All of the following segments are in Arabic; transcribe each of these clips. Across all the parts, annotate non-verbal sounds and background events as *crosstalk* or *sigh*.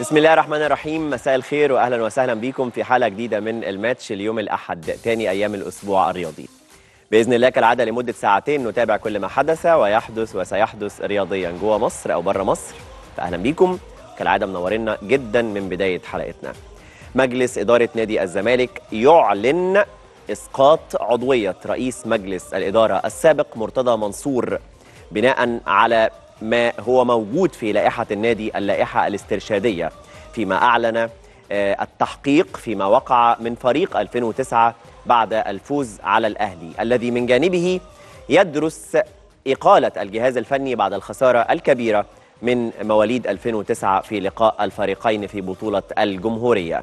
بسم الله الرحمن الرحيم مساء الخير واهلا وسهلا بكم في حلقه جديده من الماتش اليوم الاحد تاني ايام الاسبوع الرياضي باذن الله كالعاده لمده ساعتين نتابع كل ما حدث ويحدث وسيحدث رياضيا جوه مصر او بره مصر فاهلا بكم كالعاده منورينا جدا من بدايه حلقتنا مجلس اداره نادي الزمالك يعلن اسقاط عضويه رئيس مجلس الاداره السابق مرتضى منصور بناء على ما هو موجود في لائحة النادي اللائحة الاسترشادية فيما أعلن آه، التحقيق فيما وقع من فريق 2009 بعد الفوز على الأهلي الذي من جانبه يدرس إقالة الجهاز الفني بعد الخسارة الكبيرة من مواليد 2009 في لقاء الفريقين في بطولة الجمهورية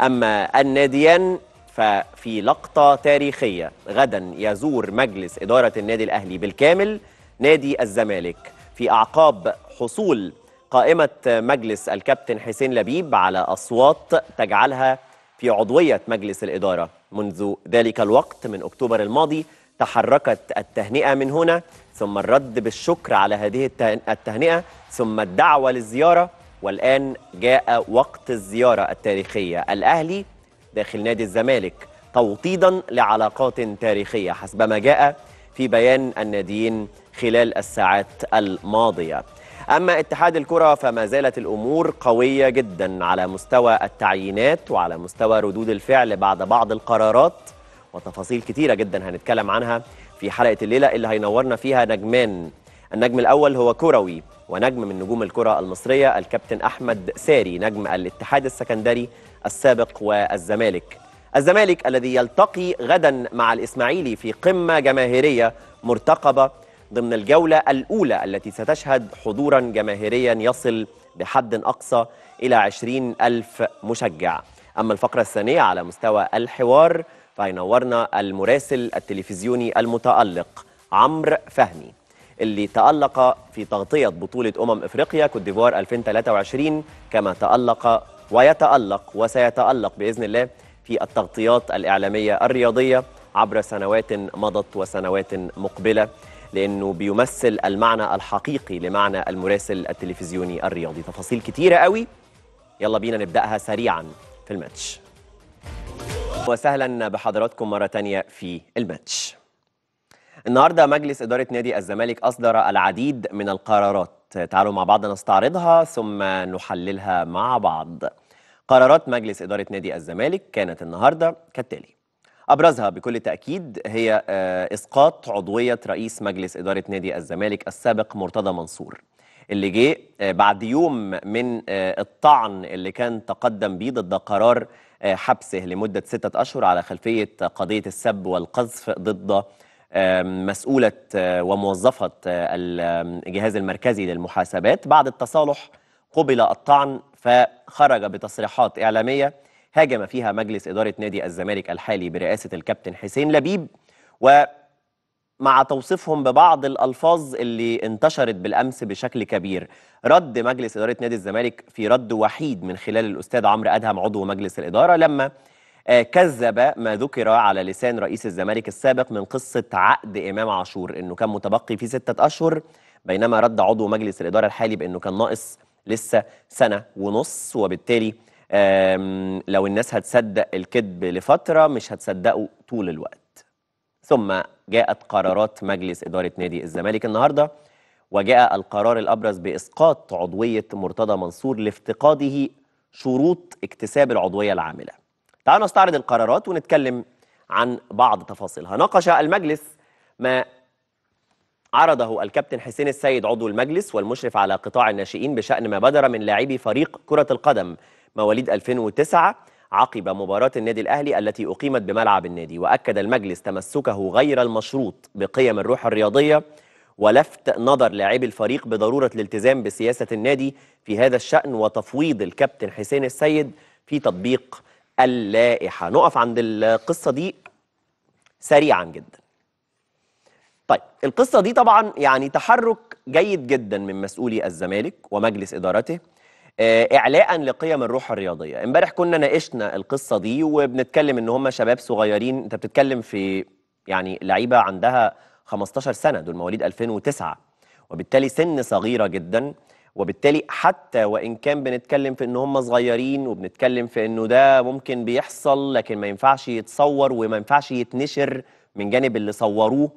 أما الناديان ففي لقطة تاريخية غدا يزور مجلس إدارة النادي الأهلي بالكامل نادي الزمالك في أعقاب حصول قائمة مجلس الكابتن حسين لبيب على أصوات تجعلها في عضوية مجلس الإدارة منذ ذلك الوقت من أكتوبر الماضي تحركت التهنئة من هنا ثم الرد بالشكر على هذه التهنئة ثم الدعوة للزيارة والآن جاء وقت الزيارة التاريخية الأهلي داخل نادي الزمالك توطيدا لعلاقات تاريخية حسبما جاء في بيان الناديين خلال الساعات الماضية أما اتحاد الكرة فما زالت الأمور قوية جدا على مستوى التعيينات وعلى مستوى ردود الفعل بعد بعض القرارات وتفاصيل كتيرة جدا هنتكلم عنها في حلقة الليلة اللي هينورنا فيها نجمان النجم الأول هو كروي ونجم من نجوم الكرة المصرية الكابتن أحمد ساري نجم الاتحاد السكندري السابق والزمالك الزمالك الذي يلتقي غدا مع الإسماعيلي في قمة جماهيرية مرتقبة ضمن الجولة الأولى التي ستشهد حضورا جماهيريا يصل بحد أقصى إلى 20 ألف مشجع أما الفقرة الثانية على مستوى الحوار فينورنا المراسل التلفزيوني المتألق عمرو فهمي اللي تألق في تغطية بطولة أمم إفريقيا كوت ديفوار 2023 كما تألق ويتألق وسيتألق بإذن الله في التغطيات الإعلامية الرياضية عبر سنوات مضت وسنوات مقبلة لأنه بيمثل المعنى الحقيقي لمعنى المراسل التلفزيوني الرياضي تفاصيل كتيرة قوي يلا بينا نبدأها سريعا في الماتش وسهلا بحضراتكم مرة تانية في الماتش النهارده مجلس إدارة نادي الزمالك أصدر العديد من القرارات تعالوا مع بعض نستعرضها ثم نحللها مع بعض قرارات مجلس إدارة نادي الزمالك كانت النهاردة كالتالي أبرزها بكل تأكيد هي آه، إسقاط عضوية رئيس مجلس إدارة نادي الزمالك السابق مرتضى منصور اللي جه آه، بعد يوم من آه، الطعن اللي كان تقدم بيه ضد قرار حبسه لمدة ستة أشهر على خلفية قضية السب والقذف ضد مسؤولة وموظفة الجهاز المركزي للمحاسبات بعد التصالح قبل الطعن فخرج بتصريحات إعلامية هاجم فيها مجلس إدارة نادي الزمالك الحالي برئاسة الكابتن حسين لبيب ومع توصيفهم ببعض الألفاظ اللي انتشرت بالأمس بشكل كبير رد مجلس إدارة نادي الزمالك في رد وحيد من خلال الأستاذ عمرو أدهم عضو مجلس الإدارة لما آه، كذب ما ذكر على لسان رئيس الزمالك السابق من قصة عقد إمام عاشور إنه كان متبقي في ستة أشهر بينما رد عضو مجلس الإدارة الحالي بأنه كان ناقص لسه سنة ونص وبالتالي لو الناس هتصدق الكذب لفتره مش هتصدقه طول الوقت ثم جاءت قرارات مجلس اداره نادي الزمالك النهارده وجاء القرار الابرز باسقاط عضويه مرتضى منصور لافتقاده شروط اكتساب العضويه العامله تعالوا نستعرض القرارات ونتكلم عن بعض تفاصيلها ناقش المجلس ما عرضه الكابتن حسين السيد عضو المجلس والمشرف على قطاع الناشئين بشأن ما بدر من لاعبي فريق كرة القدم مواليد 2009 عقب مباراة النادي الأهلي التي أقيمت بملعب النادي وأكد المجلس تمسكه غير المشروط بقيم الروح الرياضية ولفت نظر لاعبي الفريق بضرورة الالتزام بسياسة النادي في هذا الشأن وتفويض الكابتن حسين السيد في تطبيق اللائحة نقف عند القصة دي سريعا جدا طيب القصة دي طبعا يعني تحرك جيد جدا من مسؤولي الزمالك ومجلس إدارته آه، اعلاء لقيم الروح الرياضيه امبارح كنا ناقشنا القصه دي وبنتكلم ان هم شباب صغيرين انت بتتكلم في يعني لعيبه عندها 15 سنه دول مواليد 2009 وبالتالي سن صغيره جدا وبالتالي حتى وان كان بنتكلم في ان هم صغيرين وبنتكلم في انه ده ممكن بيحصل لكن ما ينفعش يتصور وما ينفعش يتنشر من جانب اللي صوروه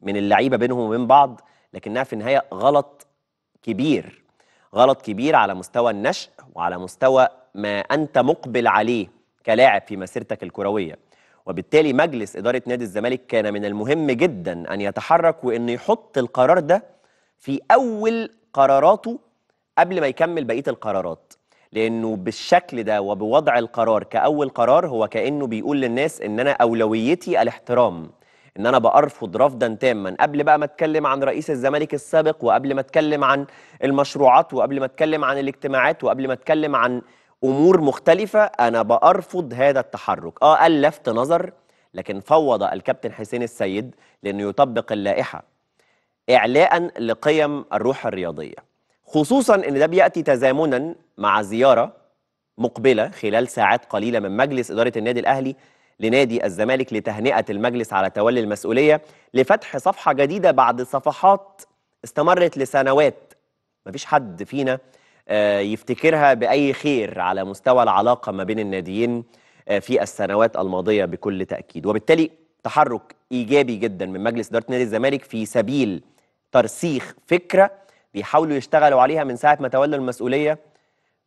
من اللعيبه بينهم وبين بعض لكنها في النهايه غلط كبير غلط كبير على مستوى النشأ وعلى مستوى ما أنت مقبل عليه كلاعب في مسيرتك الكروية وبالتالي مجلس إدارة نادي الزمالك كان من المهم جدا أن يتحرك وأن يحط القرار ده في أول قراراته قبل ما يكمل بقية القرارات لأنه بالشكل ده وبوضع القرار كأول قرار هو كأنه بيقول للناس أن أنا أولويتي الاحترام ان انا بارفض رفضا تاما قبل بقى ما اتكلم عن رئيس الزمالك السابق وقبل ما اتكلم عن المشروعات وقبل ما اتكلم عن الاجتماعات وقبل ما اتكلم عن امور مختلفه انا بارفض هذا التحرك اه الفت نظر لكن فوض الكابتن حسين السيد لانه يطبق اللائحه اعلاء لقيم الروح الرياضيه خصوصا ان ده بياتي تزامنا مع زياره مقبله خلال ساعات قليله من مجلس اداره النادي الاهلي لنادي الزمالك لتهنئة المجلس على تولي المسؤولية لفتح صفحة جديدة بعد صفحات استمرت لسنوات مفيش حد فينا آه، يفتكرها بأي خير على مستوى العلاقة ما بين الناديين آه، في السنوات الماضية بكل تأكيد وبالتالي تحرك إيجابي جدا من مجلس إدارة نادي الزمالك في سبيل ترسيخ فكرة بيحاولوا يشتغلوا عليها من ساعة ما تولوا المسؤولية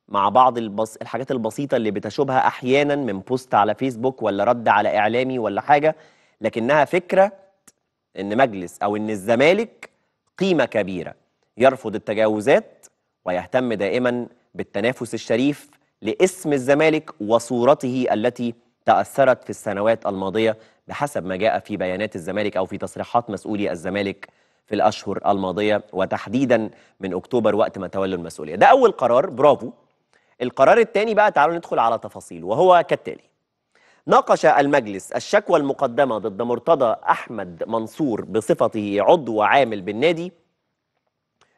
مع بعض البص... الحاجات البسيطة اللي بتشوبها أحيانا من بوست على فيسبوك ولا رد على إعلامي ولا حاجة لكنها فكرة إن مجلس أو إن الزمالك قيمة كبيرة يرفض التجاوزات ويهتم دائما بالتنافس الشريف لاسم الزمالك وصورته التي تأثرت في السنوات الماضية بحسب ما جاء في بيانات الزمالك أو في تصريحات مسؤولي الزمالك في الأشهر الماضية وتحديدا من أكتوبر وقت ما تولوا المسؤولية ده أول قرار برافو القرار الثاني بقى تعالوا ندخل على تفاصيله وهو كالتالي ناقش المجلس الشكوى المقدمة ضد مرتضى أحمد منصور بصفته عضو عامل بالنادي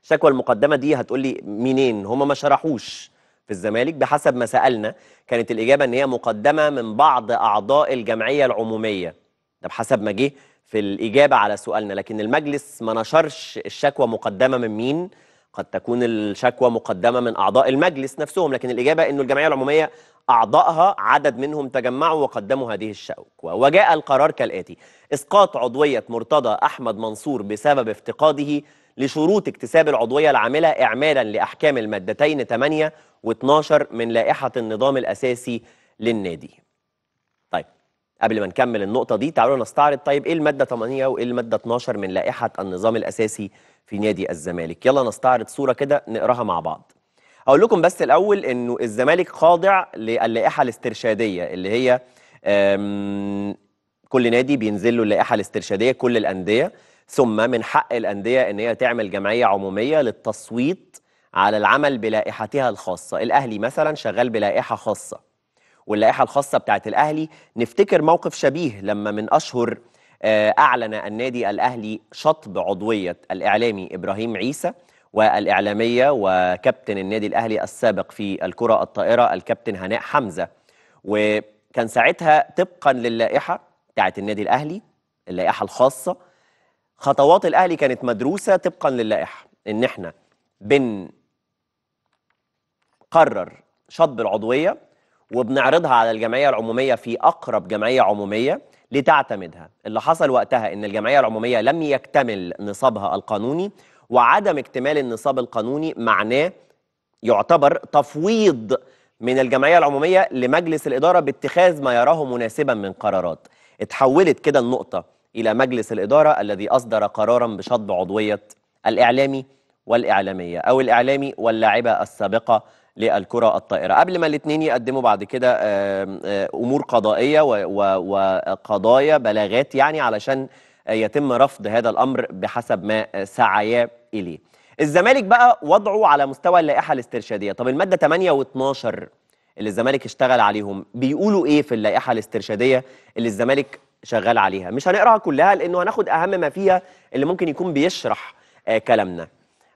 الشكوى المقدمة دي هتقولي منين هما ما شرحوش في الزمالك بحسب ما سألنا كانت الإجابة إن هي مقدمة من بعض أعضاء الجمعية العمومية ده بحسب ما جه في الإجابة على سؤالنا لكن المجلس ما نشرش الشكوى مقدمة من مين قد تكون الشكوى مقدمه من اعضاء المجلس نفسهم لكن الاجابه انه الجمعيه العموميه اعضائها عدد منهم تجمعوا وقدموا هذه الشكوى وجاء القرار كالاتي اسقاط عضويه مرتضى احمد منصور بسبب افتقاده لشروط اكتساب العضويه العامله اعمالا لاحكام المادتين 8 و12 من لائحه النظام الاساسي للنادي طيب قبل ما نكمل النقطه دي تعالوا نستعرض طيب ايه الماده 8 وايه الماده 12 من لائحه النظام الاساسي في نادي الزمالك يلا نستعرض صورة كده نقراها مع بعض أقول لكم بس الأول أنه الزمالك خاضع للائحة الاسترشادية اللي هي كل نادي بينزل له اللائحة الاسترشادية كل الأندية ثم من حق الأندية أن هي تعمل جمعية عمومية للتصويت على العمل بلائحتها الخاصة الأهلي مثلا شغال بلائحة خاصة واللائحة الخاصة بتاعت الأهلي نفتكر موقف شبيه لما من أشهر آه، أعلن النادي الأهلي شطب عضوية الإعلامي إبراهيم عيسى والإعلامية وكابتن النادي الأهلي السابق في الكرة الطائرة الكابتن هناء حمزة وكان ساعتها طبقا للائحة بتاعت النادي الأهلي اللائحة الخاصة خطوات الأهلي كانت مدروسة طبقا للائحة إن إحنا بنقرر شطب العضوية وبنعرضها على الجمعيه العموميه في اقرب جمعيه عموميه لتعتمدها اللي حصل وقتها ان الجمعيه العموميه لم يكتمل نصابها القانوني وعدم اكتمال النصاب القانوني معناه يعتبر تفويض من الجمعيه العموميه لمجلس الاداره باتخاذ ما يراه مناسبا من قرارات اتحولت كده النقطه الى مجلس الاداره الذي اصدر قرارا بشطب عضويه الاعلامي والاعلاميه او الاعلامي واللاعبه السابقه للكرة الطائرة قبل ما الاثنين يقدموا بعد كده أمور قضائية وقضايا بلاغات يعني علشان يتم رفض هذا الأمر بحسب ما سعيا إليه الزمالك بقى وضعه على مستوى اللائحة الاسترشادية طب المادة 8 و12 اللي الزمالك اشتغل عليهم بيقولوا ايه في اللائحة الاسترشادية اللي الزمالك شغال عليها مش هنقراها كلها لأنه هناخد أهم ما فيها اللي ممكن يكون بيشرح آه، كلامنا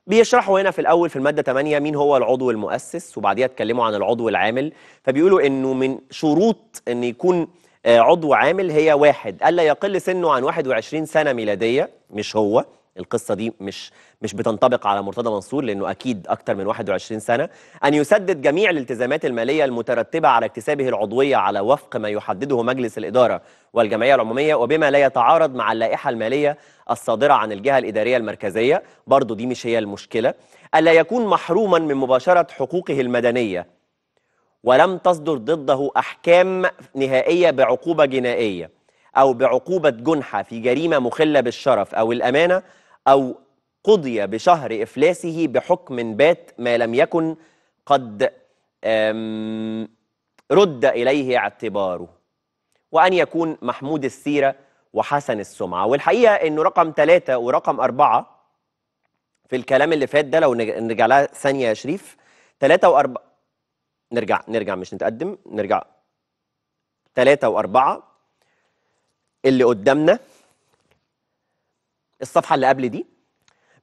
بيشرحوا هنا في الاول في الماده 8 مين هو العضو المؤسس وبعديها اتكلموا عن العضو العامل فبيقولوا انه من شروط ان يكون آه، عضو عامل هي واحد الا يقل سنه عن 21 سنه ميلاديه مش هو القصه دي مش مش بتنطبق على مرتضى منصور لانه اكيد اكثر من 21 سنه ان يسدد جميع الالتزامات الماليه المترتبه على اكتسابه العضويه على وفق ما يحدده مجلس الاداره والجمعيه العموميه وبما لا يتعارض مع اللائحه الماليه الصادره عن الجهه الاداريه المركزيه برضه دي مش هي المشكله الا يكون محروما من مباشره حقوقه المدنيه ولم تصدر ضده احكام نهائيه بعقوبه جنائيه او بعقوبه جنحه في جريمه مخله بالشرف او الامانه أو قضي بشهر إفلاسه بحكم بات ما لم يكن قد رد إليه اعتباره وأن يكون محمود السيرة وحسن السمعة والحقيقة أنه رقم ثلاثة ورقم أربعة في الكلام اللي فات ده لو نرجع لها ثانية يا شريف ثلاثة وأربعة نرجع نرجع مش نتقدم نرجع ثلاثة وأربعة اللي قدامنا الصفحه اللي قبل دي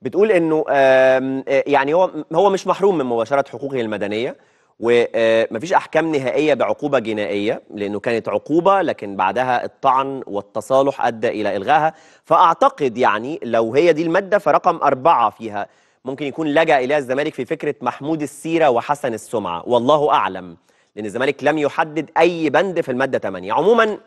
بتقول انه آه، يعني هو هو مش محروم من مباشره حقوقه المدنيه ومفيش آه، احكام نهائيه بعقوبه جنائيه لانه كانت عقوبه لكن بعدها الطعن والتصالح ادى الى الغائها فاعتقد يعني لو هي دي الماده فرقم اربعه فيها ممكن يكون لجا اليها الزمالك في فكره محمود السيره وحسن السمعه والله اعلم لان الزمالك لم يحدد اي بند في الماده 8 عموما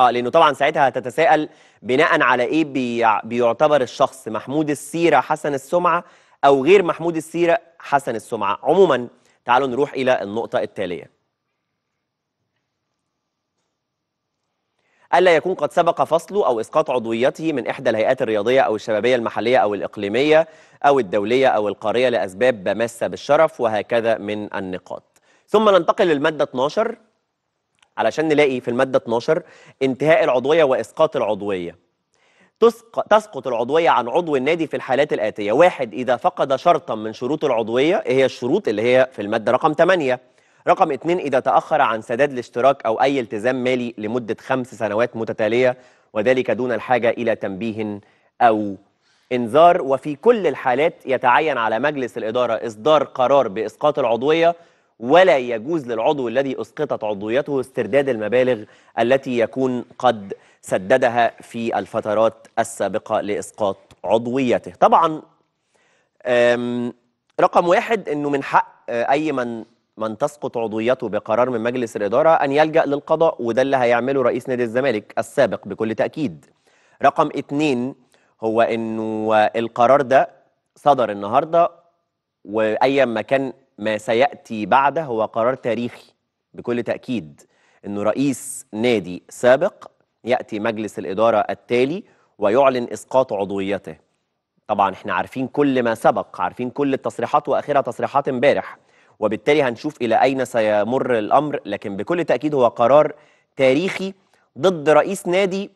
اه لانه طبعا ساعتها هتتساءل بناء على ايه بي... بيعتبر الشخص محمود السيره حسن السمعه او غير محمود السيره حسن السمعه عموما تعالوا نروح الى النقطه التاليه ألا يكون قد سبق فصله أو إسقاط عضويته من إحدى الهيئات الرياضية أو الشبابية المحلية أو الإقليمية أو الدولية أو القارية لأسباب ماسة بالشرف وهكذا من النقاط ثم ننتقل للمادة 12 علشان نلاقي في المادة 12 انتهاء العضوية وإسقاط العضوية تسقط العضوية عن عضو النادي في الحالات الآتية واحد إذا فقد شرطا من شروط العضوية إيه هي الشروط اللي هي في المادة رقم 8 رقم 2 إذا تأخر عن سداد الاشتراك أو أي التزام مالي لمدة خمس سنوات متتالية وذلك دون الحاجة إلى تنبيه أو انذار وفي كل الحالات يتعين على مجلس الإدارة إصدار قرار بإسقاط العضوية ولا يجوز للعضو الذي اسقطت عضويته استرداد المبالغ التي يكون قد سددها في الفترات السابقه لاسقاط عضويته. طبعا رقم واحد انه من حق آه، اي من من تسقط عضويته بقرار من مجلس الاداره ان يلجا للقضاء وده اللي هيعمله رئيس نادي الزمالك السابق بكل تاكيد. رقم اتنين هو انه القرار ده صدر النهارده وايا ما كان ما سيأتي بعده هو قرار تاريخي بكل تأكيد أنه رئيس نادي سابق يأتي مجلس الإدارة التالي ويعلن إسقاط عضويته طبعا احنا عارفين كل ما سبق عارفين كل التصريحات وآخرها تصريحات امبارح وبالتالي هنشوف إلى أين سيمر الأمر لكن بكل تأكيد هو قرار تاريخي ضد رئيس نادي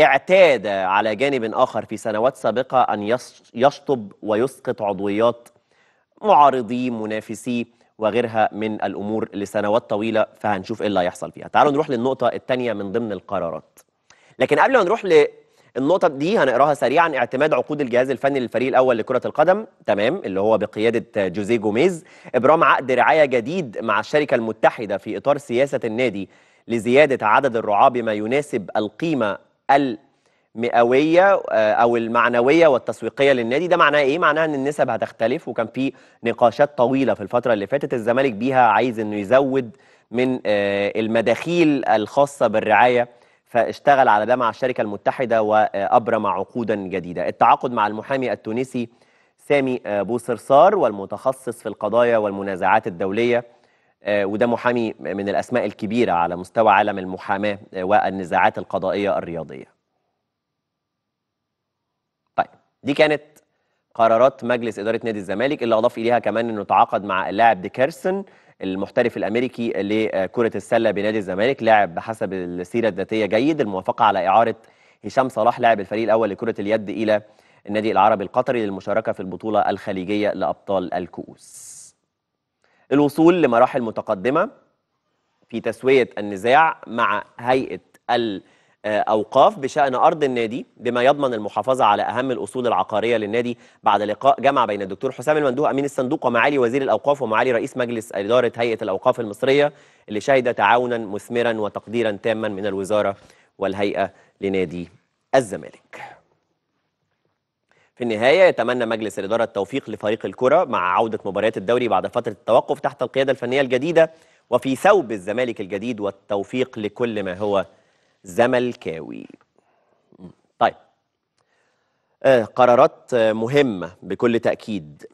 اعتاد على جانب آخر في سنوات سابقة أن يشطب ويسقط عضويات معارضيه منافسيه وغيرها من الامور لسنوات طويله فهنشوف ايه اللي هيحصل فيها تعالوا نروح للنقطه الثانيه من ضمن القرارات لكن قبل ما نروح للنقطة دي هنقراها سريعا اعتماد عقود الجهاز الفني للفريق الأول لكرة القدم تمام اللي هو بقيادة جوزيه جوميز إبرام عقد رعاية جديد مع الشركة المتحدة في إطار سياسة النادي لزيادة عدد الرعاة بما يناسب القيمة ال مئويه آه، او المعنويه والتسويقيه للنادي ده معناه ايه معناه ان النسب هتختلف وكان في نقاشات طويله في الفتره اللي فاتت الزمالك بيها عايز انه يزود من آه، المداخيل الخاصه بالرعايه فاشتغل على ده مع الشركه المتحده وابرم عقودا جديده التعاقد مع المحامي التونسي سامي آه، بوسرصار والمتخصص في القضايا والمنازعات الدوليه وده محامي من الاسماء الكبيره على مستوى عالم المحاماه والنزاعات القضائيه الرياضيه دي كانت قرارات مجلس اداره نادي الزمالك اللي اضاف اليها كمان انه تعاقد مع اللاعب ديكيرسون المحترف الامريكي لكره السله بنادي الزمالك لاعب بحسب السيره الذاتيه جيد الموافقه على اعاره هشام صلاح لاعب الفريق الاول لكره اليد الى النادي العربي القطري للمشاركه في البطوله الخليجيه لابطال الكؤوس. الوصول لمراحل متقدمه في تسويه النزاع مع هيئه ال آه، أوقاف بشأن أرض النادي بما يضمن المحافظة على أهم الأصول العقارية للنادي بعد لقاء جمع بين الدكتور حسام المندوه أمين الصندوق ومعالي وزير الأوقاف ومعالي رئيس مجلس إدارة هيئة الأوقاف المصرية اللي شهد تعاونا مثمرا وتقديرا تاما من الوزارة والهيئة لنادي الزمالك في النهاية يتمنى مجلس الإدارة التوفيق لفريق الكرة مع عودة مباريات الدوري بعد فترة التوقف تحت القيادة الفنية الجديدة وفي ثوب الزمالك الجديد والتوفيق لكل ما هو زملكاوي طيب آه قرارات مهمة بكل تأكيد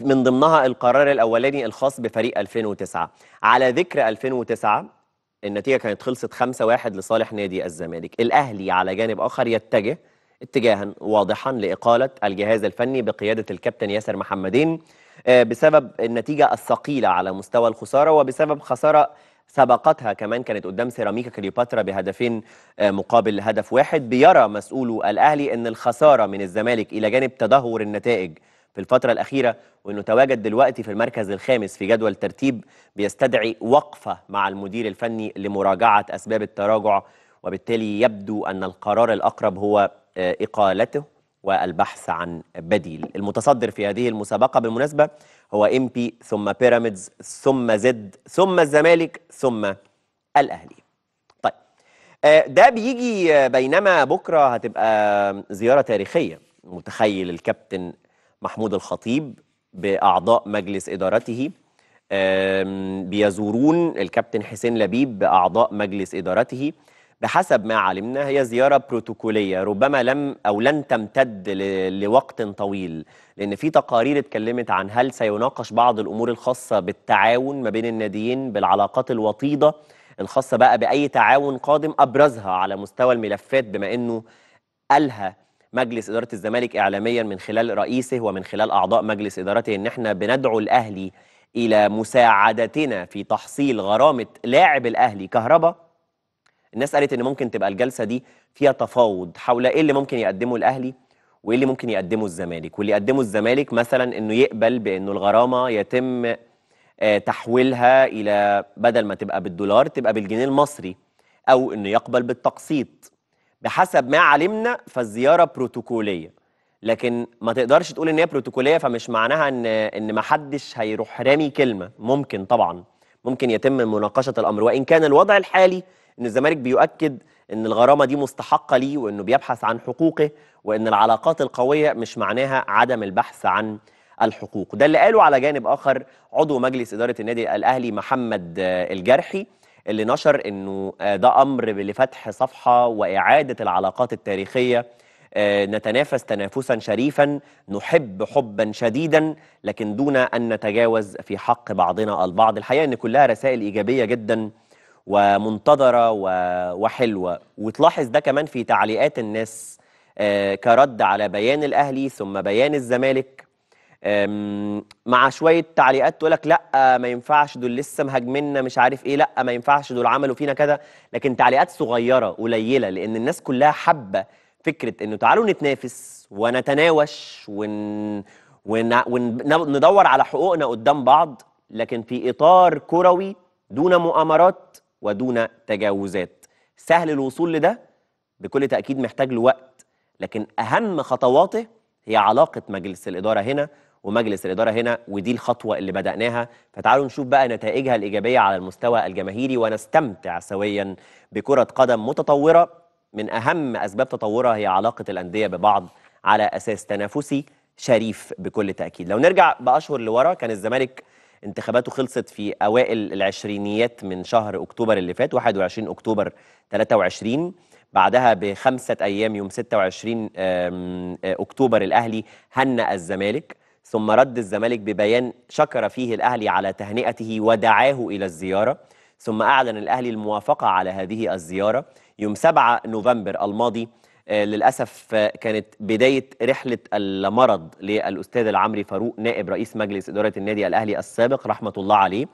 من ضمنها القرار الأولاني الخاص بفريق 2009 على ذكر 2009 النتيجة كانت خلصت 5-1 لصالح نادي الزمالك الأهلي على جانب آخر يتجه اتجاها واضحا لإقالة الجهاز الفني بقيادة الكابتن ياسر محمدين آه، بسبب النتيجة الثقيلة على مستوى الخسارة وبسبب خسارة سبقتها كمان كانت قدام سيراميكا كليوباترا بهدفين آه، مقابل هدف واحد بيرى مسؤولو الاهلي ان الخساره من الزمالك الى جانب تدهور النتائج في الفترة الأخيرة وأنه تواجد دلوقتي في المركز الخامس في جدول ترتيب بيستدعي وقفة مع المدير الفني لمراجعة أسباب التراجع وبالتالي يبدو أن القرار الأقرب هو آه، إقالته والبحث عن بديل المتصدر في هذه المسابقة بالمناسبة هو بي ثم بيراميدز ثم زد ثم الزمالك ثم الاهلي طيب آه، ده بيجي آه، بينما بكره هتبقى زياره تاريخيه متخيل الكابتن محمود الخطيب باعضاء مجلس ادارته بيزورون الكابتن حسين لبيب باعضاء مجلس ادارته بحسب ما علمنا هي زيارة بروتوكولية ربما لم أو لن تمتد لوقت طويل لأن في تقارير اتكلمت عن هل سيناقش بعض الأمور الخاصة بالتعاون ما بين الناديين بالعلاقات الوطيدة الخاصة بقى بأي تعاون قادم أبرزها على مستوى الملفات بما أنه ألهى مجلس إدارة الزمالك إعلاميا من خلال رئيسه ومن خلال أعضاء مجلس إدارته إن احنا بندعو الأهلي إلى مساعدتنا في تحصيل غرامة لاعب الأهلي كهرباء الناس قالت ان ممكن تبقى الجلسه دي فيها تفاوض حول ايه اللي ممكن يقدمه الاهلي وايه اللي ممكن يقدمه الزمالك واللي يقدمه الزمالك مثلا انه يقبل بانه الغرامه يتم آه، تحويلها الى بدل ما تبقى بالدولار تبقى بالجنيه المصري او انه يقبل بالتقسيط بحسب ما علمنا فالزياره بروتوكوليه لكن ما تقدرش تقول ان هي بروتوكوليه فمش معناها ان ان ما حدش هيروح رامي كلمه ممكن طبعا ممكن يتم مناقشه الامر وان كان الوضع الحالي ان الزمالك بيؤكد ان الغرامه دي مستحقه ليه وانه بيبحث عن حقوقه وان العلاقات القويه مش معناها عدم البحث عن الحقوق ده اللي قاله على جانب اخر عضو مجلس اداره النادي الاهلي محمد آه، الجرحي اللي نشر انه آه، ده امر لفتح صفحه واعاده العلاقات التاريخيه آه، نتنافس تنافسا شريفا نحب حبا شديدا لكن دون ان نتجاوز في حق بعضنا البعض الحقيقه ان كلها رسائل ايجابيه جدا ومنتظره وحلوه وتلاحظ ده كمان في تعليقات الناس آه، كرد على بيان الاهلي ثم بيان الزمالك مع شويه تعليقات تقول لك لا ما ينفعش دول لسه مهاجمنا مش عارف ايه لا ما ينفعش دول عملوا فينا كذا لكن تعليقات صغيره قليله لان الناس كلها حابه فكره انه تعالوا نتنافس ونتناوش ون... ون... وندور على حقوقنا قدام بعض لكن في اطار كروي دون مؤامرات ودون تجاوزات سهل الوصول لده بكل تأكيد محتاج له وقت لكن أهم خطواته هي علاقة مجلس الإدارة هنا ومجلس الإدارة هنا ودي الخطوة اللي بدأناها فتعالوا نشوف بقى نتائجها الإيجابية على المستوى الجماهيري ونستمتع سويا بكرة قدم متطورة من أهم أسباب تطورها هي علاقة الأندية ببعض على أساس تنافسي شريف بكل تأكيد لو نرجع بأشهر لورا كان الزمالك انتخاباته خلصت في اوائل العشرينيات من شهر اكتوبر اللي فات 21 اكتوبر 23 بعدها بخمسه ايام يوم 26 آه، اكتوبر الاهلي هنأ الزمالك ثم رد الزمالك ببيان شكر فيه الاهلي على تهنئته ودعاه الى الزياره ثم اعلن الاهلي الموافقه على هذه الزياره يوم 7 نوفمبر الماضي آه، للأسف آه، كانت بداية رحلة المرض للأستاذ العمري فاروق نائب رئيس مجلس إدارة النادي الأهلي السابق رحمة الله عليه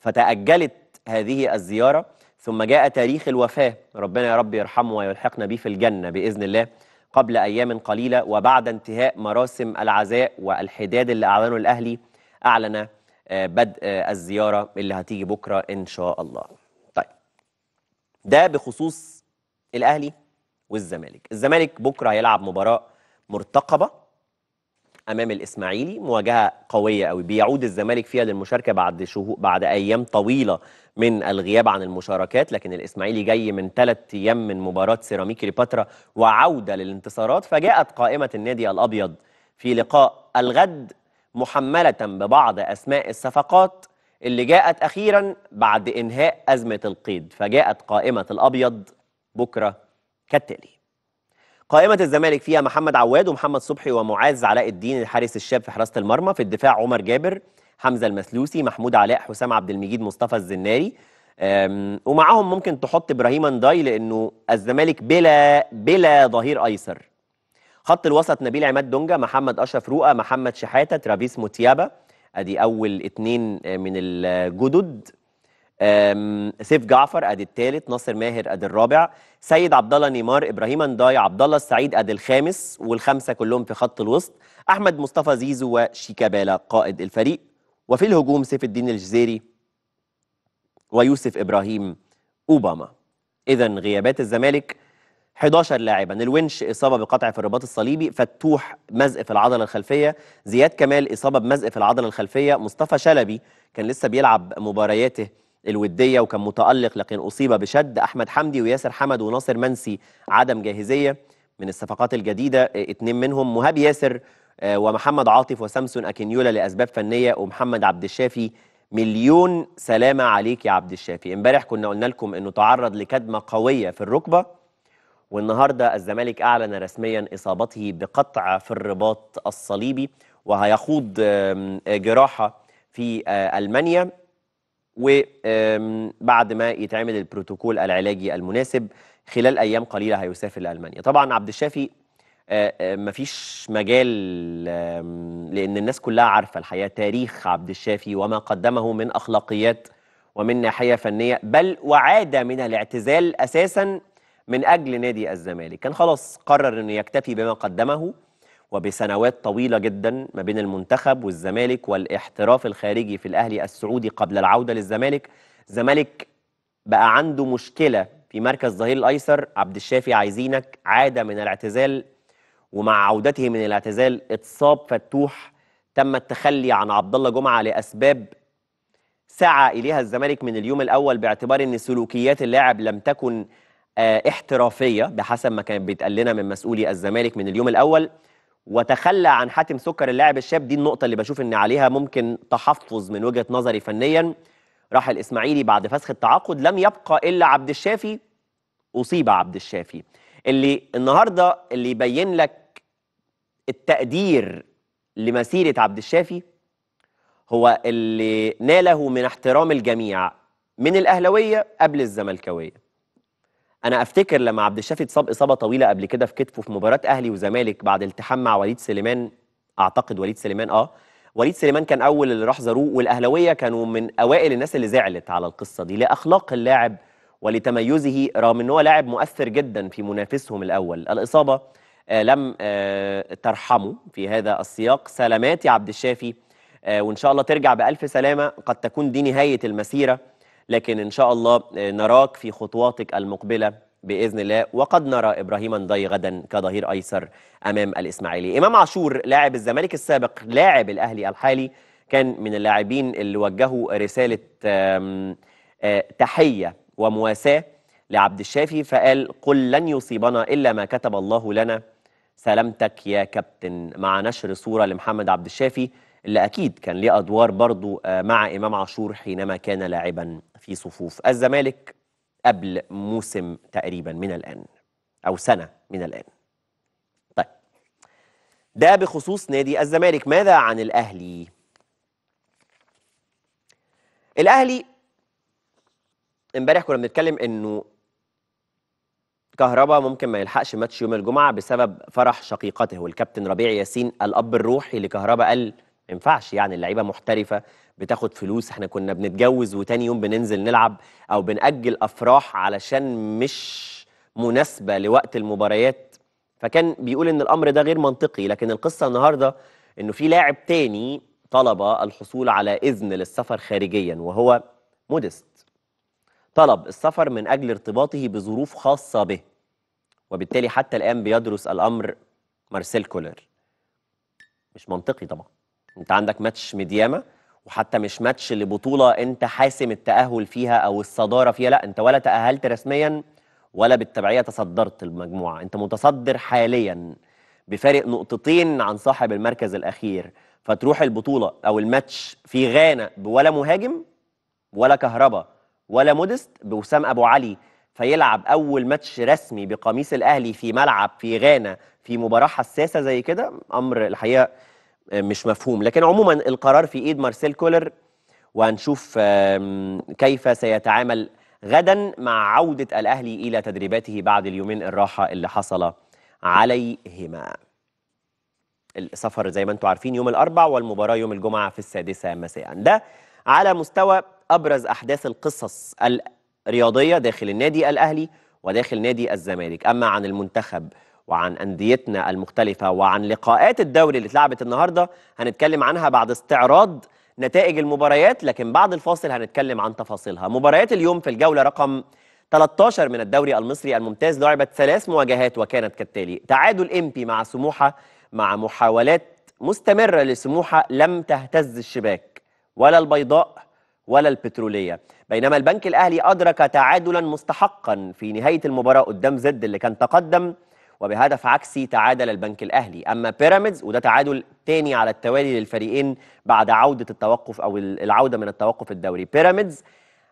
فتأجلت هذه الزيارة ثم جاء تاريخ الوفاة ربنا يا رب يرحمه ويلحقنا به في الجنة بإذن الله قبل أيام قليلة وبعد انتهاء مراسم العزاء والحداد اللي أعلنه الأهلي أعلن آه، بدء الزيارة اللي هتيجي بكرة إن شاء الله طيب ده بخصوص الأهلي والزمالك الزمالك بكره هيلعب مباراه مرتقبه امام الاسماعيلي مواجهه قويه قوي بيعود الزمالك فيها للمشاركه بعد شهو بعد ايام طويله من الغياب عن المشاركات لكن الاسماعيلي جاي من ثلاث ايام من مباراه سيراميك ريباترا وعوده للانتصارات فجاءت قائمه النادي الابيض في لقاء الغد محمله ببعض اسماء الصفقات اللي جاءت اخيرا بعد انهاء ازمه القيد فجاءت قائمه الابيض بكره كالتالي قائمة الزمالك فيها محمد عواد ومحمد صبحي ومعاذ علاء الدين الحارس الشاب في حراسة المرمى في الدفاع عمر جابر حمزة المسلوسي محمود علاء حسام عبد المجيد مصطفى الزناري ومعاهم ممكن تحط ابراهيم انداي لانه الزمالك بلا بلا ظهير ايسر خط الوسط نبيل عماد دونجا محمد اشرف رؤى محمد شحاته ترافيس موتيابا ادي اول اتنين آه، من الجدد سيف جعفر ادي الثالث ناصر ماهر ادي الرابع سيد عبد الله نيمار ابراهيم انداي عبد الله السعيد ادي الخامس والخمسه كلهم في خط الوسط احمد مصطفى زيزو وشيكابالا قائد الفريق وفي الهجوم سيف الدين الجزيري ويوسف ابراهيم اوباما اذا غيابات الزمالك 11 لاعبا الونش اصابه بقطع في الرباط الصليبي فتوح مزق في العضله الخلفيه زياد كمال اصابه بمزق في العضله الخلفيه مصطفى شلبي كان لسه بيلعب مبارياته الوديه وكان متالق لكن اصيب بشد احمد حمدي وياسر حمد وناصر منسي عدم جاهزيه من الصفقات الجديده آه، اتنين منهم مهاب ياسر آه، ومحمد عاطف وسامسون اكينيولا لاسباب فنيه ومحمد عبد الشافي مليون سلامه عليك يا عبد الشافي امبارح كنا قلنا لكم انه تعرض لكدمه قويه في الركبه والنهارده الزمالك اعلن رسميا اصابته بقطع في الرباط الصليبي وهيخوض جراحه في آه، المانيا وبعد ما يتعمل البروتوكول العلاجي المناسب خلال ايام قليله هيسافر لالمانيا طبعا عبد الشافي آه، آه، مفيش مجال لان الناس كلها عارفه الحقيقه تاريخ عبد الشافي وما قدمه من اخلاقيات ومن ناحيه فنيه بل وعاد من الاعتزال اساسا من اجل نادي الزمالك كان خلاص قرر انه يكتفي بما قدمه وبسنوات طويلة جدا ما بين المنتخب والزمالك والاحتراف الخارجي في الأهلي السعودي قبل العودة للزمالك زمالك بقى عنده مشكلة في مركز ظهير الأيسر عبد الشافي عايزينك عاد من الاعتزال ومع عودته من الاعتزال اتصاب فتوح تم التخلي عن عبد الله جمعة لأسباب سعى إليها الزمالك من اليوم الأول باعتبار أن سلوكيات اللاعب لم تكن آه، احترافية بحسب ما كان بيتقال لنا من مسؤولي الزمالك من اليوم الأول وتخلى عن حاتم سكر اللاعب الشاب دي النقطة اللي بشوف إن عليها ممكن تحفظ من وجهة نظري فنيا راح الإسماعيلي بعد فسخ التعاقد لم يبقى إلا عبد الشافي أصيب عبد الشافي اللي النهاردة اللي يبين لك التقدير لمسيرة عبد الشافي هو اللي ناله من احترام الجميع من الأهلوية قبل الزملكاوية انا افتكر لما عبد الشافي اتصاب اصابه طويله قبل كده في كتفه في مباراه اهلي وزمالك بعد التحام مع وليد سليمان اعتقد وليد سليمان اه وليد سليمان كان اول اللي راح زاروه والاهلاويه كانوا من اوائل الناس اللي زعلت على القصه دي لاخلاق اللاعب ولتميزه رغم ان هو لاعب مؤثر جدا في منافسهم الاول الاصابه آه، لم آه، ترحمه في هذا السياق سلامات يا عبد الشافي آه، وان شاء الله ترجع بالف سلامه قد تكون دي نهايه المسيره لكن إن شاء الله آه، نراك في خطواتك المقبلة بإذن الله وقد نرى إبراهيم ضي غدا كظهير أيسر أمام الإسماعيلي إمام عاشور لاعب الزمالك السابق لاعب الأهلي الحالي كان من اللاعبين اللي وجهوا رسالة آه، تحية ومواساة لعبد الشافي فقال قل لن يصيبنا إلا ما كتب الله لنا سلامتك يا كابتن مع نشر صورة لمحمد عبد الشافي اللي أكيد كان ليه أدوار برضو آه، مع إمام عاشور حينما كان لاعبا في صفوف الزمالك قبل موسم تقريبا من الآن أو سنة من الآن طيب ده بخصوص نادي الزمالك ماذا عن الأهلي؟ الأهلي امبارح كنا بنتكلم إنه كهربا ممكن ما يلحقش ماتش يوم الجمعة بسبب فرح شقيقته والكابتن ربيع ياسين الأب الروحي لكهربا قال ما ينفعش يعني اللعيبة محترفة بتاخد فلوس احنا كنا بنتجوز وتاني يوم بننزل نلعب او بنأجل افراح علشان مش مناسبه لوقت المباريات فكان بيقول ان الامر ده غير منطقي لكن القصه النهارده انه في لاعب تاني طلب الحصول على اذن للسفر خارجيا وهو مودست طلب السفر من اجل ارتباطه بظروف خاصه به وبالتالي حتى الان بيدرس الامر مارسيل كولر مش منطقي طبعا انت عندك ماتش مدياما وحتى مش ماتش لبطولة أنت حاسم التأهل فيها أو الصدارة فيها لا أنت ولا تأهلت رسميا ولا بالتبعية تصدرت المجموعة أنت متصدر حاليا بفارق نقطتين عن صاحب المركز الأخير فتروح البطولة أو الماتش في غانا بولا مهاجم ولا كهربا ولا مودست بوسام أبو علي فيلعب أول ماتش رسمي بقميص الأهلي في ملعب في غانا في مباراة حساسة زي كده أمر الحقيقة آه، مش مفهوم لكن عموما القرار في ايد مارسيل كولر وهنشوف كيف سيتعامل غدا مع عودة الأهلي إلى تدريباته بعد اليومين الراحة اللي حصل عليهما السفر زي ما انتم عارفين يوم الأربع والمباراة يوم الجمعة في السادسة مساء ده على مستوى أبرز أحداث القصص الرياضية داخل النادي الأهلي وداخل نادي الزمالك أما عن المنتخب وعن أنديتنا المختلفة وعن لقاءات الدوري اللي اتلعبت النهاردة هنتكلم عنها بعد استعراض نتائج المباريات لكن بعد الفاصل هنتكلم عن تفاصيلها مباريات اليوم في الجولة رقم 13 من الدوري المصري الممتاز لعبت ثلاث مواجهات وكانت كالتالي تعادل إمبي مع سموحة مع محاولات مستمرة لسموحة لم تهتز الشباك ولا البيضاء ولا البترولية بينما البنك الأهلي أدرك تعادلا مستحقا في نهاية المباراة قدام زد اللي كان تقدم وبهدف عكسي تعادل البنك الأهلي أما بيراميدز وده تعادل تاني على التوالي للفريقين بعد عودة التوقف أو العودة من التوقف الدوري بيراميدز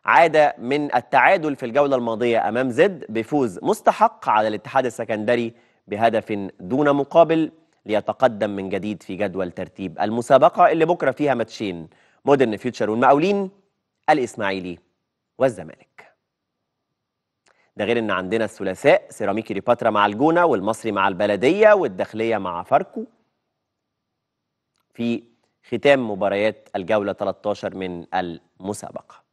عاد من التعادل في الجولة الماضية أمام زد بفوز مستحق على الاتحاد السكندري بهدف دون مقابل ليتقدم من جديد في جدول ترتيب المسابقة اللي بكرة فيها ماتشين مودرن فيوتشر والمقاولين الإسماعيلي والزمالك ده غير ان عندنا الثلاثاء سيراميكي ريباترا مع الجونه والمصري مع البلديه والداخليه مع فاركو في ختام مباريات الجوله 13 من المسابقه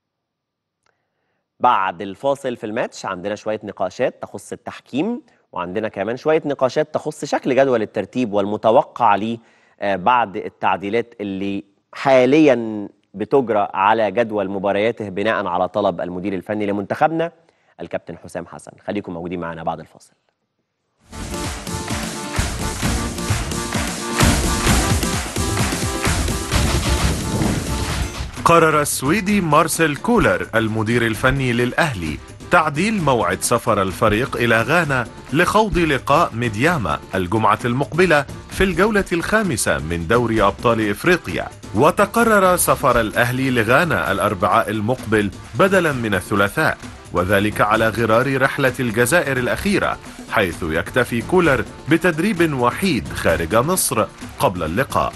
بعد الفاصل في الماتش عندنا شويه نقاشات تخص التحكيم وعندنا كمان شويه نقاشات تخص شكل جدول الترتيب والمتوقع ليه آه، بعد التعديلات اللي حاليا بتجرى على جدول مبارياته بناء على طلب المدير الفني لمنتخبنا الكابتن حسام حسن خليكم موجودين معنا بعد الفاصل قرر السويدي مارسيل كولر المدير الفني للأهلي تعديل موعد سفر الفريق إلى غانا لخوض لقاء ميدياما الجمعة المقبلة في الجولة الخامسة من دوري أبطال إفريقيا وتقرر سفر الأهلي لغانا الأربعاء المقبل بدلا من الثلاثاء وذلك على غرار رحلة الجزائر الأخيرة حيث يكتفي كولر بتدريب وحيد خارج مصر قبل اللقاء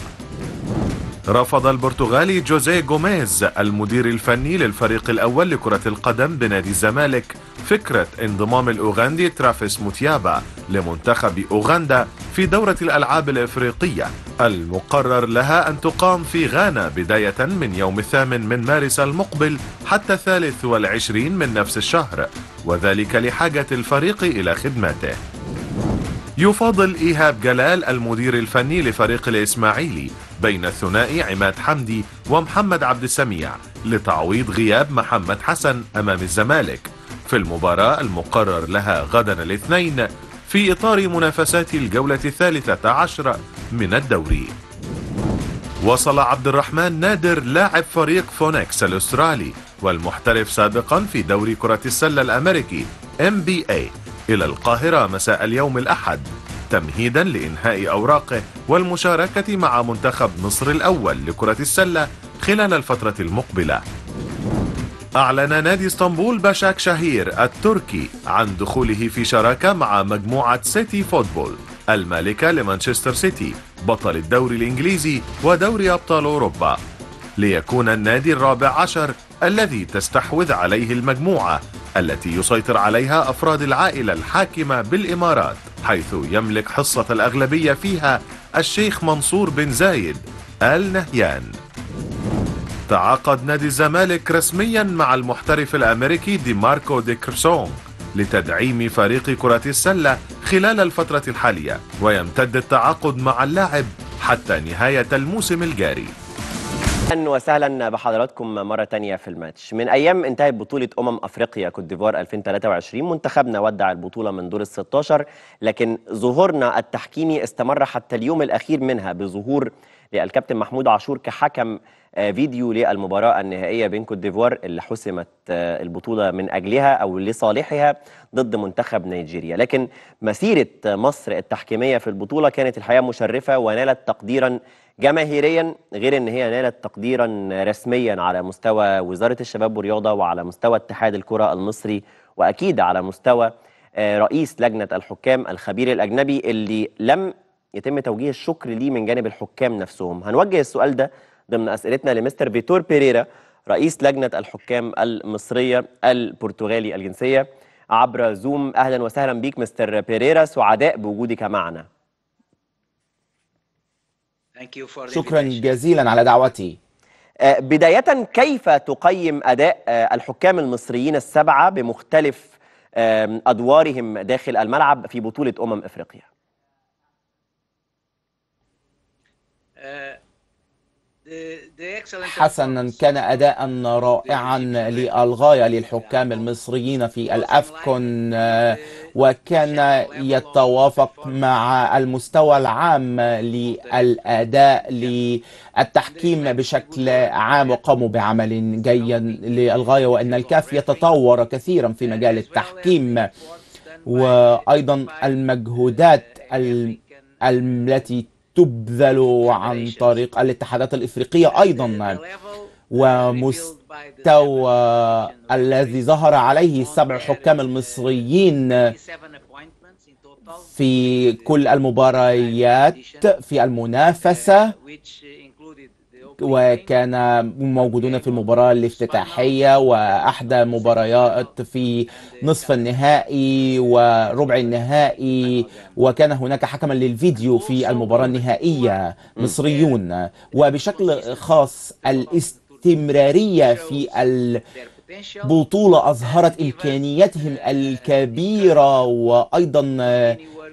رفض البرتغالي جوزيه جوميز المدير الفني للفريق الأول لكرة القدم بنادي الزمالك فكرة انضمام الأوغندي ترافيس موتيابا لمنتخب أوغندا في دورة الألعاب الإفريقية المقرر لها أن تقام في غانا بداية من يوم الثامن من مارس المقبل حتى الثالث والعشرين من نفس الشهر وذلك لحاجة الفريق إلى خدماته يفاضل إيهاب جلال المدير الفني لفريق الإسماعيلي بين الثنائي عماد حمدي ومحمد عبد السميع لتعويض غياب محمد حسن أمام الزمالك في المباراة المقرر لها غدا الاثنين في إطار منافسات الجولة الثالثة عشر من الدوري وصل عبد الرحمن نادر لاعب فريق فونكس الأسترالي والمحترف سابقا في دوري كرة السلة الأمريكي NBA إلى القاهرة مساء اليوم الأحد تمهيدا لإنهاء أوراقه والمشاركة مع منتخب مصر الأول لكرة السلة خلال الفترة المقبلة أعلن نادي اسطنبول باشاك شهير التركي عن دخوله في شراكة مع مجموعة سيتي فوتبول المالكة لمانشستر سيتي بطل الدوري الإنجليزي ودوري أبطال أوروبا ليكون النادي الرابع عشر الذي تستحوذ عليه المجموعة التي يسيطر عليها أفراد العائلة الحاكمة بالإمارات حيث يملك حصة الأغلبية فيها الشيخ منصور بن زايد آل نهيان تعاقد نادي الزمالك رسميا مع المحترف الأمريكي دي ماركو دي كرسون لتدعيم فريق كرة السلة خلال الفترة الحالية ويمتد التعاقد مع اللاعب حتى نهاية الموسم الجاري اهلا وسهلا بحضراتكم مره تانية في الماتش من ايام انتهت بطوله امم افريقيا كوت ديفوار 2023 منتخبنا ودع البطوله من دور ال 16 لكن ظهورنا التحكيمي استمر حتى اليوم الاخير منها بظهور للكابتن محمود عاشور كحكم آه، فيديو للمباراة النهائية بين كوت ديفوار اللي حسمت آه، البطولة من أجلها أو لصالحها ضد منتخب نيجيريا لكن مسيرة مصر التحكيمية في البطولة كانت الحقيقة مشرفة ونالت تقديرا جماهيريا غير ان هي نالت تقديرا رسميا على مستوى وزاره الشباب والرياضه وعلى مستوى اتحاد الكره المصري واكيد على مستوى آه، رئيس لجنه الحكام الخبير الاجنبي اللي لم يتم توجيه الشكر ليه من جانب الحكام نفسهم هنوجه السؤال ده ضمن اسئلتنا لمستر فيتور بيريرا رئيس لجنه الحكام المصريه البرتغالي الجنسيه عبر زوم اهلا وسهلا بيك مستر بيريرا سعداء بوجودك معنا شكرا جزيلا على دعوتي آه، بداية كيف تقيم أداء آه، الحكام المصريين السبعة بمختلف أدوارهم داخل الملعب في بطولة أمم إفريقيا uh, حسنا كان أداء رائعا للغاية للحكام المصريين في الأفكون وكان يتوافق مع المستوى العام للأداء للتحكيم بشكل عام وقاموا بعمل جيد للغاية وأن الكاف يتطور كثيرا في مجال التحكيم وأيضا المجهودات التي تبذل عن طريق الاتحادات الإفريقية أيضا ومستوى تو الذي ظهر عليه السبع حكام المصريين في كل المباريات في المنافسة وكان موجودون في المباراة الافتتاحية وأحدى مباريات في نصف النهائي وربع النهائي وكان هناك حكما للفيديو في المباراة النهائية مصريون وبشكل خاص الاست الاستمرارية في البطولة أظهرت إمكانياتهم الكبيرة وأيضا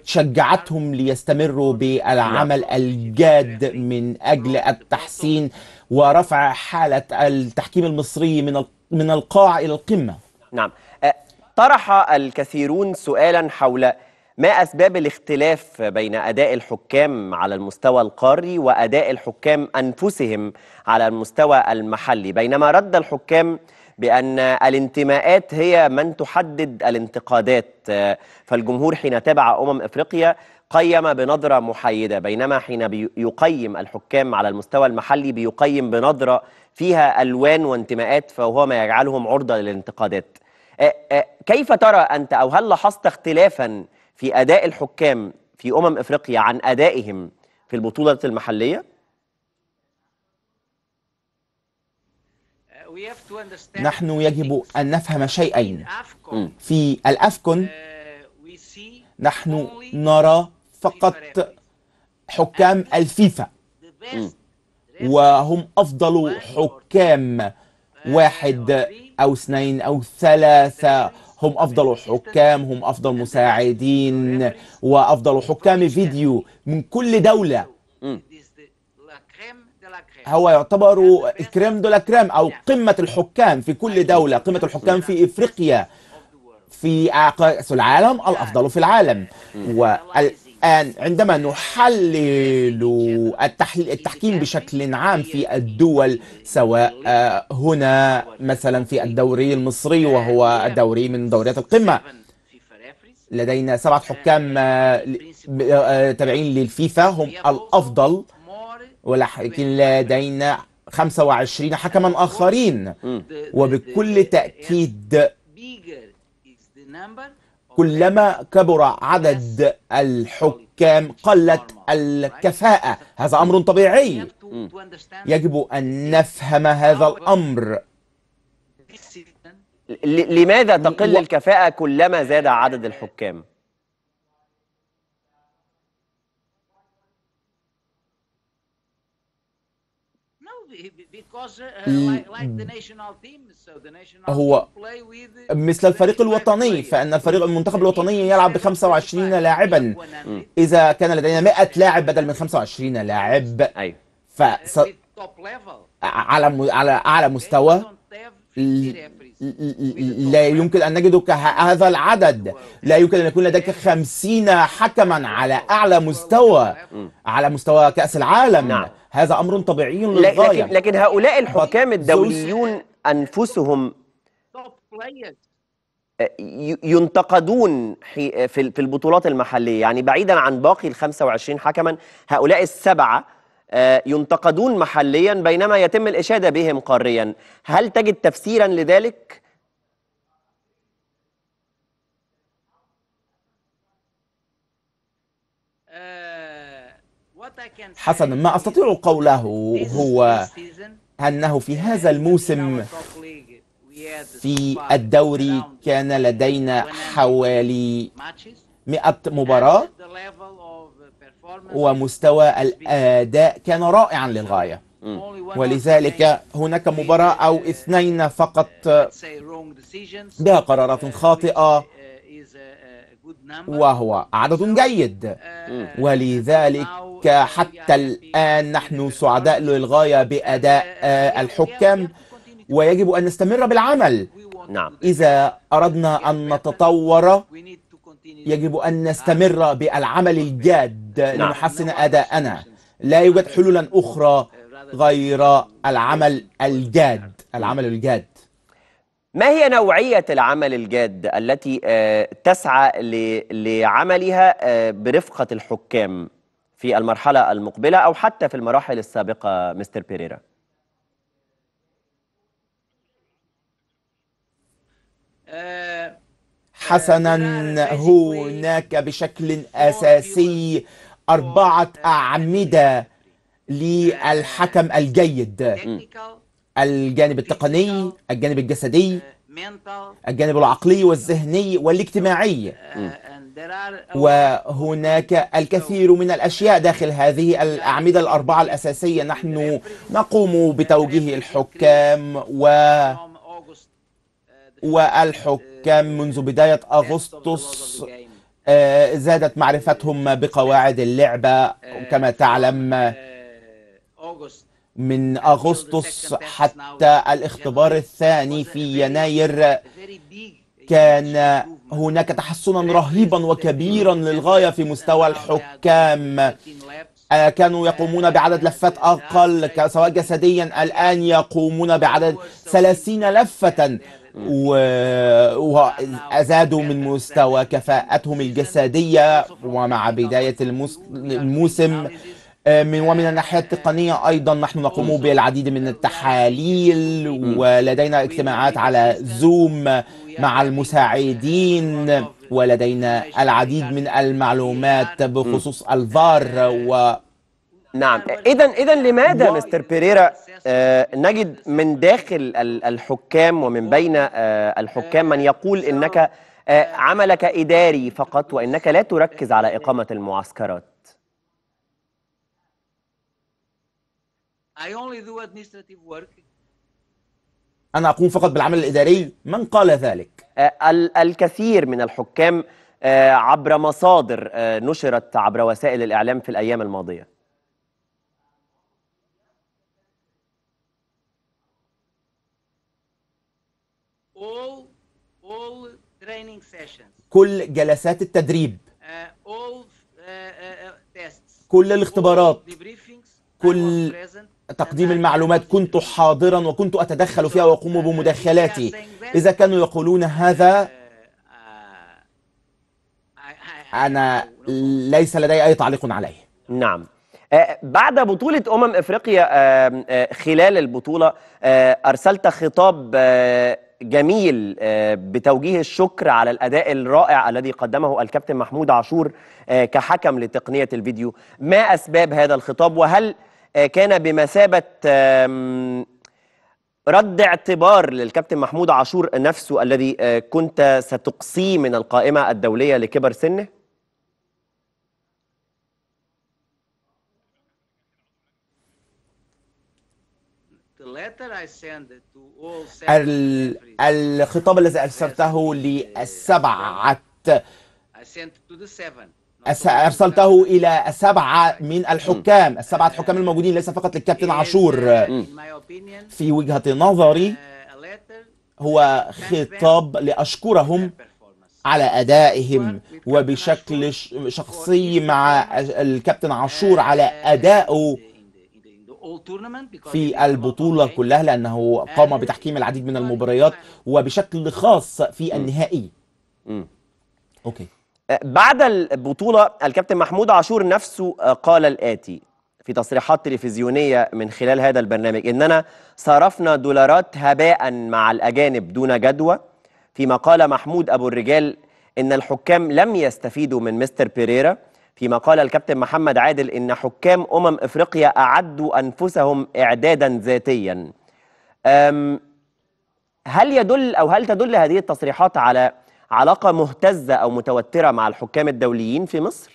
شجعتهم ليستمروا بالعمل الجاد من أجل التحسين ورفع حالة التحكيم المصري من من القاع إلى القمة نعم أه، طرح الكثيرون سؤالا حول ما أسباب الاختلاف بين أداء الحكام على المستوى القاري وأداء الحكام أنفسهم على المستوى المحلي بينما رد الحكام بأن الانتماءات هي من تحدد الانتقادات فالجمهور حين تابع أمم إفريقيا قيم بنظرة محايدة بينما حين يقيم الحكام على المستوى المحلي بيقيم بنظرة فيها ألوان وانتماءات فهو ما يجعلهم عرضة للانتقادات كيف ترى أنت أو هل لاحظت اختلافا في اداء الحكام في امم افريقيا عن ادائهم في البطوله المحليه نحن يجب ان نفهم شيئين في الافكون نحن نرى فقط حكام الفيفا وهم افضل حكام واحد او اثنين او ثلاثه هم أفضل حكام هم أفضل مساعدين وأفضل حكام فيديو من كل دولة هو يعتبر كريم دولا كريم أو قمة الحكام في كل دولة قمة الحكام في إفريقيا في العالم الأفضل في العالم وال الآن عندما نحلل التحكيم بشكل عام في الدول سواء آه، هنا مثلا في الدوري المصري وهو الدوري من دوريات القمة لدينا سبعة حكام آه، آه، تابعين للفيفا هم الأفضل ولكن لدينا 25 حكما آخرين وبكل تأكيد كلما كبر عدد الحكام قلت الكفاءة هذا أمر طبيعي يجب أن نفهم هذا الأمر لماذا تقل الكفاءة كلما زاد عدد الحكام؟ uh, هو مثل الفريق الوطني فإن الفريق المنتخب الوطني يلعب ب 25 لاعبا إذا كان لدينا 100 لاعب بدل من 25 لاعب أيوه. ف على على أعلى مستوى لا يمكن أن نجد هذا العدد لا يمكن أن يكون لديك 50 حكما على أعلى مستوى على مستوى كأس العالم نعم. هذا أمر طبيعي للغاية لكن, لكن هؤلاء الحكام الدوليون انفسهم آه، ينتقدون في البطولات المحليه يعني بعيدا عن باقي ال 25 حكما هؤلاء السبعه آه، ينتقدون محليا بينما يتم الاشاده بهم قاريا هل تجد تفسيرا لذلك آه، حسنا ما استطيع قوله هو أنه في هذا الموسم في الدوري كان لدينا حوالي 100 مباراة ومستوى الأداء كان رائعا للغاية ولذلك هناك مباراة أو اثنين فقط بها قرارات خاطئة وهو عدد جيد آه، ولذلك حتى الآن نحن سعداء للغاية بأداء آه، آه، الحكام ويجب أن نستمر بالعمل نعم. إذا أردنا أن نتطور يجب أن نستمر بالعمل الجاد نعم. لنحسن أداءنا لا يوجد حلولا أخرى غير العمل الجاد العمل الجاد ما هي نوعية العمل الجاد التي آه، تسعى لعملها آه، برفقة الحكام في المرحلة المقبلة أو حتى في المراحل السابقة مستر بيريرا؟ آه، حسنا هناك بشكل أساسي أربعة أعمدة للحكم الجيد الجانب التقني uh, الجانب الجسدي uh, uh, الجانب العقلي والذهني والاجتماعي وهناك الكثير من الأشياء داخل هذه الأعمدة الأربعة الأساسية نحن نقوم بتوجيه الحكام و والحكام منذ بداية أغسطس آه، زادت معرفتهم بقواعد اللعبة كما تعلم من أغسطس حتى الاختبار الثاني في يناير كان هناك تحسنا رهيبا وكبيرا للغاية في مستوى الحكام آه، كانوا يقومون بعدد لفات أقل سواء جسديا الآن يقومون بعدد 30 لفة وأزادوا من مستوى كفاءتهم الجسدية ومع بداية الموسم آه، من ومن الناحية التقنية أيضا نحن نقوم بالعديد من التحاليل ولدينا اجتماعات على زوم مع المساعدين ولدينا العديد من المعلومات بخصوص الفار و نعم اذا اذا لماذا مستر بيريرا آه، نجد من داخل الحكام ومن بين آه، الحكام من يقول انك عملك اداري فقط وانك لا تركز على اقامه المعسكرات I only do administrative work. أنا أقوم فقط بالعمل الإداري من قال ذلك؟ آه، الكثير من الحكام آه، عبر مصادر آه، نشرت عبر وسائل الإعلام في الأيام الماضية all, all training sessions. كل جلسات التدريب all, uh, uh, tests. كل الاختبارات all كل تقديم المعلومات كنت حاضرا وكنت أتدخل فيها وأقوم بمداخلاتي إذا كانوا يقولون هذا أنا ليس لدي أي تعليق عليه نعم آه، بعد بطولة أمم إفريقيا آه، خلال البطولة آه، أرسلت خطاب جميل بتوجيه الشكر على الأداء الرائع الذي قدمه الكابتن محمود عاشور كحكم لتقنية الفيديو ما أسباب هذا الخطاب وهل آه، كان بمثابه رد اعتبار للكابتن محمود عاشور نفسه الذي آه، كنت ستقصيه من القائمه الدوليه لكبر سنه؟ الخطاب الذي ارسلته uh, للسبعه أرسلته إلى سبعة من الحكام السبعة حكام الموجودين ليس فقط للكابتن عاشور uh, في وجهة نظري uh, هو خطاب لأشكرهم على أدائهم وبشكل شخصي مع الكابتن uh, عاشور على أدائه في البطولة كلها لأنه قام بتحكيم العديد من المباريات وبشكل خاص في النهائي أوكي بعد البطولة الكابتن محمود عاشور نفسه آه، قال الآتي في تصريحات تلفزيونية من خلال هذا البرنامج إننا صرفنا دولارات هباء مع الأجانب دون جدوى فيما قال محمود أبو الرجال إن الحكام لم يستفيدوا من مستر بيريرا فيما قال الكابتن محمد عادل إن حكام أمم إفريقيا أعدوا أنفسهم إعدادا ذاتيا هل يدل أو هل تدل هذه التصريحات على علاقة مهتزة أو متوترة مع الحكام الدوليين في مصر؟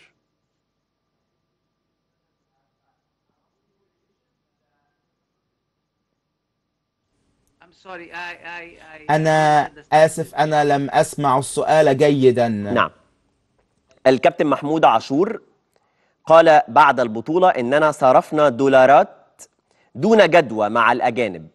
أنا آسف أنا لم أسمع السؤال جيدا نعم الكابتن محمود عاشور قال بعد البطولة إننا صرفنا دولارات دون جدوى مع الأجانب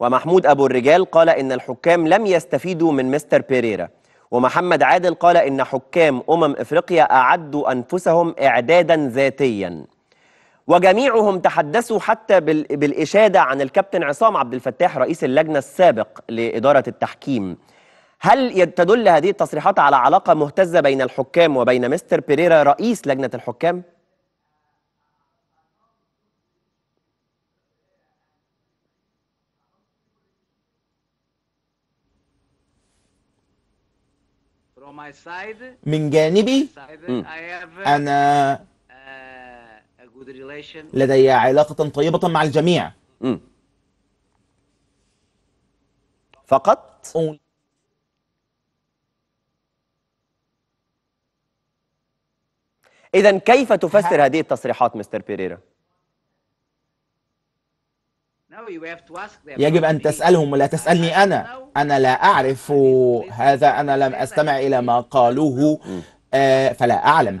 ومحمود أبو الرجال قال إن الحكام لم يستفيدوا من مستر بيريرا ومحمد عادل قال إن حكام أمم إفريقيا أعدوا أنفسهم إعدادا ذاتيا وجميعهم تحدثوا حتى بالإشادة عن الكابتن عصام عبد الفتاح رئيس اللجنة السابق لإدارة التحكيم هل تدل هذه التصريحات على علاقة مهتزة بين الحكام وبين مستر بيريرا رئيس لجنة الحكام؟ من جانبي أنا uh, لدي علاقة طيبة مع الجميع فقط إذا كيف تفسر هذه التصريحات مستر بيريرا؟ يجب أن تسألهم ولا تسألني أنا أنا لا أعرف هذا أنا لم أستمع إلى ما قالوه mm. آه، فلا أعلم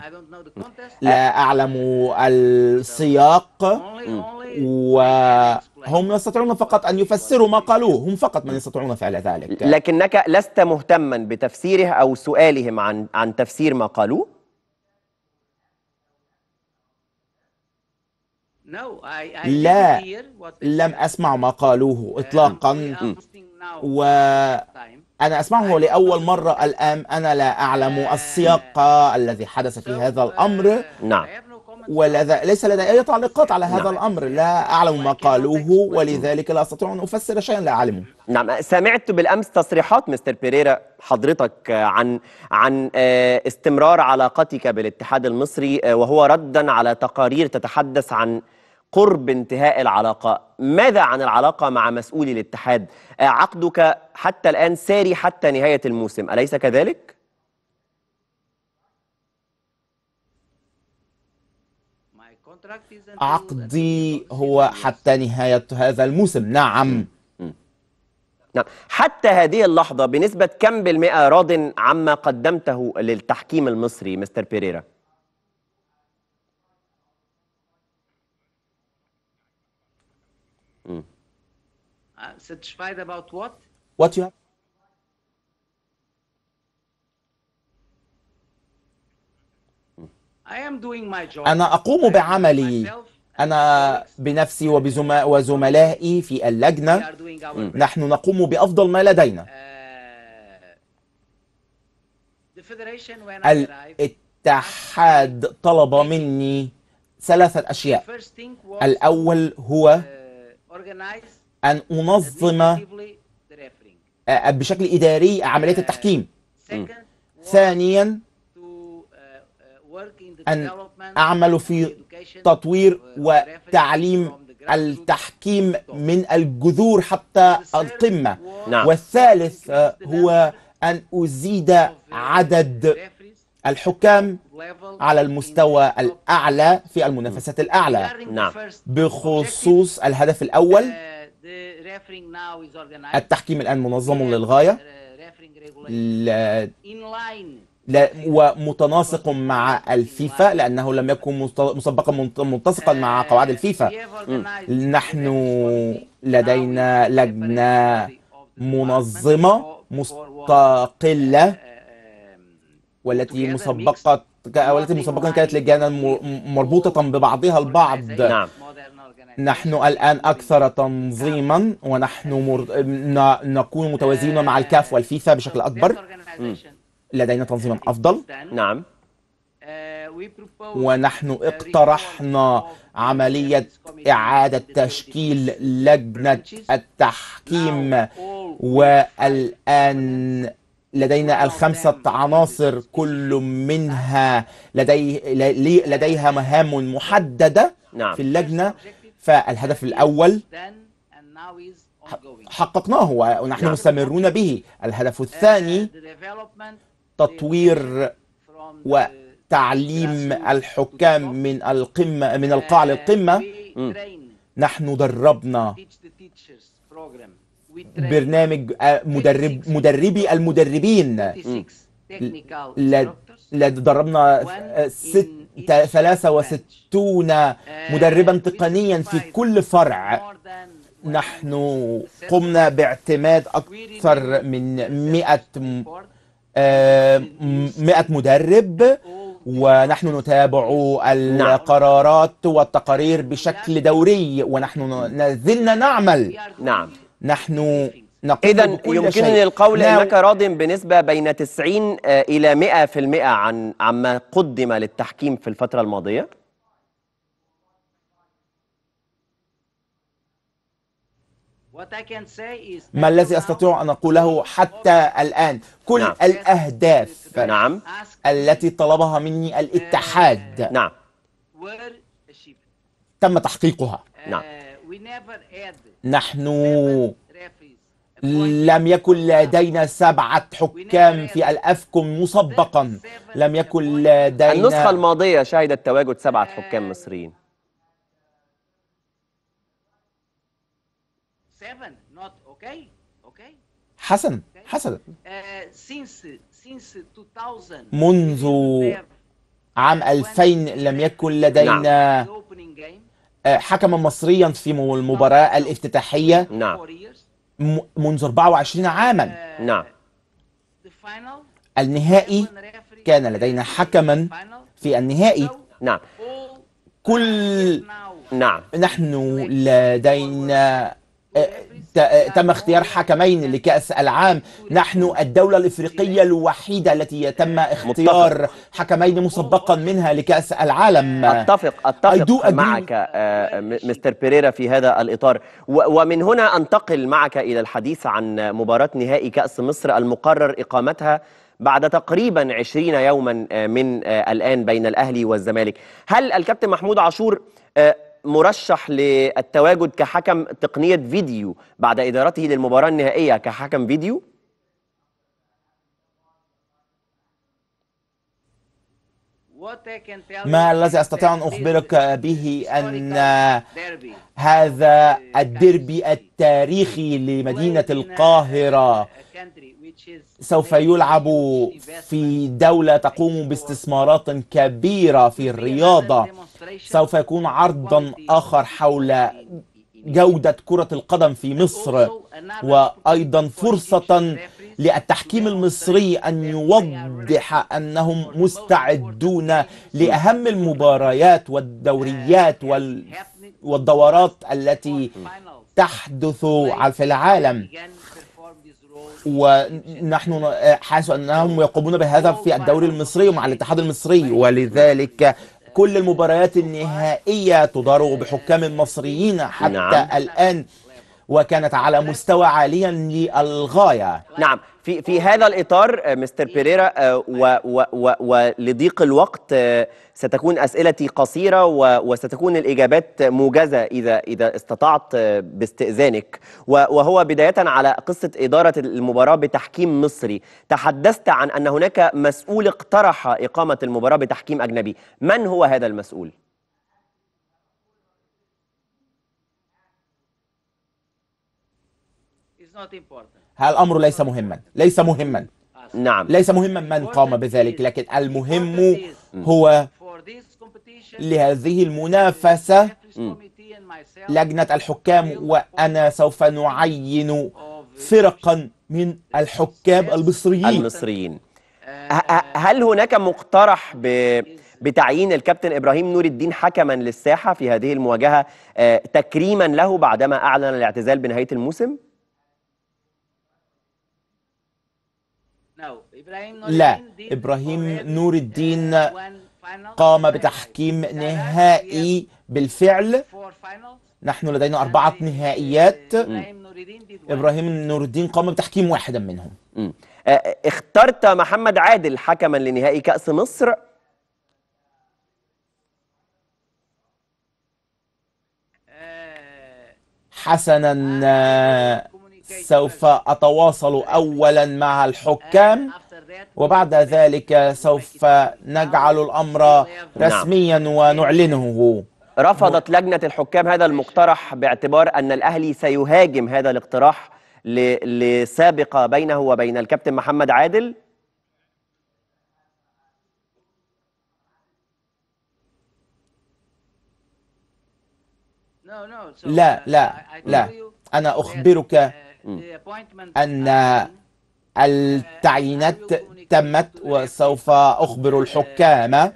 لا أعلم السياق mm. وهم يستطيعون فقط أن يفسروا ما قالوه هم فقط من يستطيعون فعل ذلك لكنك لست مهتما بتفسيره أو سؤالهم عن عن تفسير ما قالوه لا لم أسمع ما قالوه إطلاقا mm. وأنا أسمعه لأول مرة الآن أنا لا أعلم السياق الذي حدث في هذا uh, الأمر نعم ولذا ليس لدي أي تعليقات على هذا نعم. الأمر لا أعلم ما قالوه ولذلك لا أستطيع أن أفسر شيئا لا أعلمه نعم سمعت بالأمس تصريحات مستر بيريرا حضرتك عن عن آه، استمرار علاقتك بالاتحاد المصري آه، وهو ردا على تقارير تتحدث عن قرب انتهاء العلاقة ماذا عن العلاقة مع مسؤولي الاتحاد آه، عقدك حتى الآن ساري حتى نهاية الموسم أليس كذلك؟ عقدي هو حتى نهاية هذا الموسم نعم نعم حتى هذه اللحظة بنسبة كم بالمئة راض عما قدمته للتحكيم المصري مستر بيريرا؟ satisfied about what? What you have? I am doing my job. أنا أقوم بعملي أنا بنفسي وبزم... وزملائي في اللجنة نحن نقوم بأفضل ما لدينا uh, الاتحاد طلب مني ثلاثة أشياء الأول هو uh, ان انظم آه، آه، بشكل اداري عمليه التحكيم mm. ثانيا ان اعمل في تطوير وتعليم التحكيم من الجذور حتى القمه نعم. والثالث آه، هو ان ازيد عدد الحكام على المستوى الأعلى في المنافسات الأعلى نعم. بخصوص الهدف الأول التحكيم الآن منظم للغاية لا لا ومتناسق مع الفيفا لأنه لم يكن مسبقا متسقا مع uh, قواعد الفيفا mm. نحن لدينا لجنة منظمة مستقلة uh, um, والتي مسبقة والتي مسبقا كانت لجانا مربوطة ببعضها البعض نعم. نحن الآن أكثر تنظيما ونحن مر... ن... نكون متوازيين مع الكاف والفيفا بشكل أكبر لدينا تنظيما أفضل نعم ونحن اقترحنا عملية إعادة تشكيل لجنة التحكيم والآن لدينا الخمسة عناصر كل منها لدي لديها مهام محددة نعم. في اللجنة فالهدف الأول حققناه ونحن نعم. مستمرون به الهدف الثاني تطوير وتعليم الحكام من القمة من القاع للقمة نحن دربنا برنامج آه، مدرب مدربي المدربين دربنا آه، ست 63 مدربا آه، تقنيا في كل فرع نحن قمنا باعتماد أكثر من 100 100 آه، مدرب ونحن نتابع القرارات والتقارير بشكل دوري ونحن نزلنا نعمل نعم نحن اذا يمكنني القول نعم. انك راض بنسبه بين 90 آه، الى 100% عن عما قدم للتحكيم في الفتره الماضيه ما الذي استطيع ان اقوله حتى الان كل نعم. الاهداف نعم التي طلبها مني الاتحاد نعم تم تحقيقها نعم uh, نحن لم يكن لدينا سبعة حكام في الأفكم مسبقا لم يكن لدينا النسخة الماضية شهدت تواجد سبعة حكام مصريين حسنا حسنا uh, منذ عام 2000 لم يكن لدينا حكما مصريا في المباراة الافتتاحية نعم منذ 24 عاما آه، نعم النهائي كان لدينا حكما في النهائي نعم كل نعم نحن لدينا آه، تم اختيار حكمين لكأس العام نحن الدولة الإفريقية الوحيدة التي تم اختيار حكمين مسبقا منها لكأس العالم أتفق أتفق معك آه، مستر بيريرا في هذا الإطار ومن هنا أنتقل معك إلى الحديث عن مباراة نهائي كأس مصر المقرر إقامتها بعد تقريبا 20 يوما آه، من آه، الآن بين الأهلي والزمالك هل الكابتن محمود عاشور مرشح للتواجد كحكم تقنية فيديو بعد إدارته للمباراة النهائية كحكم فيديو ما الذي استطيع ان اخبرك به ان هذا الديربي التاريخي لمدينه القاهره سوف يلعب في دولة تقوم باستثمارات كبيرة في الرياضة سوف يكون عرضا آخر حول جودة كرة القدم في مصر وأيضا فرصة للتحكيم المصري أن يوضح أنهم مستعدون لأهم المباريات والدوريات والدورات التي تحدث في العالم ونحن حاسوا انهم يقومون بهذا في الدوري المصري ومع الاتحاد المصري ولذلك كل المباريات النهائية تدار بحكام مصريين حتى نعم. الآن وكانت على مستوى عاليا للغاية نعم في في هذا الإطار آه، مستر بيريرا آه، ولضيق الوقت آه، ستكون أسئلتي قصيرة وستكون الإجابات موجزة إذا إذا استطعت باستئذانك وهو بداية على قصة إدارة المباراة بتحكيم مصري تحدثت عن أن هناك مسؤول اقترح إقامة المباراة بتحكيم أجنبي من هو هذا المسؤول؟ الأمر ليس مهما ليس مهما نعم ليس مهما من قام بذلك لكن المهم هو لهذه mm. المنافسة لجنة الحكام وأنا سوف نعين فرقا من الحكام المصريين المصريين هل هناك مقترح ب... بتعيين الكابتن إبراهيم نور الدين حكما للساحة في هذه المواجهة آه، تكريما له بعدما أعلن الاعتزال بنهاية الموسم؟ لا آه، uh, إبراهيم نور الدين قام بتحكيم نهائي بالفعل نحن لدينا أربعة نهائيات إبراهيم نور الدين قام بتحكيم واحدا منهم آه، اخترت محمد عادل حكما لنهائي كأس مصر uh, حسنا آه، سوف أتواصل أولا مع الحكام وبعد ذلك سوف نجعل الأمر رسميا ونعلنه رفضت لجنة الحكام هذا المقترح باعتبار أن الأهلي سيهاجم هذا الاقتراح لسابقة بينه وبين الكابتن محمد عادل لا لا لا أنا أخبرك أن التعيينات تمت وسوف أخبر الحكام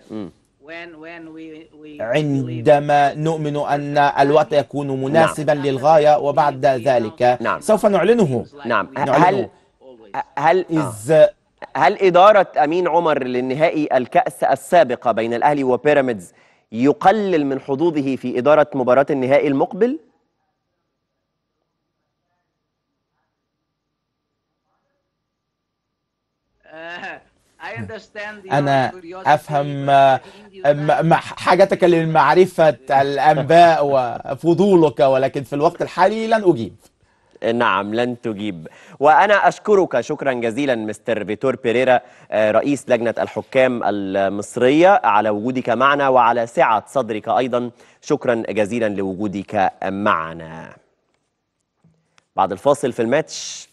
عندما نؤمن أن الوقت يكون مناسبا نعم. للغاية وبعد ذلك نعم. سوف نعلنه نعم نعلنه. هل هل إز آه. هل إدارة أمين عمر للنهائي الكأس السابقة بين الأهلي وبيراميدز يقلل من حظوظه في إدارة مباراة النهائي المقبل؟ أنا أفهم حاجتك لمعرفة الأنباء وفضولك ولكن في الوقت الحالي لن أجيب نعم لن تجيب وأنا أشكرك شكرا جزيلا مستر فيتور بيريرا آه، رئيس لجنة الحكام المصرية على وجودك معنا وعلى سعة صدرك أيضا شكرا جزيلا لوجودك معنا بعد الفاصل في الماتش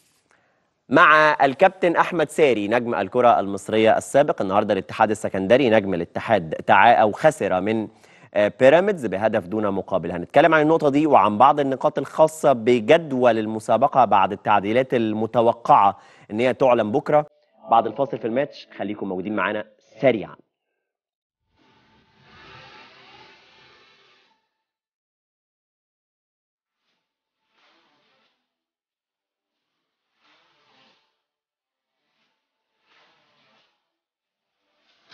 مع الكابتن احمد ساري نجم الكره المصريه السابق النهارده الاتحاد السكندري نجم الاتحاد تعا او خسر من آه، بيراميدز بهدف دون مقابل هنتكلم عن النقطه دي وعن بعض النقاط الخاصه بجدول المسابقه بعد التعديلات المتوقعه ان هي تعلن بكره بعد الفاصل في الماتش خليكم موجودين معانا سريعا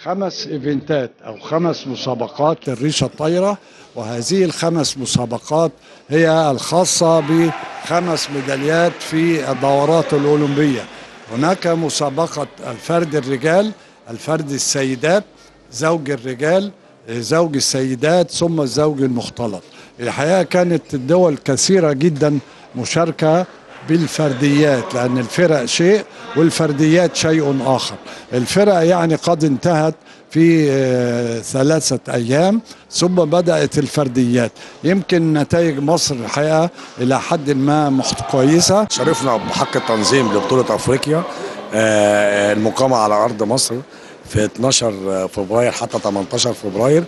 خمس ايفنتات او خمس مسابقات للريشه الطايره وهذه الخمس مسابقات هي الخاصه بخمس ميداليات في الدورات الاولمبيه هناك مسابقه الفرد الرجال الفرد السيدات زوج الرجال زوج السيدات ثم الزوج المختلط الحقيقه كانت الدول كثيره جدا مشاركه بالفرديات لأن الفرق شيء والفرديات شيء آخر الفرق يعني قد انتهت في آه، ثلاثة أيام ثم بدأت الفرديات يمكن نتائج مصر الحقيقة إلى حد ما كويسة شرفنا بحق التنظيم لبطولة أفريقيا آه، المقامة على أرض مصر في 12 فبراير حتى 18 فبراير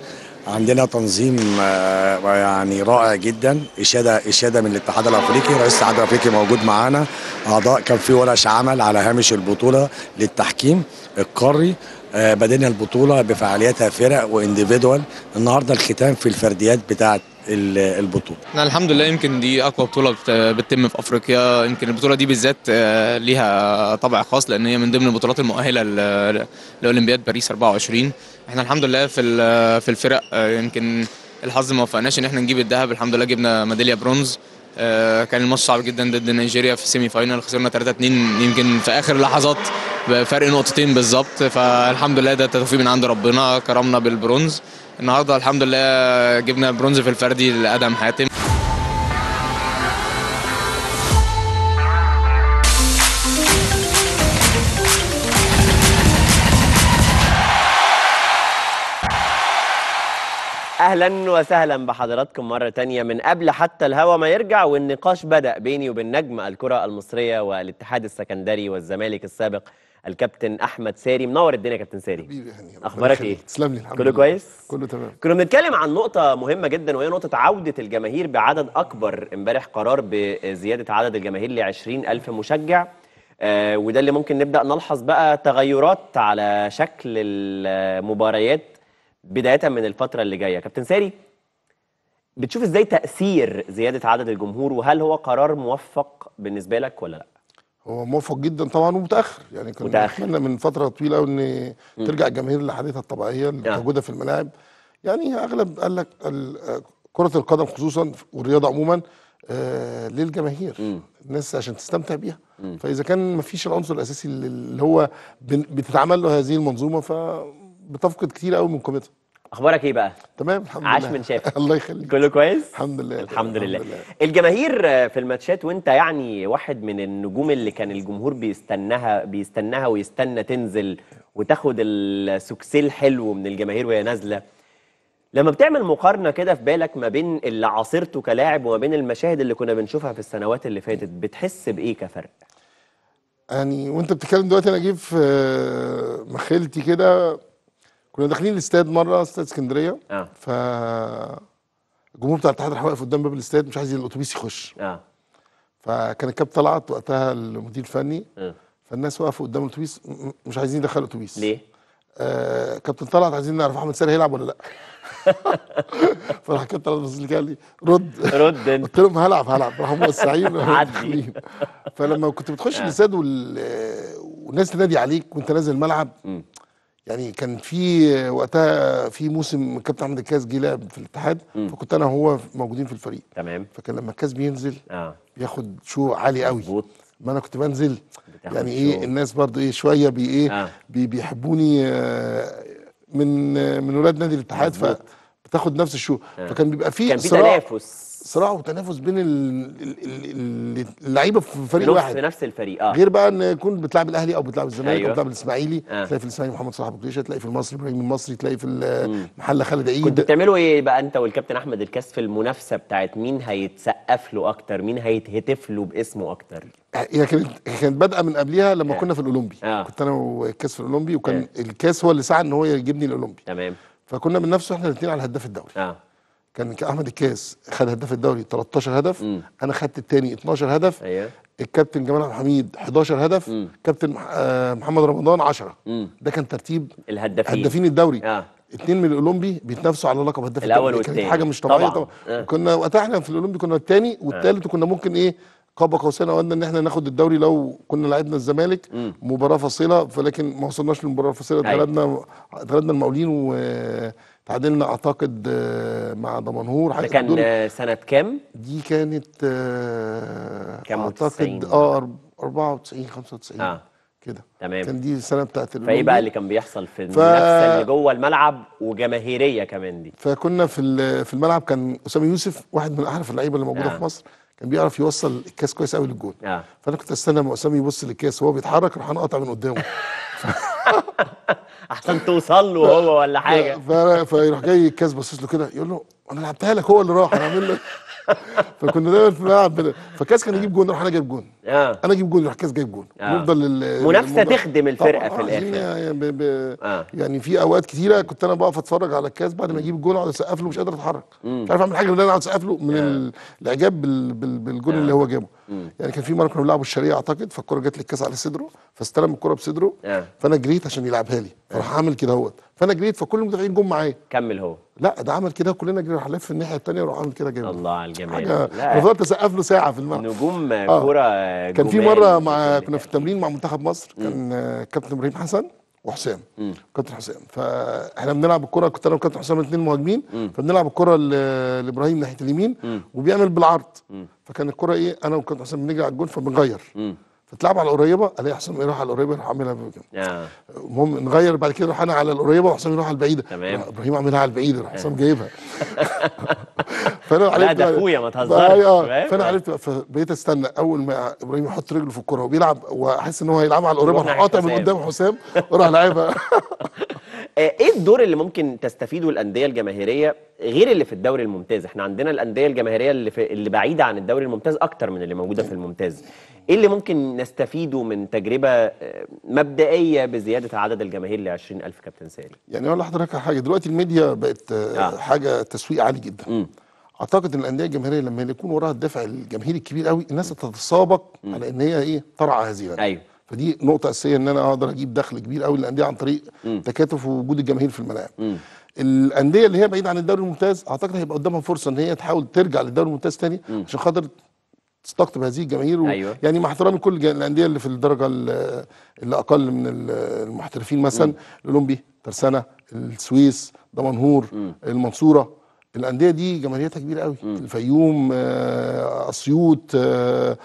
عندنا تنظيم آه، يعني رائع جدا اشاده اشاده من الاتحاد الافريقي رئيس الاتحاد الافريقي موجود معانا اعضاء كان في ورش عمل على هامش البطوله للتحكيم القاري آه، بدينا البطوله بفعالياتها فرق وانديفيدوال النهارده الختام في الفرديات بتاعه البطوله. احنا الحمد لله يمكن دي اقوى بطوله بتتم في افريقيا يمكن البطوله دي بالذات آه، ليها طابع خاص لان هي من ضمن البطولات المؤهله لاولمبياد باريس 24 احنا الحمد لله في في الفرق آه، يمكن الحظ ما وفقناش ان احنا نجيب الذهب الحمد لله جبنا ميداليه برونز آه، كان الماتش صعب جدا ضد نيجيريا في السيمي فاينل خسرنا 3 2 يمكن في اخر لحظات بفرق نقطتين بالظبط فالحمد لله ده توفيق من عند ربنا كرمنا بالبرونز النهارده الحمد لله جبنا برونز في الفردي لادم حاتم اهلا وسهلا بحضراتكم مره تانية من قبل حتى الهوا ما يرجع والنقاش بدا بيني وبين نجم الكره المصريه والاتحاد السكندري والزمالك السابق الكابتن احمد ساري منور الدنيا كابتن ساري حبيبي اخبارك ايه تسلم لي الحمد كله لله. كويس كله تمام كنا بنتكلم عن نقطه مهمه جدا وهي نقطه عوده الجماهير بعدد اكبر امبارح قرار بزياده عدد الجماهير ل 20000 مشجع آه وده اللي ممكن نبدا نلحظ بقى تغيرات على شكل المباريات بدايه من الفتره اللي جايه كابتن ساري بتشوف ازاي تاثير زياده عدد الجمهور وهل هو قرار موفق بالنسبه لك ولا لا هو موفق جدا طبعا ومتاخر يعني كنا نتمنى من فتره طويله ان ترجع الجماهير لحالتها الطبيعيه اللي نعم. موجوده في الملاعب يعني اغلب قال لك كره القدم خصوصا والرياضه عموما آه للجماهير الناس عشان تستمتع بيها فاذا كان مفيش العنصر الاساسي اللي هو بتتعمل له هذه المنظومه ف بتفقد كتير قوي من قيمتها اخبارك ايه بقى تمام الحمد عاش لله عاش من شاف *laughs* الله يخليك كله كويس الحمد لله الحمد, لله. الحمد لله الجماهير في الماتشات وانت يعني واحد من النجوم اللي كان الجمهور بيستناها بيستناها ويستنى تنزل وتاخد السكسيل حلو من الجماهير وهي نازله لما بتعمل مقارنه كده في بالك ما بين اللي عاصرته كلاعب وما بين المشاهد اللي كنا بنشوفها في السنوات اللي فاتت بتحس بايه كفرق يعني وانت بتتكلم دلوقتي انا جيف في مخيلتي كده كنا داخلين الاستاد مره استاد اسكندريه اه ف الجمهور بتاع الاتحاد راح واقف قدام باب الاستاد مش عايز الاتوبيس يخش اه فكان الكاب طلعت وقتها المدير الفني اه. فالناس واقفه قدام الاتوبيس مش عايزين يدخلوا الاتوبيس ليه؟ آه كابتن طلعت عايزين نعرف احمد ساري هيلعب ولا لا *laughs* فراح كابتن طلعت بص لي قال لي رد رد انت قلت لهم هلعب هلعب راحوا موسعين عدي فلما كنت بتخش آه. الاستاد والناس تنادي عليك وانت نازل الملعب يعني كان في وقتها في موسم كابتن احمد الكاس جه لعب في الاتحاد م. فكنت انا وهو موجودين في الفريق تمام فكان لما الكاس بينزل آه. بياخد شو عالي قوي بوت. ما انا كنت بنزل يعني ايه الناس برضو ايه شويه بي ايه آه. بي بيحبوني آه، من من ولاد نادي الاتحاد مزبوط. فبتاخد نفس الشو آه. فكان بيبقى فيه كان في تنافس صراع وتنافس بين اللعيبه في فريق واحد في نفس الفريق اه غير بقى ان يكون بتلعب الاهلي او بتلعب الزمالك أيوة. او بتلعب الاسماعيلي آه. تلاقي في الاسماعيلي محمد صلاح ابو كريشه تلاقي في المصري ابراهيم المصري تلاقي في المحله خالد عيد كنت بتعملوا ايه بقى انت والكابتن احمد الكاس في المنافسه بتاعت مين هيتسقف له اكتر مين هيتهتف له باسمه اكتر هي كانت كانت بادئه من قبلها لما آه. كنا في الاولمبي آه. كنت انا والكاس في الاولمبي وكان آه. الكاس هو اللي سعى ان هو يجيبني الاولمبي تمام فكنا بننافسه احنا الاثنين على هداف الدوري آه. كان احمد الكاس خد هداف الدوري 13 هدف مم. انا خدت الثاني 12 هدف أيه. الكابتن جمال عبد الحميد 11 هدف مم. كابتن آه، محمد رمضان 10 ده كان ترتيب الهدافين هدافين الدوري آه. اثنين من الاولمبي بيتنافسوا على لقب هداف الاول والثاني حاجه مش طبيعيه طبعا, طبعا. آه. كنا وقتها احنا في الاولمبي كنا الثاني والثالث آه. وكنا ممكن ايه قاب قوسين او ان احنا ناخد الدوري لو كنا لعبنا الزمالك مباراه فاصله فلكن ما وصلناش للمباراه الفاصله أيوه. اتغلبنا اتغلبنا المقاولين و تعادلنا اعتقد آه، مع دمنهور ده كان سنه كام؟ دي كانت آه، كام اعتقد اه 94 95 آه. كده تمام كان دي السنه بتاعت فايه بقى اللي كان بيحصل في ف... المنافسه اللي جوه الملعب وجماهيريه كمان دي فكنا في في الملعب كان اسامه يوسف واحد من احرف اللعيبه اللي موجوده آه. في مصر كان بيعرف يوصل الكاس كويس قوي للجول آه. فانا كنت استنى لما اسامه يبص للكاس وهو بيتحرك راح انا قاطع من قدامه *laughs* عشان توصل له هو ولا حاجه فيروح جاي الكاس باصص له كده يقول له انا لعبتها لك هو اللي راح انا عامل لك فكنا دايما في الملعب فكاس كان يجيب جون يروح انا جايب جون آه. انا اجيب جون يروح كاس جايب جون آه. نفضل منافسه تخدم الفرقه في الاخر يعني, آه. يعني في اوقات كثيره كنت انا بقف اتفرج على الكاس بعد ما اجيب الجون اقعد اسقف له مش قادر اتحرك مش عارف اعمل حاجه غير انا اقعد اسقف له من آه. الاعجاب بالجون اللي آه. هو جابه يعني كان في مره كنا بنلعبوا الشريعه اعتقد فالكره جت لي الكاس على صدره فاستلم الكره بصدره آه. فانا جريت عشان يلعبها لي فراح عامل كده اهوت فانا جريت فكل المدافعين جم معايا كمل هو لا ده عمل كده كلنا جرينا راح لف الناحيه الثانيه وراح عامل كده جامد الله على الجمال فضلت اسقف له ساعه في الملعب نجوم آه. كوره كان في مره مع كنا في التمرين مع منتخب مصر كان كابتن ابراهيم حسن وحسام كابتن حسام فاحنا بنلعب الكره كنت انا وكابتن حسام الاثنين مهاجمين فبنلعب الكره لابراهيم ناحيه اليمين وبيعمل بالعرض فكان الكره ايه انا وكابتن حسام بنجري على الجول فبنغير تلعب على القريبه الاقي حسام يروح إيه على القريبه يروح عاملها اه المهم نغير بعد كده نروح انا على القريبه وحسام يروح على البعيده تمام ابراهيم عاملها على البعيده حسام جايبها *laughs* فانا عرفت لا ده اخويا ما تهزرش آه. فانا عرفت فبقيت استنى اول ما ابراهيم يحط رجله في الكوره وبيلعب واحس ان هو هيلعبها على القريبه اروح من قدام حسام واروح لعبها *laughs* آه، ايه الدور اللي ممكن تستفيده الانديه الجماهيريه غير اللي في الدوري الممتاز احنا عندنا الانديه الجماهيريه اللي في اللي بعيده عن الدوري الممتاز اكتر من اللي موجوده في الممتاز ايه اللي ممكن نستفيده من تجربه آه، مبدئيه بزياده عدد الجماهير ل 20000 كابتن سالي يعني اقول لحضرتك حاجه دلوقتي الميديا بقت آه. آه. حاجه تسويق عالي جدا م. اعتقد ان الانديه الجماهيريه لما يكون وراها الدافع الجماهيري الكبير قوي الناس هتتسابق على ان هي ايه ترعى هذه الانديه ايوه فدي نقطه اساسيه ان انا اقدر اجيب دخل كبير قوي للانديه عن طريق تكاتف ووجود الجماهير في الملاعب الانديه اللي هي بعيده عن الدوري الممتاز اعتقد هيبقى قدامها فرصه ان هي تحاول ترجع للدوري الممتاز تاني عشان خاطر تستقطب هذه الجماهير و... أيوة. يعني مع احترامي كل الانديه اللي في الدرجه اللي اقل من المحترفين مثلا الاولمبي ترسانه السويس دمنهور المنصوره الانديه دي جماهيريتها كبيره قوي م. الفيوم آه، اسيوط آه،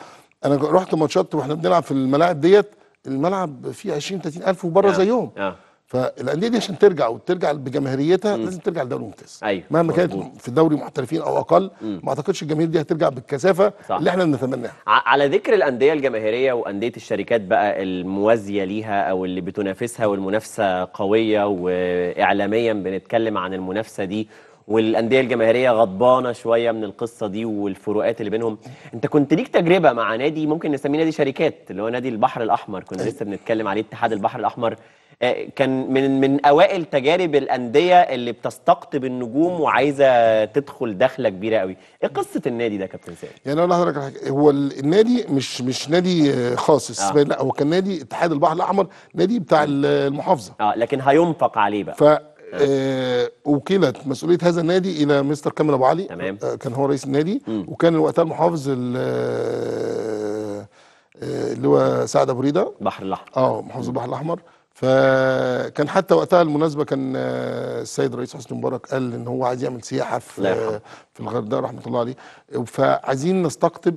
انا رحت ماتشات واحنا بنلعب في الملاعب ديت الملعب فيه 20 30 الف وبره زيهم yeah. فالانديه دي عشان ترجع وترجع بجماهيريتها لازم ترجع لدوري ممتاز أيوة. مهما كانت في الدوري محترفين او اقل مم. ما اعتقدش الجماهير دي هترجع بالكثافه اللي احنا بنتمناها على ذكر الانديه الجماهيريه وانديه الشركات بقى الموازيه ليها او اللي بتنافسها والمنافسه قويه واعلاميا بنتكلم عن المنافسه دي والانديه الجماهيريه غضبانه شويه من القصه دي والفروقات اللي بينهم انت كنت ليك تجربه مع نادي ممكن نسميه نادي شركات اللي هو نادي البحر الاحمر كنا لسه بنتكلم عليه اتحاد البحر الاحمر آه، كان من من اوائل تجارب الانديه اللي بتستقطب النجوم وعايزه تدخل دخله كبيره قوي ايه قصه النادي ده كابتن سامي يعني انا لحضرتك حاجه هو النادي مش مش نادي خاص آه. لا هو كان نادي اتحاد البحر الاحمر نادي بتاع المحافظه اه لكن هينفق عليه بقى آه وكلت مسؤوليه هذا النادي الى مستر كامل ابو علي تمام. آه كان هو رئيس النادي مم. وكان وقتها المحافظ آه، آه، اللي هو سعد ابو ريده البحر الاحمر اه محافظ البحر الاحمر فكان حتى وقتها المناسبه كان آه، السيد الرئيس حسني مبارك قال ان هو عايز يعمل سياحه في في الغردقه رحمه الله عليه فعايزين نستقطب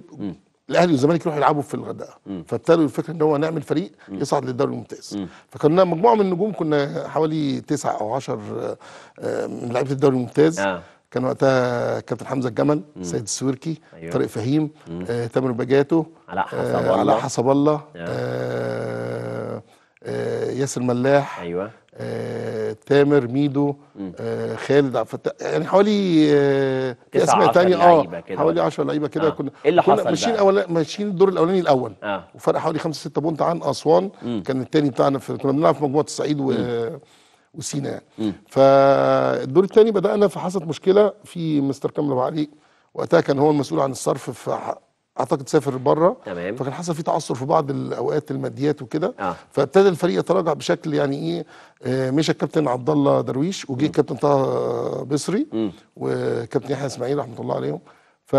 الاهلي والزمالك يروحوا يلعبوا في الغردقه فابتدوا الفكره ان هو نعمل فريق يصعد للدوري الممتاز فكنا مجموعه من النجوم كنا حوالي تسعة او 10 آه، آه، من لعيبه الدوري الممتاز آه. كان وقتها كابتن حمزه الجمل مم. سيد السويركي أيوه. طارق فهيم آه، تامر بجاتو علاء حسب الله آه، علاء حسب الله آه. آه، آه، ياسر ملاح ايوه آه، تامر ميدو آه، خالد عفت... يعني حوالي آه، في اسماء تانية اه حوالي 10 لعيبه كده آه. كنا ايه اللي حصل ماشيين اول ماشيين الدور الاولاني الاول آه. وفرق حوالي 5 6 بونت عن اسوان مم. كان الثاني بتاعنا في... كنا بنلعب في مجموعه الصعيد و... وسينا يعني فالدور الثاني بدانا فحصلت مشكله في مستر كامل ابو علي وقتها كان هو المسؤول عن الصرف في اعتقد سافر بره تمام فكان حصل في تعثر في بعض الاوقات الماديات وكده آه. فابتدى الفريق يتراجع بشكل يعني ايه آه، مشى الكابتن عبد الله درويش وجه الكابتن طه بصري وكابتن يحيى اسماعيل رحمه الله عليهم ف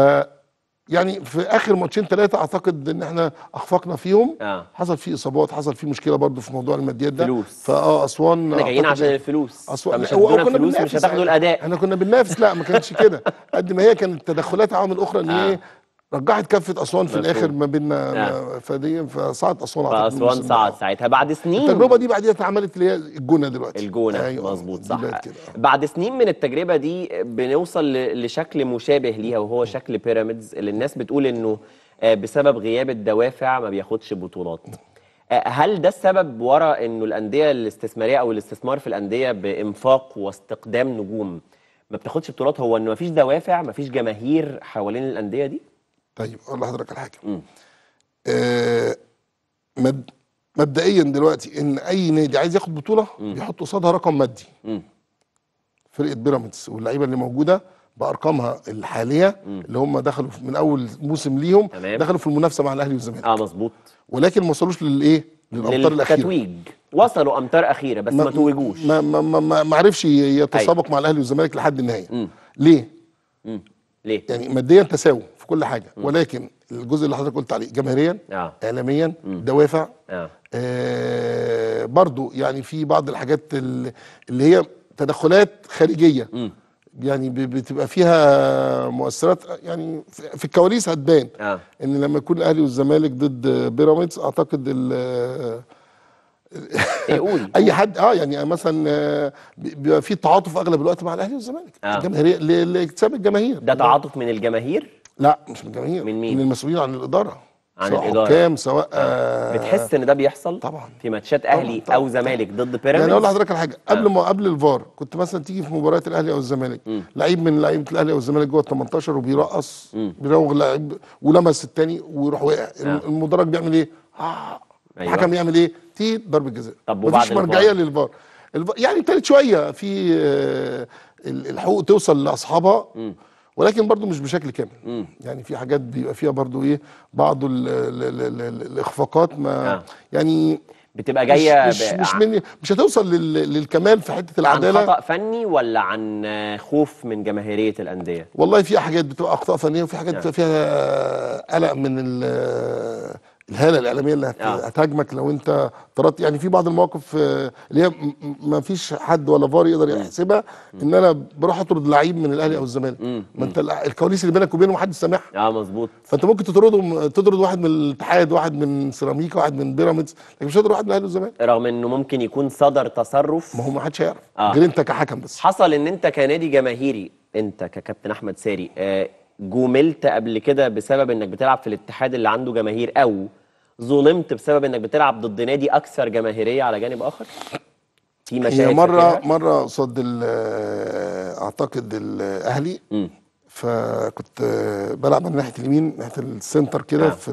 يعني في اخر ماتشين ثلاثه اعتقد ان احنا اخفقنا فيهم آه. حصل فيه اصابات حصل فيه مشكله برضو في موضوع الماديات ده فلوس فاه اسوان احنا جايين عشان الفلوس اسوان مش هتدونا فلوس مش هتاخدوا الاداء احنا كنا بننافس لا ما كانتش كده قد ما هي كانت تدخلات عوامل اخرى ان آه. ايه رجحت كفه اسوان في الاخر ما بيننا نعم. فصعد اسوان اسوان صعد ساعتها بعد سنين التجربه دي بعديها اتعملت اللي هي الجونه دلوقتي الجونه أيوة مظبوط صح بعد سنين من التجربه دي بنوصل لشكل مشابه ليها وهو شكل بيراميدز اللي الناس بتقول انه آه، بسبب غياب الدوافع ما بياخدش بطولات آه، هل ده السبب ورا انه الانديه الاستثماريه او الاستثمار في الانديه بانفاق واستقدام نجوم ما بتاخدش بطولات هو انه ما فيش دوافع ما فيش جماهير حوالين الانديه دي طيب اقول لحضرتك على حاجه آه مد مبدئيا دلوقتي ان اي نادي عايز ياخد بطوله مم. بيحط قصادها رقم مادي فرقه بيراميدز واللعيبه اللي موجوده بارقامها الحاليه مم. اللي هم دخلوا من اول موسم ليهم تمام. دخلوا في المنافسه مع الاهلي والزمالك اه مظبوط ولكن ما وصلوش للايه للامتار الاخيره للتتويج وصلوا امتار اخيره بس ما, ما توجوش ما ما ما, ما عرفش يتسابق أيوة. مع الاهلي والزمالك لحد النهايه مم. ليه مم. ليه يعني ماديا تساوي في كل حاجه م. ولكن الجزء اللي حضرتك قلت عليه جماهيريا آه. اعلاميا م. دوافع آه. آه برضو يعني في بعض الحاجات اللي هي تدخلات خارجيه م. يعني بتبقى فيها مؤثرات يعني في الكواليس هتبان آه. ان لما يكون الاهلي والزمالك ضد بيراميدز اعتقد ال إيه، *laughs* اي حد اه يعني مثلا آه، بيبقى في تعاطف اغلب الوقت مع الاهلي والزمالك آه. الجماهير لاكتساب الجماهير ده تعاطف من الجماهير لا مش من الجماهير من مين؟ من المسؤولين عن الاداره عن سواء الاداره حكام سواء آه بتحس ان ده بيحصل طبعا في ماتشات اهلي طبعًا او زمالك ضد بيراميدز يعني اقول لحضرتك على حاجه آه. قبل ما قبل الفار كنت مثلا تيجي في مباريات الاهلي او الزمالك لعيب من لعيبه الاهلي او الزمالك جوه ال 18 وبيرقص بيروغ لعيب ولمس الثاني ويروح وقع آه. المدرج بيعمل ايه؟ آه أيوة. الحكم يعمل ايه؟ تي ضربه جزاء طب وبعد مفيش مرجعيه للفار يعني ابتدت شويه في آه، الحقوق توصل لاصحابها ولكن برضو مش بشكل كامل مم. يعني في حاجات بيبقى فيها برضو ايه بعض الـ الـ الـ الـ الاخفاقات ما آه. يعني بتبقى جايه مش مش, مش, مني مش هتوصل للكمال في حته العداله عن خطا فني ولا عن خوف من جماهيريه الانديه والله في حاجات بتبقى اخطاء فنيه وفي حاجات نعم. بتبقى فيها قلق من الهاله الاعلاميه اللي آه. هتهاجمك لو انت طردت يعني في بعض المواقف آه، اللي هي ما فيش حد ولا فار يقدر يحسبها ان انا بروح اطرد لعيب من الاهلي او الزمالك ما انت الكواليس اللي بينك وبينه محدش سامعها اه مظبوط فانت ممكن تطرده تطرد واحد من الاتحاد واحد من سيراميكا واحد من بيراميدز لكن مش هتطرد واحد من الاهلي والزمالك رغم انه ممكن يكون صدر تصرف ما هو ما حدش هيعرف آه. غير انت كحكم بس حصل ان انت كنادي جماهيري انت ككابتن احمد ساري آه جملت قبل كده بسبب انك بتلعب في الاتحاد اللي عنده جماهير او ظلمت بسبب انك بتلعب ضد نادي اكثر جماهيريه على جانب اخر؟ في مشاكل مره في مره قصاد آه، اعتقد الاهلي م. فكنت آه، بلعب من ناحيه اليمين ناحيه السنتر كده آه. في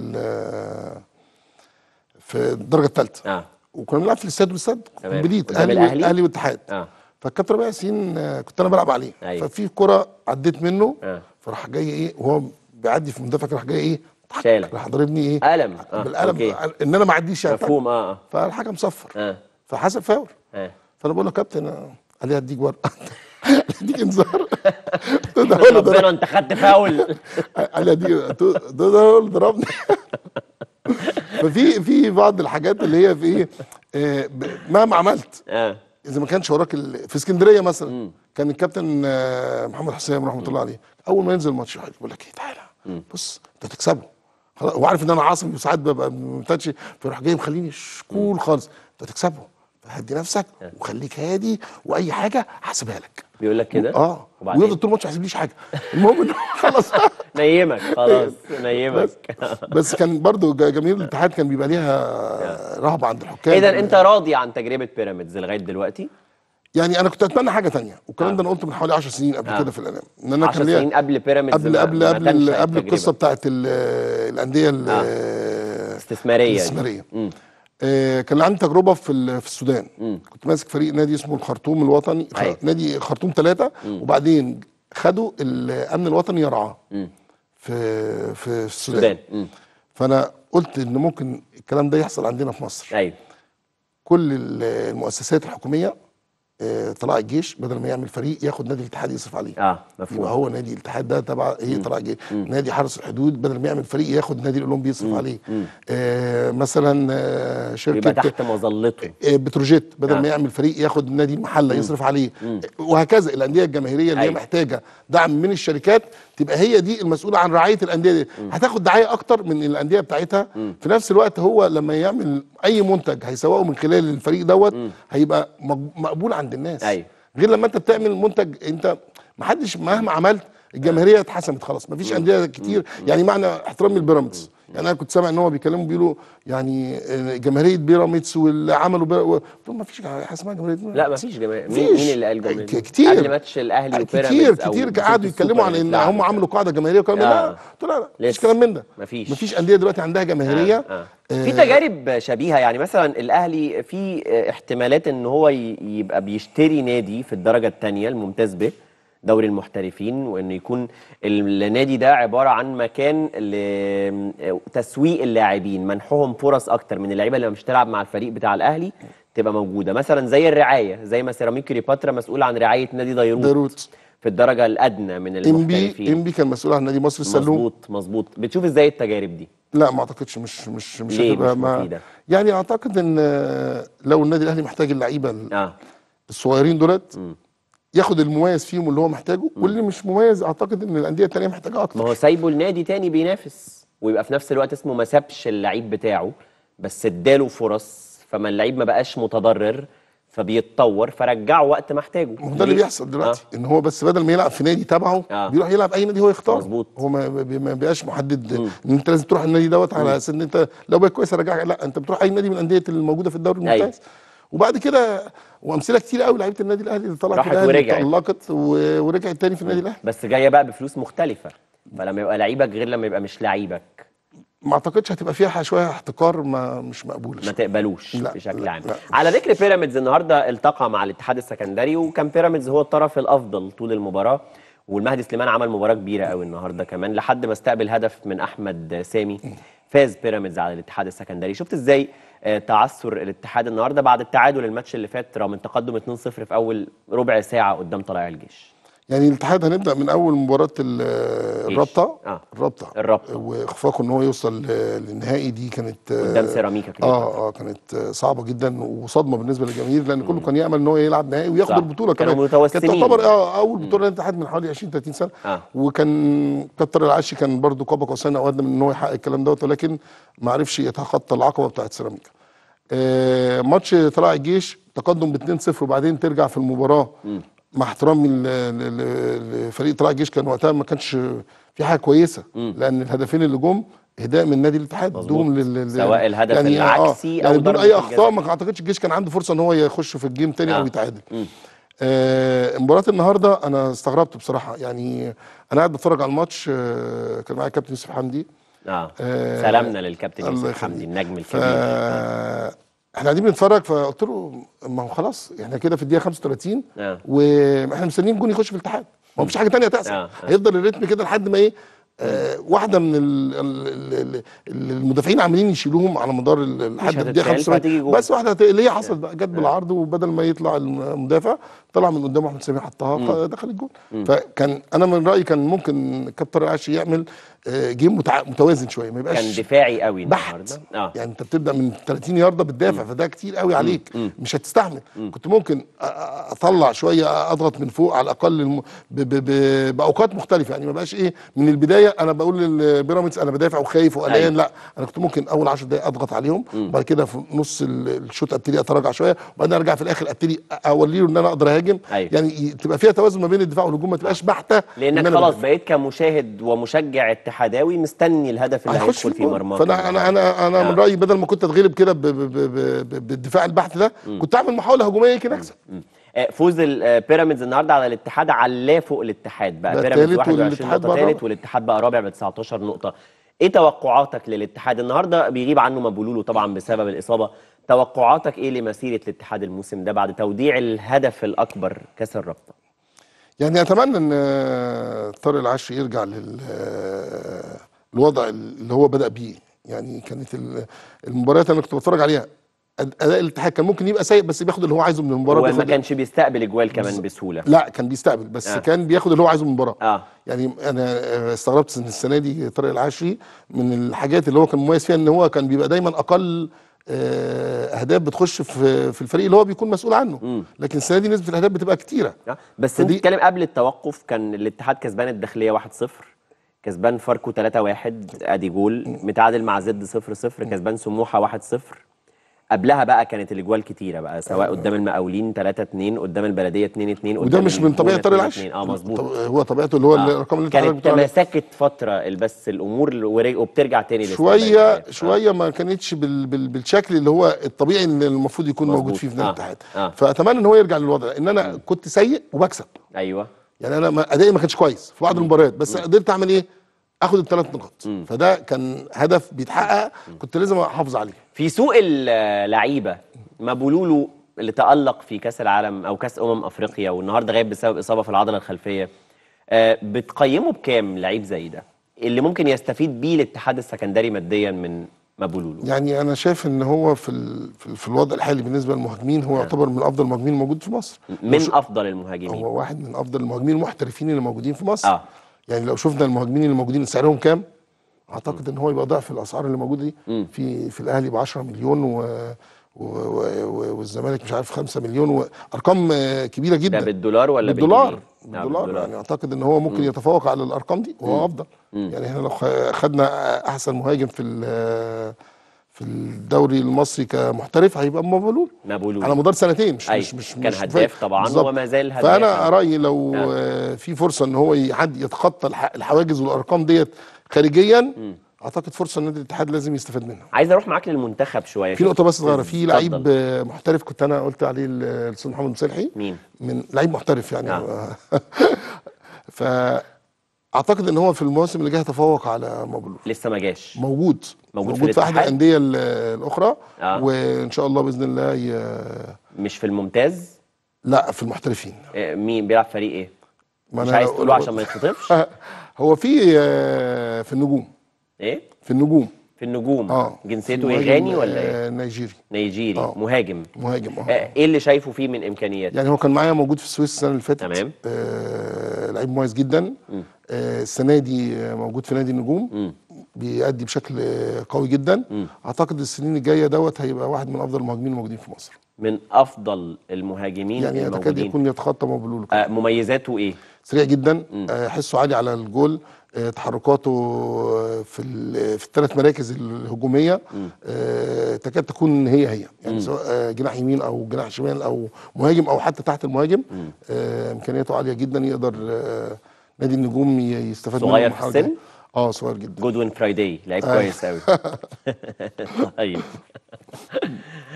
في الدرجه الثالثه آه. وكنا بنلعب في الاستاد والاستاد بليت اهلي اهلي واتحاد آه. فالكابتن ربيع ياسين آه، كنت انا بلعب عليه أيوه. ففي كره عديت منه آه. فراح جاي ايه وهو بيعدي في المدافع راح جاي ايه شالك راح ضربني ايه قلم آه. بالقلم أوكي. آه، ان انا ما عنديش مفهوم آه،, اه فالحكم صفر آه. فحسب فاول آه. فانا بقول له كابتن آه، قال لي هديك ورقه *laughs* هديك انذار *laughs* ربنا انت خدت فاول *laughs* قال لي هديك ضربني ففي في بعض الحاجات اللي هي في ايه مهما عملت اذا ما كانش وراك في اسكندريه مثلا كان الكابتن محمد حسام رحمه الله عليه اول ما ينزل الماتش يقول لك ايه تعالى بص انت هتكسبه وعارف ان انا عاصم وساعات ببقى متنشي فيروح جاي مخليني شكول خالص انت هتكسبهم فهدي نفسك آه. وخليك هادي واي حاجه حاسبها لك بيقول لك كده اه وبعدين طول الماتش ما يحسبليش حاجه المهم انه خلاص *laughs* نيمك خلاص *laughs* نيمك بس, *laughs* بس كان برضو جماهير الاتحاد كان بيبقى ليها آه. رهبه عند الحكام اذا انت راضي عن تجربه بيراميدز لغايه دلوقتي يعني انا كنت اتمنى حاجه ثانيه والكلام آه. ده انا قلته من حوالي 10 سنين قبل آه. كده في الاعلام ان انا كان سنين قبل بيراميدز قبل قبل قبل قبل القصه بتاعت آه، الانديه آه. يعني. الاستثماريه الاستثماريه آه كان عندي تجربه في في السودان مم. كنت ماسك فريق نادي اسمه الخرطوم الوطني أي. أيوة. نادي خرطوم ثلاثة وبعدين خدوا الامن الوطني يرعاه في في السودان السودان. فانا قلت ان ممكن الكلام ده يحصل عندنا في مصر ايوه كل المؤسسات الحكوميه آه، طلائع الجيش بدل ما يعمل فريق ياخد نادي الاتحاد يصرف عليه اه مفهوم يبقى هو نادي الاتحاد ده تبع هي إيه؟ طلائع الجيش نادي حرس الحدود بدل ما يعمل فريق ياخد نادي الاولمبي يصرف عليه آه مثلا آه، شركه يبقى تحت مظلته آه،, آه بتروجيت بدل آه. ما يعمل فريق ياخد نادي المحله يصرف عليه وهكذا الانديه الجماهيريه اللي هي أيوه. محتاجه دعم من الشركات تبقى هي دي المسؤوله عن رعايه الانديه دي هتاخد دعايه اكتر من الانديه بتاعتها في نفس الوقت هو لما يعمل اي منتج هيسوقه من خلال الفريق دوت هيبقى مقبول عند الناس أيوه. غير لما انت بتعمل منتج انت محدش مهما عملت الجماهيريه اتحسمت خلاص مفيش انديه كتير يعني معنى احترامي لبيراميدز يعني انا كنت سامع ان هو بيكلموا بيقولوا يعني آه، جماهيريه بيراميدز واللي عملوا بيراميدز ما فيش حاجه اسمها جماهيريه لا ما فيش جماهير مين, اللي قال جماهير كتير قبل ماتش الاهلي وبيراميدز كتير كتير قعدوا يتكلموا عن ان هم عملوا قاعده جماهيريه وكلام آه. لا قلت لا مفيش كلام من ده مفيش مفيش انديه دلوقتي عندها آه، جماهيريه آه. آه. في تجارب شبيهه يعني مثلا الاهلي في احتمالات ان هو يبقى بيشتري نادي في الدرجه الثانيه الممتاز به دوري المحترفين وانه يكون النادي ده عباره عن مكان لتسويق اللاعبين منحهم فرص اكتر من اللعيبه اللي مش تلعب مع الفريق بتاع الاهلي تبقى موجوده مثلا زي الرعايه زي ما سيراميك كليوباترا مسؤول عن رعايه نادي ديروت, ديروت. في الدرجه الادنى من المحترفين انبي كان مسؤول عن نادي مصر السلوم مظبوط مظبوط بتشوف ازاي التجارب دي لا ما اعتقدش مش مش مش هتبقى ما يعني اعتقد ان لو النادي الاهلي محتاج اللعيبه آه. الصغيرين دولت م. ياخد المميز فيهم اللي هو محتاجه واللي مش مميز اعتقد ان الانديه الثانيه محتاجه اكتر ما هو سايبه لنادي تاني بينافس ويبقى في نفس الوقت اسمه ما سابش اللعيب بتاعه بس اداله فرص فما اللعيب ما بقاش متضرر فبيتطور فرجعه وقت ما احتاجه ده اللي بيحصل دلوقتي آه. ان هو بس بدل ما يلعب في نادي تبعه آه. بيروح يلعب اي نادي هو يختاره مظبوط هو ما بيبقاش محدد ان انت لازم تروح النادي دوت على اساس ان انت لو بقى كويس ارجعك لا انت بتروح اي نادي من الانديه الموجوده في الدوري أيوه. الممتاز وبعد كده وامثله كتير قوي لعيبه النادي الاهلي اللي طلعت راحت ورجعت ورجعت تاني في النادي الاهلي بس جايه بقى بفلوس مختلفه فلما يبقى لعيبك غير لما يبقى مش لعيبك ما اعتقدش هتبقى فيها شويه احتكار ما مش مقبوله ما تقبلوش لا بشكل عام على ذكر بيراميدز النهارده التقى مع الاتحاد السكندري وكان بيراميدز هو الطرف الافضل طول المباراه والمهدي سليمان عمل مباراه كبيره قوي النهارده كمان لحد ما استقبل هدف من احمد سامي فاز بيراميدز على الاتحاد السكندري شفت ازاي آه، تعثر الاتحاد النهارده بعد التعادل الماتش اللي فات رغم تقدم 2-0 في اول ربع ساعه قدام طلائع الجيش يعني الاتحاد هنبدا من اول مباراه الرابطه آه. الرابطه الرابطه واخفاقه ان هو يوصل للنهائي دي كانت قدام سيراميكا كده اه اه كانت صعبه جدا وصدمه بالنسبه للجماهير لان كله كان يامل ان هو يلعب نهائي وياخد صح. البطوله كمان كانت تعتبر اه اول بطوله للاتحاد من حوالي 20 30 سنه آه. وكان كتر العشي كان برده قاب قوسين او ادنى من ان هو يحقق الكلام دوت ولكن ما عرفش يتخطى العقبه بتاعت سيراميكا آه ماتش طلائع الجيش تقدم ب 2-0 وبعدين ترجع في المباراه م. مع احترامي لفريق طلائع الجيش كان وقتها ما كانش في حاجه كويسه مم. لان الهدفين اللي جم اهداء من نادي الاتحاد دوم لل... سواء الهدف يعني آه، العكسي آه. او يعني بدون اي اخطاء ما اعتقدش الجيش كان عنده فرصه ان هو يخش في الجيم تاني آه. او نعم. يتعادل آه مباراه النهارده انا استغربت بصراحه يعني انا قاعد بتفرج على الماتش آه كان معايا كابتن يوسف حمدي آه. آه سلامنا للكابتن يوسف حمدي النجم الكبير آه احنا قاعدين بنتفرج فقلت له ما هو خلاص احنا كده في الدقيقه 35 آه. واحنا مستنيين جون يخش في الاتحاد ما فيش حاجه ثانيه هتحصل آه. هيفضل الريتم كده لحد ما ايه آه واحده من المدافعين عاملين يشيلوهم على مدار لحد الدقيقه 35 بس واحده اللي هي حصلت آه. بقى جت بالعرض وبدل ما يطلع المدافع طلع من قدام احمد سامي حطها فدخل الجول فكان انا من رايي كان ممكن كابتن عاش يعمل آه، جيم متوازن شويه ما يبقاش كان دفاعي قوي النهارده اه يعني انت بتبدا من 30 يارده بتدافع فده كتير قوي عليك مم. مش هتستحمل مم. كنت ممكن اطلع شويه اضغط من فوق على الاقل الم... ب... ب... ب... باوقات مختلفه يعني ما بقاش ايه من البدايه انا بقول للبيراميدز انا بدافع وخايف وقلقان أيوه. لا انا كنت ممكن اول 10 دقائق اضغط عليهم وبعد كده في نص الشوط ابتدي اتراجع شويه وبعدين ارجع في الاخر ابتدي اوليه ان انا اقدر اهاجم أيوة. يعني تبقى فيها توازن ما بين الدفاع والهجوم ما تبقاش بحته لانك خلاص بقيت كمشاهد ومشجع الت... اتحداوي مستني الهدف اللي هيدخل في مرماه فانا انا انا انا آه. من رايي بدل ما كنت اتغلب كده بالدفاع البحث ده كنت اعمل محاوله هجوميه كده اكسب آه، فوز البيراميدز آه، النهارده على الاتحاد علاه فوق الاتحاد بقى بيراميدز 21 نقطه ثالث والاتحاد بقى رابع ب 19 نقطه ايه توقعاتك للاتحاد النهارده بيغيب عنه مبولولو طبعا بسبب الاصابه توقعاتك ايه لمسيره الاتحاد الموسم ده بعد توديع الهدف الاكبر كاس الرابطه يعني اتمنى ان طارق آه، العشري يرجع للوضع آه، اللي هو بدا بيه يعني كانت المباريات اللي كنت بتفرج عليها اداء الاتحاد كان ممكن يبقى سيء بس بياخد اللي هو عايزه من المباراه هو ما كانش بيستقبل اجوال كمان بسهوله لا كان بيستقبل بس آه. كان بياخد اللي هو عايزه من المباراه آه. يعني انا آه، استغربت ان السنه دي طارق العشري من الحاجات اللي هو كان مميز فيها ان هو كان بيبقى دايما اقل آه، اهداف بتخش في في الفريق اللي هو بيكون مسؤول عنه مم. لكن السنه دي نسبه الاهداف بتبقى كتيره آه، بس انت بتتكلم قبل التوقف كان الاتحاد كسبان الداخليه 1-0 كسبان فاركو 3-1 ادي جول متعادل مع زد 0-0 كسبان سموحه 1-0 قبلها بقى كانت الاجوال كتيره بقى سواء آه. قدام المقاولين 3 2 قدام البلديه 2 2 قدام وده مش من طبيعه طارق العش اه مظبوط آه، هو طبيعته اللي هو آه. الرقم اللي كانت تماسكت فتره بس الامور وبترجع تاني شويه آه. شويه آه. ما كانتش بال بال بالشكل اللي هو الطبيعي ان المفروض يكون مزبوط. موجود فيه في نادي آه. الاتحاد آه. فاتمنى ان هو يرجع للوضع ان انا كنت سيء وبكسب ايوه يعني انا ادائي ما كانش كويس في بعض المباريات بس قدرت اعمل ايه اخد الثلاث نقط فده كان هدف بيتحقق كنت لازم احافظ عليه في سوق اللعيبه مابولولو اللي تالق في كاس العالم او كاس امم افريقيا والنهارده غايب بسبب اصابه في العضله الخلفيه آه، بتقيمه بكام لعيب زي ده اللي ممكن يستفيد بيه الاتحاد السكندري ماديا من مابولولو يعني انا شايف ان هو في ال... في الوضع الحالي بالنسبه للمهاجمين هو نعم. يعتبر من افضل المهاجمين الموجود في مصر من مش... افضل المهاجمين هو واحد من افضل المهاجمين المحترفين اللي موجودين في مصر آه. يعني لو شفنا المهاجمين اللي موجودين سعرهم كام اعتقد ان هو يبقى ضعف الاسعار اللي موجوده دي في في الاهلي ب 10 مليون و والزمالك مش عارف 5 مليون وارقام كبيره جدا ده بالدولار ولا بالدولار بالدولار, بالدولار. يعني اعتقد ان هو ممكن يتفوق على الارقام دي وهو افضل يعني احنا لو خدنا احسن مهاجم في في الدوري المصري كمحترف هيبقى مبولول مبولول على مدار سنتين مش أي. مش مش كان هداف طبعا بالزبط. وما زال هداف فانا رايي لو نعم. في فرصه ان هو حد يتخطى الحواجز والارقام ديت خارجيا م. اعتقد فرصه نادي الاتحاد لازم يستفاد منها عايز اروح معاك للمنتخب شويه في نقطه بس صغيره في لعيب محترف كنت انا قلت عليه الاستاذ محمد مسلحي مين من لعيب محترف يعني نعم. *laughs* ف اعتقد ان هو في المواسم اللي جايه تفوق على مبلول لسه ما جاش موجود موجود, موجود في, احد الانديه الاخرى آه. وان شاء الله باذن الله ي... مش في الممتاز لا في المحترفين آه، مين بيلعب فريق ايه مش عايز تقوله عشان ما يتخطفش *laughs* هو في آه، في النجوم ايه في النجوم في النجوم آه. جنسيته ايه غاني ولا ايه؟ آه، نيجيري نيجيري آه. مهاجم مهاجم اه, آه، ايه اللي شايفه فيه من امكانيات؟ يعني هو كان معايا موجود في السويس السنه اللي فاتت تمام آه لعيب مميز جدا آه السنه دي موجود في نادي النجوم م. بيأدي بشكل قوي جدا م. اعتقد السنين الجايه دوت هيبقى واحد من افضل المهاجمين الموجودين في مصر من افضل المهاجمين يعني يتكاد يكون يتخطى مبلول آه مميزاته ايه؟ سريع جدا آه حسه عالي على الجول آه، تحركاته آه، في في الثلاث مراكز الهجوميه آه، تكاد تكون هي هي يعني سواء جناح يمين او جناح شمال او مهاجم او حتى تحت المهاجم امكانياته عاليه جدا يقدر نادي النجوم يستفاد منه صغير في السن اه صغير جدا جودوين فرايداي لعيب أيوه. كويس قوي طيب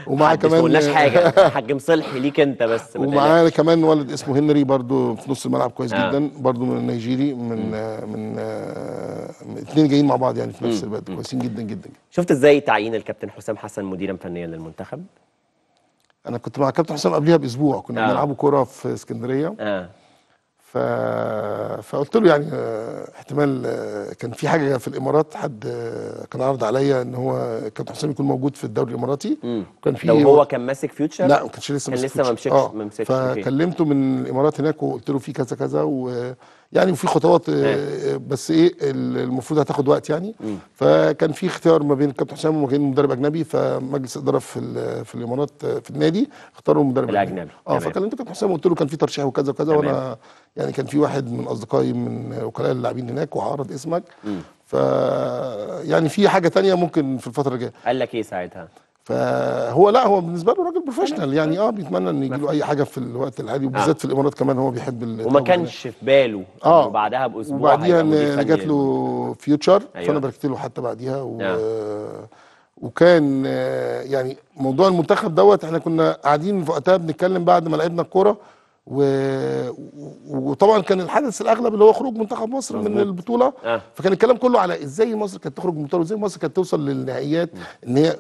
ومعاه كمان ما قلناش *laughs* حاجه حاج مصلحي ليك انت بس ومعاه كمان ولد اسمه هنري برضو في نص الملعب كويس آه. جدا برضو من النيجيري من من اثنين آه، جايين مع بعض يعني في نفس الوقت كويسين جدا جدا شفت ازاي تعيين الكابتن حسام حسن مديرا فنيا للمنتخب؟ انا كنت مع الكابتن حسام قبليها باسبوع كنا آه. بنلعبوا كوره في اسكندريه آه. فقلت له يعني آه، احتمال آه، كان في حاجه في الامارات حد آه، كان عرض عليا ان هو كابتن حسام يكون موجود في الدوري الاماراتي مم. وكان في لو هو و... كان ماسك فيوتشر لا ما كانش لسه كان لسه ما مسكش آه. فكلمته من الامارات هناك وقلت له في كذا كذا ويعني وفي خطوات مم. بس ايه المفروض هتاخد وقت يعني مم. فكان في اختيار ما بين كابتن حسام وما بين مدرب اجنبي فمجلس اداره في في الامارات في النادي اختاروا مدرب الاجنبي اه فكلمته كابتن حسام وقلت له كان في ترشيح وكذا وكذا وانا يعني كان في واحد من اصدقائي من وكلاء اللاعبين هناك وهعرض اسمك ف يعني في حاجه تانية ممكن في الفتره الجايه قال لك ايه ساعتها فهو لا هو بالنسبه له راجل بروفيشنال يعني اه بيتمنى ان يجي له اي حاجه في الوقت الحالي وبالذات آه. في الامارات كمان هو بيحب وما كانش في باله اه وبعدها يعني باسبوع وبعديها ان جات له فيوتشر أيوة. فانا باركت له حتى بعديها و... آه. وكان آه، يعني موضوع المنتخب دوت احنا كنا قاعدين في وقتها بنتكلم بعد ما لعبنا الكوره و... وطبعا كان الحدث الاغلب اللي هو خروج منتخب مصر مزبوط. من البطوله آه. فكان الكلام كله على ازاي مصر كانت تخرج من البطوله وازاي مصر كانت توصل للنهائيات ان هي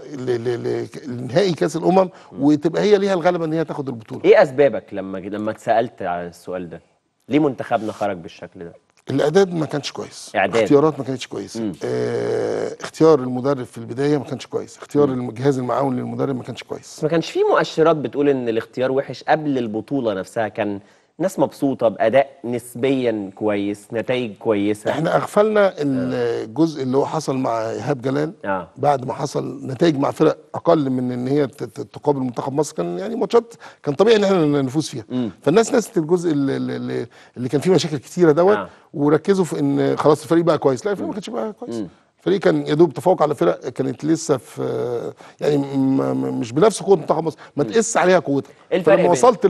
لنهائي كاس الامم وتبقى هي ليها الغلبه ان هي تاخد البطوله ايه اسبابك لما لما اتسالت على السؤال ده ليه منتخبنا خرج بالشكل ده الاعداد ما كانش كويس إعداد. اختيارات ما كانتش كويسه اه اختيار المدرب في البدايه ما كانش كويس اختيار مم. الجهاز المعاون للمدرب ما كانش كويس ما كانش في مؤشرات بتقول ان الاختيار وحش قبل البطوله نفسها كان ناس مبسوطه باداء نسبيا كويس نتائج كويسه احنا اغفلنا الجزء اللي هو حصل مع ايهاب جلال آه. بعد ما حصل نتائج مع فرق اقل من ان هي تقابل منتخب مصر كان يعني ماتشات كان طبيعي ان احنا نفوز فيها م. فالناس نسيت الجزء اللي, اللي, اللي كان فيه مشاكل كتيره دوت آه. وركزوا في ان خلاص الفريق بقى كويس لا الفريق ما كانش بقى كويس م. فريق كان يدوب تفوق على فرق كانت لسه في يعني مش بنفس قوه منتخب مصر ما تقيس عليها قوتك إيه فلما وصلت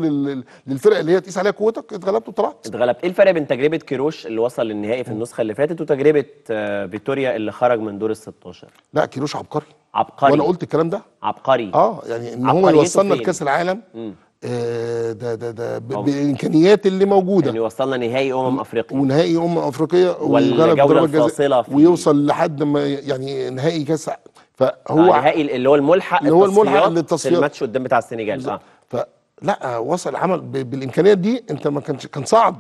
للفرق اللي هي تقيس عليها قوتك اتغلبت وطلعت اتغلبت ايه الفرق بين تجربه كيروش اللي وصل للنهائي في النسخه اللي فاتت وتجربه آه، فيتوريا اللي خرج من دور ال 16 لا كيروش عبقري عبقري وانا قلت الكلام ده عبقري اه يعني ان هو يوصلنا لكاس العالم مم. آه، ده ده ده بالامكانيات اللي موجوده يعني وصلنا نهائي امم افريقيا ونهائي امم افريقيا والجوله الفاصله جزاء ويوصل لحد ما يعني نهائي كاس فهو آه، نهائي اللي هو الملحق اللي هو الملحق للتصفيات الماتش قدام بتاع السنغال اه فلا وصل عمل بالامكانيات دي انت ما كانش كان صعب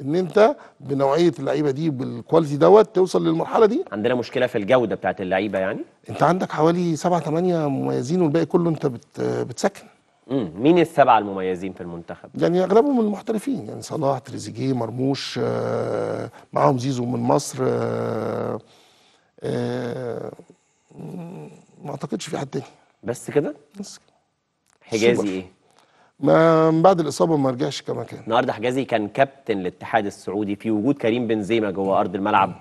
ان انت بنوعيه اللعيبه دي بالكواليتي دوت توصل للمرحله دي عندنا مشكله في الجوده بتاعت اللعيبه يعني انت عندك حوالي سبعة ثمانية مميزين والباقي كله انت بت بتسكن مم. مين السبعه المميزين في المنتخب؟ يعني اغلبهم المحترفين يعني صلاح تريزيجيه مرموش آه، معاهم زيزو من مصر آه، آه، ما اعتقدش في حد تاني بس كده؟ بس كده حجازي ايه؟ ما بعد الاصابه ما رجعش كما كان النهارده حجازي كان كابتن الاتحاد السعودي في وجود كريم بنزيما جوه ارض الملعب مم.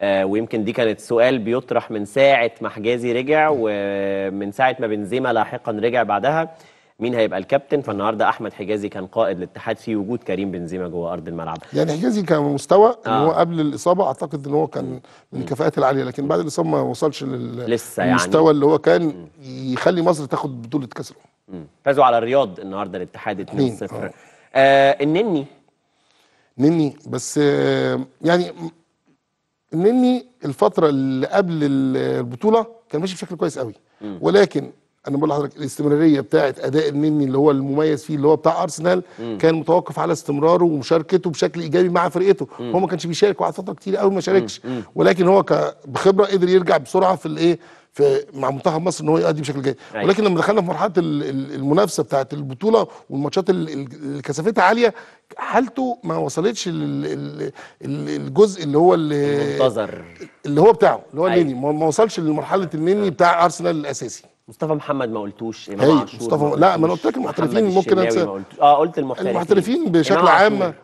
آه ويمكن دي كانت سؤال بيطرح من ساعه ما حجازي رجع ومن ساعه ما بنزيما لاحقا رجع بعدها مين هيبقى الكابتن فالنهارده احمد حجازي كان قائد الاتحاد في وجود كريم بنزيما جوه ارض الملعب يعني حجازي كان مستوى آه. ان هو آه. قبل الاصابه اعتقد ان هو كان من الكفاءات العاليه لكن بعد الاصابه ما وصلش يعني. للمستوى يعني اللي هو كان يخلي مصر تاخد بطوله كاس الامم فازوا على الرياض النهارده الاتحاد 2-0 آه. آه النني نني بس آه يعني نني الفتره اللي قبل البطوله كان ماشي بشكل كويس قوي ولكن انا بقول لحضرتك الاستمراريه بتاعه اداء النني اللي هو المميز فيه اللي هو بتاع ارسنال كان متوقف على استمراره ومشاركته بشكل ايجابي مع فرقته مم. هو ما كانش بيشارك وقعد فتره كتير قوي ما شاركش ولكن هو بخبره قدر يرجع بسرعه في الايه في مع منتخب مصر ان هو يؤدي بشكل جيد أيوة. ولكن لما دخلنا في مرحله المنافسه بتاعه البطوله والماتشات اللي كثافتها عاليه حالته ما وصلتش للجزء اللي هو المنتظر اللي هو بتاعه اللي هو النني أيوة. ما وصلش لمرحله النني أيوة. بتاع ارسنال الاساسي مصطفى محمد ما قلتوش امام عاشور مصطفى ما لا ما انا قلت لك المحترفين ممكن انسى اه قلت المحترفين المحترفين بشكل عام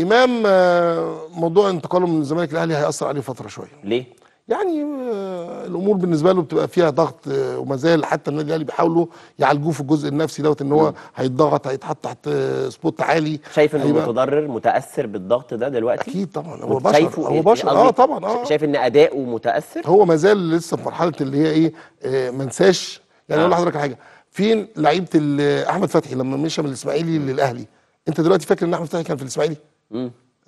امام آه، موضوع انتقاله من الزمالك الاهلي هياثر عليه فتره شويه ليه يعني آه، الامور بالنسبه له بتبقى فيها ضغط آه، وما زال حتى النادي الاهلي بيحاولوا يعالجوه في الجزء النفسي دوت ان هو هيتضغط هيتحط تحت آه، سبوت عالي شايف انه متضرر متاثر بالضغط ده دلوقتي اكيد طبعا هو بشر هو إيه؟ بشر اه طبعا اه شايف ان اداؤه متاثر هو ما زال لسه في مرحله اللي هي ايه ما انساش يعني اقول آه. لحضرتك حاجه فين لعيبه احمد فتحي لما مشى من الاسماعيلي للاهلي انت دلوقتي فاكر ان احمد فتحي كان في الاسماعيلي؟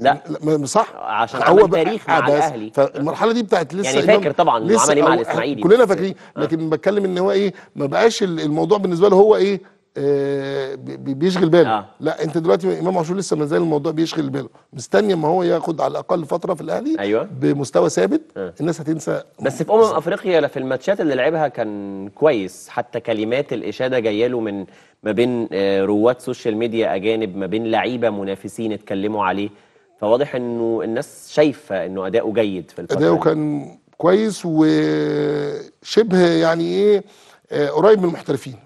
لا صح عشان هو تاريخ مع الاهلي فالمرحله دي بتاعت يعني لسه يعني فاكر طبعا لسه عمل ايه مع الاسماعيلي كلنا فاكرين لكن آه. بتكلم ان هو ايه ما بقاش الموضوع بالنسبه له هو ايه آه بيشغل باله آه. لا انت دلوقتي امام عاشور لسه ما زال الموضوع بيشغل باله مستني ما هو ياخد على الاقل فتره في الاهلي أيوة. بمستوى ثابت آه. الناس هتنسى بس في امم افريقيا في الماتشات اللي لعبها كان كويس حتى كلمات الاشاده جايه له من ما بين آه، رواد سوشيال ميديا اجانب ما بين لعيبه منافسين اتكلموا عليه فواضح انه الناس شايفه انه اداؤه جيد في الفتره اداؤه كان كويس وشبه يعني ايه آه، قريب من المحترفين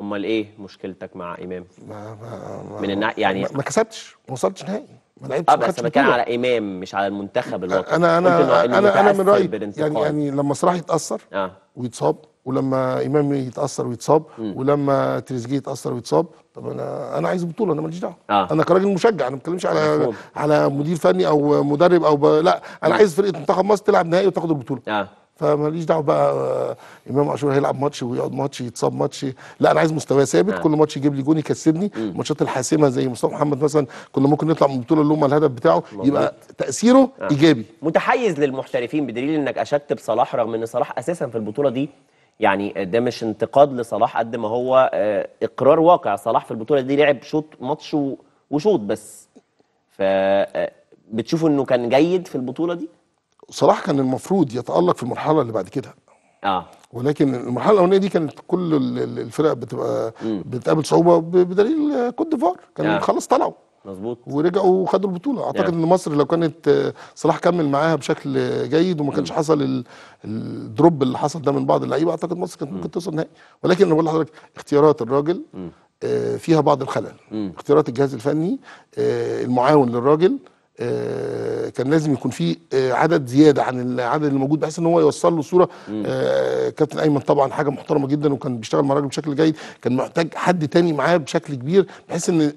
امال ايه مشكلتك مع امام ما ما ما من النا... يعني ما, كسبتش ما وصلتش نهائي ما لعبتش اه بس بتكلم على امام مش على المنتخب الوطني انا انا انا, أنا من رايي يعني يعني لما صلاح يتاثر آه. ويتصاب ولما امام يتاثر ويتصاب مم. ولما تريزيجيه يتاثر ويتصاب طب انا انا عايز بطوله انا ماليش دعوه آه. انا كراجل مشجع انا ما بتكلمش على على مدير فني او مدرب او ب... لا انا عايز فرقه منتخب مصر تلعب نهائي وتاخد البطوله آه. فماليش دعوه بقى آه، امام عاشور هيلعب ماتش ويقعد ماتش يتصاب ماتش لا انا عايز مستوى ثابت آه. كل ماتش يجيب لي جون يكسبني الماتشات الحاسمه زي مصطفى محمد مثلا كنا ممكن نطلع من البطوله اللي هم الهدف بتاعه مبارد. يبقى تاثيره آه. ايجابي متحيز للمحترفين بدليل انك اشدت بصلاح رغم ان صلاح اساسا في البطوله دي يعني ده مش انتقاد لصلاح قد ما هو آه، اقرار واقع صلاح في البطوله دي لعب شوط ماتش وشوط بس ف آه، بتشوفوا انه كان جيد في البطوله دي صلاح كان المفروض يتالق في المرحله اللي بعد كده اه ولكن المرحله الاولانيه دي كانت كل الفرق بتبقى م. بتقابل صعوبه بدليل كوت ديفوار كان آه. خلاص طلعوا مظبوط ورجعوا وخدوا البطوله اعتقد يعني. ان مصر لو كانت آه، صلاح كمل معاها بشكل جيد وما كانش mm. حصل الدروب اللي حصل ده من بعض اللعيبه اعتقد مصر كانت ممكن mm. توصل نهائي ولكن انا بقول لحضرتك اختيارات الراجل mm. آه، فيها بعض الخلل اختيارات الجهاز الفني آه، المعاون للراجل آه، كان لازم يكون في آه، عدد زياده عن العدد اللي موجود بحيث ان هو يوصل له صوره آه، كابتن ايمن طبعا حاجه محترمه جدا وكان بيشتغل مع الراجل بشكل جيد كان محتاج حد تاني معاه بشكل كبير بحيث ان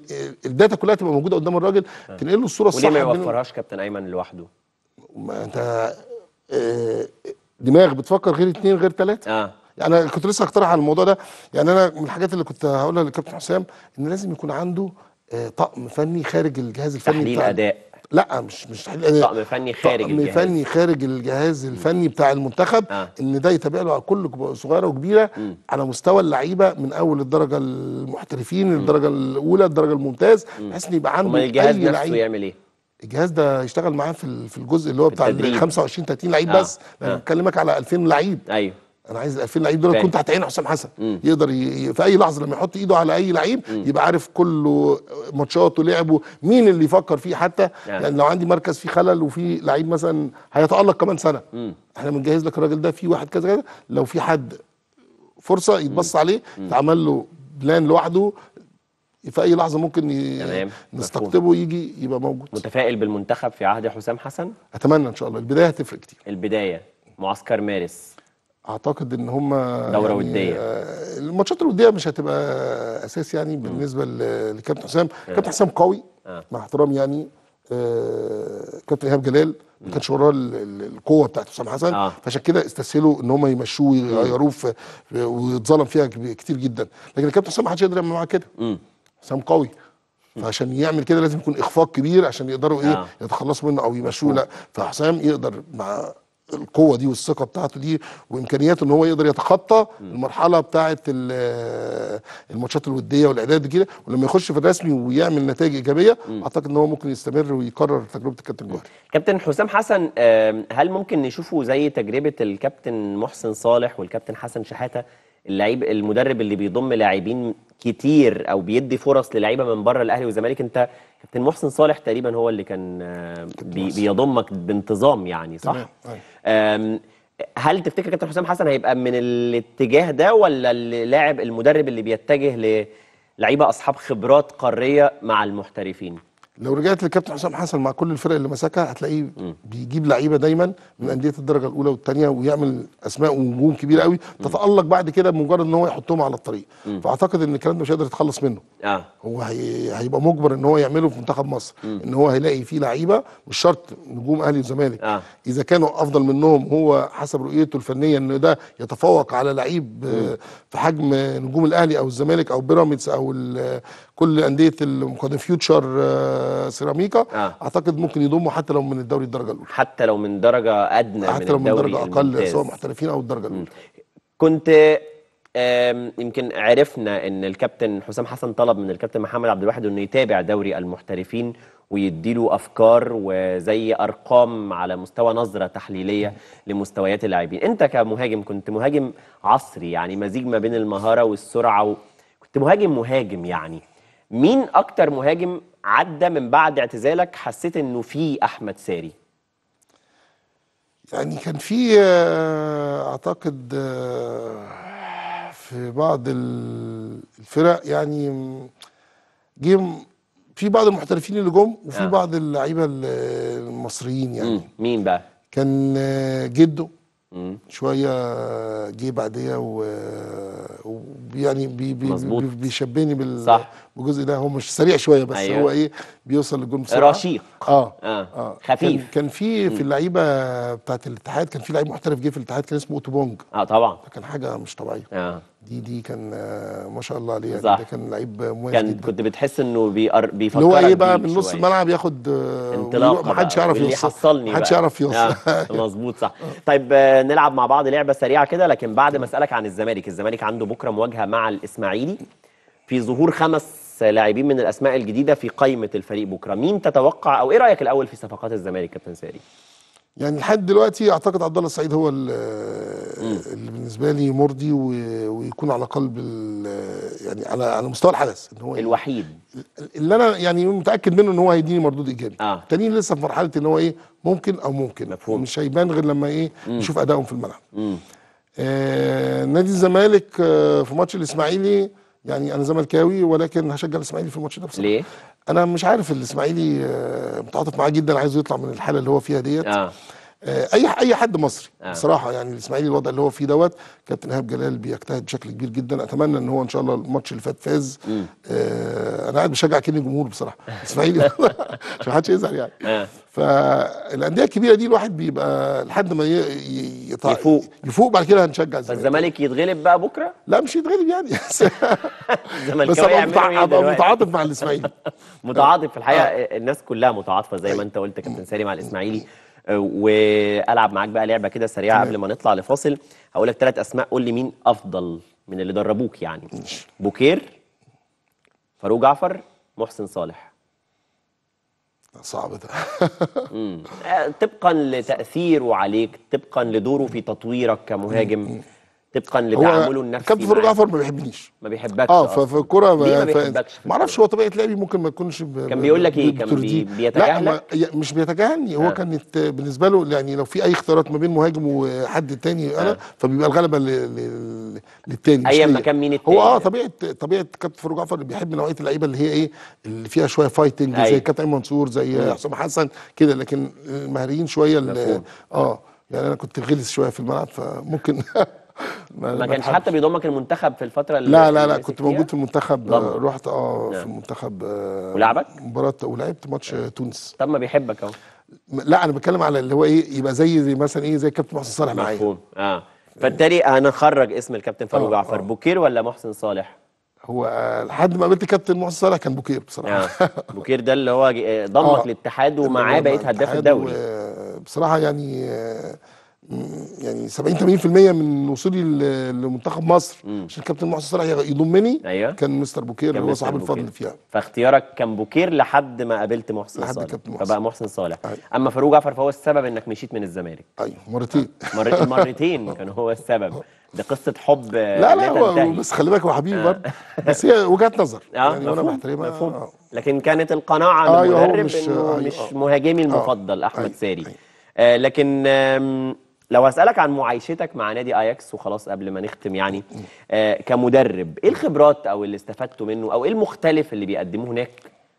الداتا كلها تبقى موجوده قدام الراجل تنقل له الصوره الصح وليه ما يوفرهاش كابتن ايمن لوحده؟ ما انت دماغ بتفكر غير اثنين غير ثلاثه اه يعني انا كنت لسه هقترح على الموضوع ده يعني انا من الحاجات اللي كنت هقولها للكابتن حسام ان لازم يكون عنده طقم فني خارج الجهاز الفني تحليل اداء لا مش مش يعني طقم فني خارج طقم الجهاز فني خارج الجهاز الفني بتاع المنتخب آه. ان ده يتابع له كل صغيره وكبيره م. على مستوى اللعيبه من اول الدرجه المحترفين للدرجه الاولى الدرجه الممتاز بحيث ان يبقى عنده الجهاز نفسه لعيب. يعمل ايه؟ الجهاز ده يشتغل معاه في الجزء اللي هو بتاع 25 30 لعيب آه. بس انا آه. بكلمك على 2000 لعيب ايوه انا عايز ال 2000 لعيب دول يكون تحت عين حسام حسن مم. يقدر ي... في اي لحظه لما يحط ايده على اي لعيب يبقى عارف كله آه، ماتشاته لعبه مين اللي يفكر فيه حتى يعني. لان لو عندي مركز فيه خلل وفي لعيب مثلا هيتالق كمان سنه مم. احنا بنجهز لك الراجل ده في واحد كذا كذا لو في حد فرصه يتبص عليه يتعمل له بلان لوحده في اي لحظه ممكن ي... نستقطبه يجي يبقى موجود متفائل بالمنتخب في عهد حسام حسن اتمنى ان شاء الله البدايه هتفرق كتير البدايه معسكر مارس اعتقد ان هم دوره يعني وديه آه، الماتشات الوديه مش هتبقى اساس يعني بالنسبه لكابتن حسام آه. كابتن حسام قوي آه. مع احترامي يعني آه كابتن ايهاب جلال ما كانش وراه القوه بتاعت حسام حسن آه. فعشان كده استسهلوا ان هم يمشوه ويغيروه ويتظلم فيها كتير جدا لكن الكابتن حسام ما حدش يقدر يعمل معاه كده حسام قوي فعشان يعمل كده لازم يكون اخفاق كبير عشان يقدروا ايه آه. يتخلصوا منه او يمشوه لا فحسام يقدر مع القوه دي والثقه بتاعته دي وامكانياته ان هو يقدر يتخطى المرحله بتاعه الماتشات الوديه والاعداد كده ولما يخش في الرسمي ويعمل نتائج ايجابيه اعتقد ان هو ممكن يستمر ويكرر تجربه الكابتن جوهري. كابتن حسام حسن هل ممكن نشوفه زي تجربه الكابتن محسن صالح والكابتن حسن شحاته اللعيب المدرب اللي بيضم لاعبين كتير او بيدي فرص للعيبه من بره الاهلي والزمالك انت كابتن محسن صالح تقريبا هو اللي كان بيضمك بانتظام يعني صح؟ تمام. أيوه. هل تفتكر كابتن حسام حسن هيبقى من الاتجاه ده ولا اللاعب المدرب اللي بيتجه للعيبه اصحاب خبرات قاريه مع المحترفين؟ لو رجعت للكابتن حسام حسن مع كل الفرق اللي مسكها هتلاقيه بيجيب لعيبه دايما من انديه الدرجه الاولى والثانيه ويعمل اسماء ونجوم كبيره قوي تتالق بعد كده بمجرد ان هو يحطهم على الطريق م. فاعتقد ان الكلام ده مش هيقدر يتخلص منه آه. هو هي... هيبقى مجبر ان هو يعمله في منتخب مصر م. ان هو هيلاقي فيه لعيبه مش شرط نجوم اهلي وزمالك آه. اذا كانوا افضل منهم هو حسب رؤيته الفنيه ان ده يتفوق على لعيب م. في حجم نجوم الاهلي او الزمالك او بيراميدز او كل انديه المقدمين فيوتشر آه، سيراميكا آه. اعتقد ممكن يضموا حتى لو من الدوري الدرجه الاولى حتى لو من درجه ادنى من الدوري حتى لو من درجه اقل سواء محترفين او الدرجه الاولى كنت يمكن عرفنا ان الكابتن حسام حسن طلب من الكابتن محمد عبد الواحد انه يتابع دوري المحترفين ويديله افكار وزي ارقام على مستوى نظره تحليليه لمستويات اللاعبين انت كمهاجم كنت مهاجم عصري يعني مزيج ما بين المهاره والسرعه و... كنت مهاجم مهاجم يعني مين اكتر مهاجم عدى من بعد اعتزالك حسيت انه في احمد ساري يعني كان في آه، اعتقد آه، في بعض الفرق يعني جيم في بعض المحترفين اللي جم وفي آه. بعض اللعيبه المصريين يعني مين بقى كان آه، جده مم. شويه جه بعديه و يعني بي بي بي بيشبهني بال صح. بالجزء ده هو مش سريع شويه بس أيوه. هو ايه بيوصل للجول بسرعه رشيق اه اه, آه. خفيف كان, كان في في اللعيبه بتاعت الاتحاد كان في لعيب محترف جه في الاتحاد كان اسمه اوتوبونج اه طبعا كان حاجه مش طبيعيه اه دي دي كان آه، ما شاء الله عليه يعني صح. ده كان لعيب مميز كان جدا. كنت بتحس انه بيقر... بيفكرك هو ايه بقى من نص الملعب ياخد آه، انطلاقه ما حدش يعرف يوصل حصلني ما حدش يعرف يوصل مظبوط صح طيب آه، نلعب مع بعض لعبه سريعه كده لكن بعد ما اسالك عن الزمالك الزمالك عنده بكره مواجهه مع الاسماعيلي في ظهور خمس لاعبين من الاسماء الجديده في قائمه الفريق بكره مين تتوقع او ايه رايك الاول في صفقات الزمالك كابتن ساري يعني لحد دلوقتي اعتقد عبد الله السعيد هو اللي بالنسبه لي مرضي ويكون على قلب يعني على على مستوى الحدث ان هو يعني الوحيد اللي انا يعني متاكد منه ان هو هيديني مردود ايجابي آه. تانيين لسه في مرحله ان هو ايه ممكن او ممكن مفهوم. مش هيبان غير لما ايه مم. نشوف ادائهم في الملعب آه نادي الزمالك آه في ماتش الاسماعيلي يعني انا زملكاوي ولكن هشجع الاسماعيلي في الماتش ده بصراحه ليه انا مش عارف الاسماعيلي آه، متعاطف معاه جدا عايزه يطلع من الحاله اللي هو فيها ديت آه. آه، اي اي حد مصري آه. بصراحه يعني الاسماعيلي الوضع اللي هو فيه دوت كابتن ايهاب جلال بيجتهد بشكل كبير جدا اتمنى ان هو ان شاء الله الماتش اللي فات فاز آه انا قاعد بشجع كلمه جمهور بصراحه الاسماعيلي *laughs* عشان محدش يزعل يعني آه. فالانديه الكبيره دي الواحد بيبقى لحد ما يفوق يفوق بعد كده هنشجع الزمالك الزمالك يتغلب بقى بكره؟ لا مش يتغلب يعني *laughs* بس ابقى إيه متعاطف مع الاسماعيلي *laughs* متعاطف في الحقيقه آه. الناس كلها متعاطفه زي ما طيب. انت قلت كابتن سالم على *clears throat* الاسماعيلي والعب معاك بقى لعبه كده سريعه قبل ما نطلع لفاصل هقول لك ثلاث اسماء قول لي مين افضل من اللي دربوك يعني بوكير فاروق جعفر محسن صالح صعب ده آه، طبقا لتاثيره عليك طبقا لدوره في تطويرك كمهاجم طبقا لتعامله النفسي كابتن فاروق جعفر ما بيحبنيش ما بيحبكش اه, آه. ففي الكوره ما بيحبكش ما اعرفش هو طبيعه لعبي ممكن ما تكونش كان بيقول لك ايه كان بي بيتجاهلك لا مش بيتجاهلني هو آه. كانت بالنسبه له يعني لو في اي اختيارات ما بين مهاجم وحد تاني انا آه. فبيبقى الغلبه للتاني ايا ما كان مين التاني هو اه طبيعه طبيعه كابتن فاروق جعفر اللي بيحب نوعيه اللعيبه اللي هي ايه اللي فيها شويه فايتنج أيوه. زي كابتن منصور زي حسام حسن كده لكن المهريين شويه اه يعني انا كنت غلس شويه في الملعب فممكن *laughs* ما, ما كانش حتى بيضمك المنتخب في الفتره اللي لا لا لا كنت موجود في المنتخب آه، رحت اه نعم. في المنتخب آه، ولعبك مباراه ولعبت ماتش نعم. تونس طب ما بيحبك اهو لا انا بتكلم على اللي هو ايه يبقى زي زي مثلا ايه زي كابتن محسن صالح معايا مفهوم اه, آه. فبالتالي هنخرج اسم الكابتن فاروق جعفر بوكير ولا محسن صالح؟ هو لحد ما قابلت كابتن محسن صالح كان بوكير بصراحه آه. بوكير ده اللي هو ضمك *laughs* للاتحاد ومعاه بقيت هداف الدوري بصراحه يعني آه يعني 70 80% من وصولي لمنتخب مصر عشان كابتن محسن صلاح يضمني أيوة. كان مستر بوكير اللي هو صاحب الفضل فيها فاختيارك كان بوكير لحد ما قابلت محسن لحد صالح كابتن محسن. فبقى محسن صالح أيوة. اما فاروق جعفر فهو السبب انك مشيت من الزمالك ايوه مرتين *laughs* مر... مرتين كان هو السبب *laughs* دي قصه حب لا لا هو بس خلي بالك هو حبيبي آه. برضه بس هي وجهه نظر *laughs* آه يعني مفهوم وانا محترمها آه. لكن كانت القناعه آه أيوة، المدرب مش انه آه مش مهاجمي المفضل آه. احمد أيوة، ساري لكن لو هسألك عن معايشتك مع نادي اياكس وخلاص قبل ما نختم يعني آه كمدرب ايه الخبرات او اللي استفدتوا منه او ايه المختلف اللي بيقدموه هناك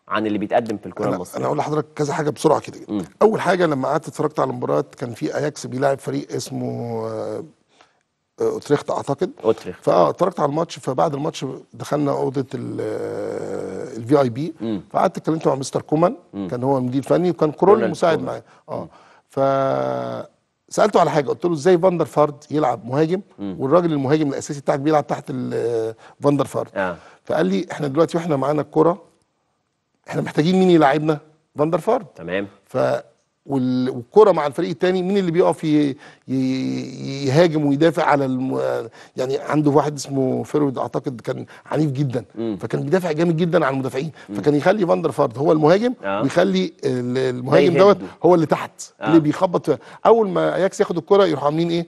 عن اللي بيتقدم في الكره المصريه انا اقول لحضرتك كذا حاجه بسرعه كده جدا اول حاجه لما قعدت اتفرجت على المباريات كان في اياكس بيلعب فريق اسمه آه، آه، اوتريخت اعتقد اوتريخت فاتفرجت على الماتش فبعد الماتش دخلنا اوضه الفي اي بي فقعدت اتكلمت مع مستر كومان كان هو المدير الفني وكان كرول مساعد معايا اه ف سالته على حاجه قلت له ازاي فاندر فارد يلعب مهاجم والراجل المهاجم الاساسي بتاعك بيلعب تحت فاندر فارد آه. فقال لي احنا دلوقتي واحنا معانا الكره احنا محتاجين مين يلاعبنا فاندر فارد تمام ف والكره مع الفريق الثاني مين اللي بيقف يهاجم ويدافع على الم... يعني عنده واحد اسمه فيرويد اعتقد كان عنيف جدا مم. فكان بيدافع جامد جدا على المدافعين مم. فكان يخلي فاندر فارد هو المهاجم آه. ويخلي المهاجم دوت هو اللي تحت آه. اللي بيخبط اول ما اياكس ياخد الكره يروحوا عاملين ايه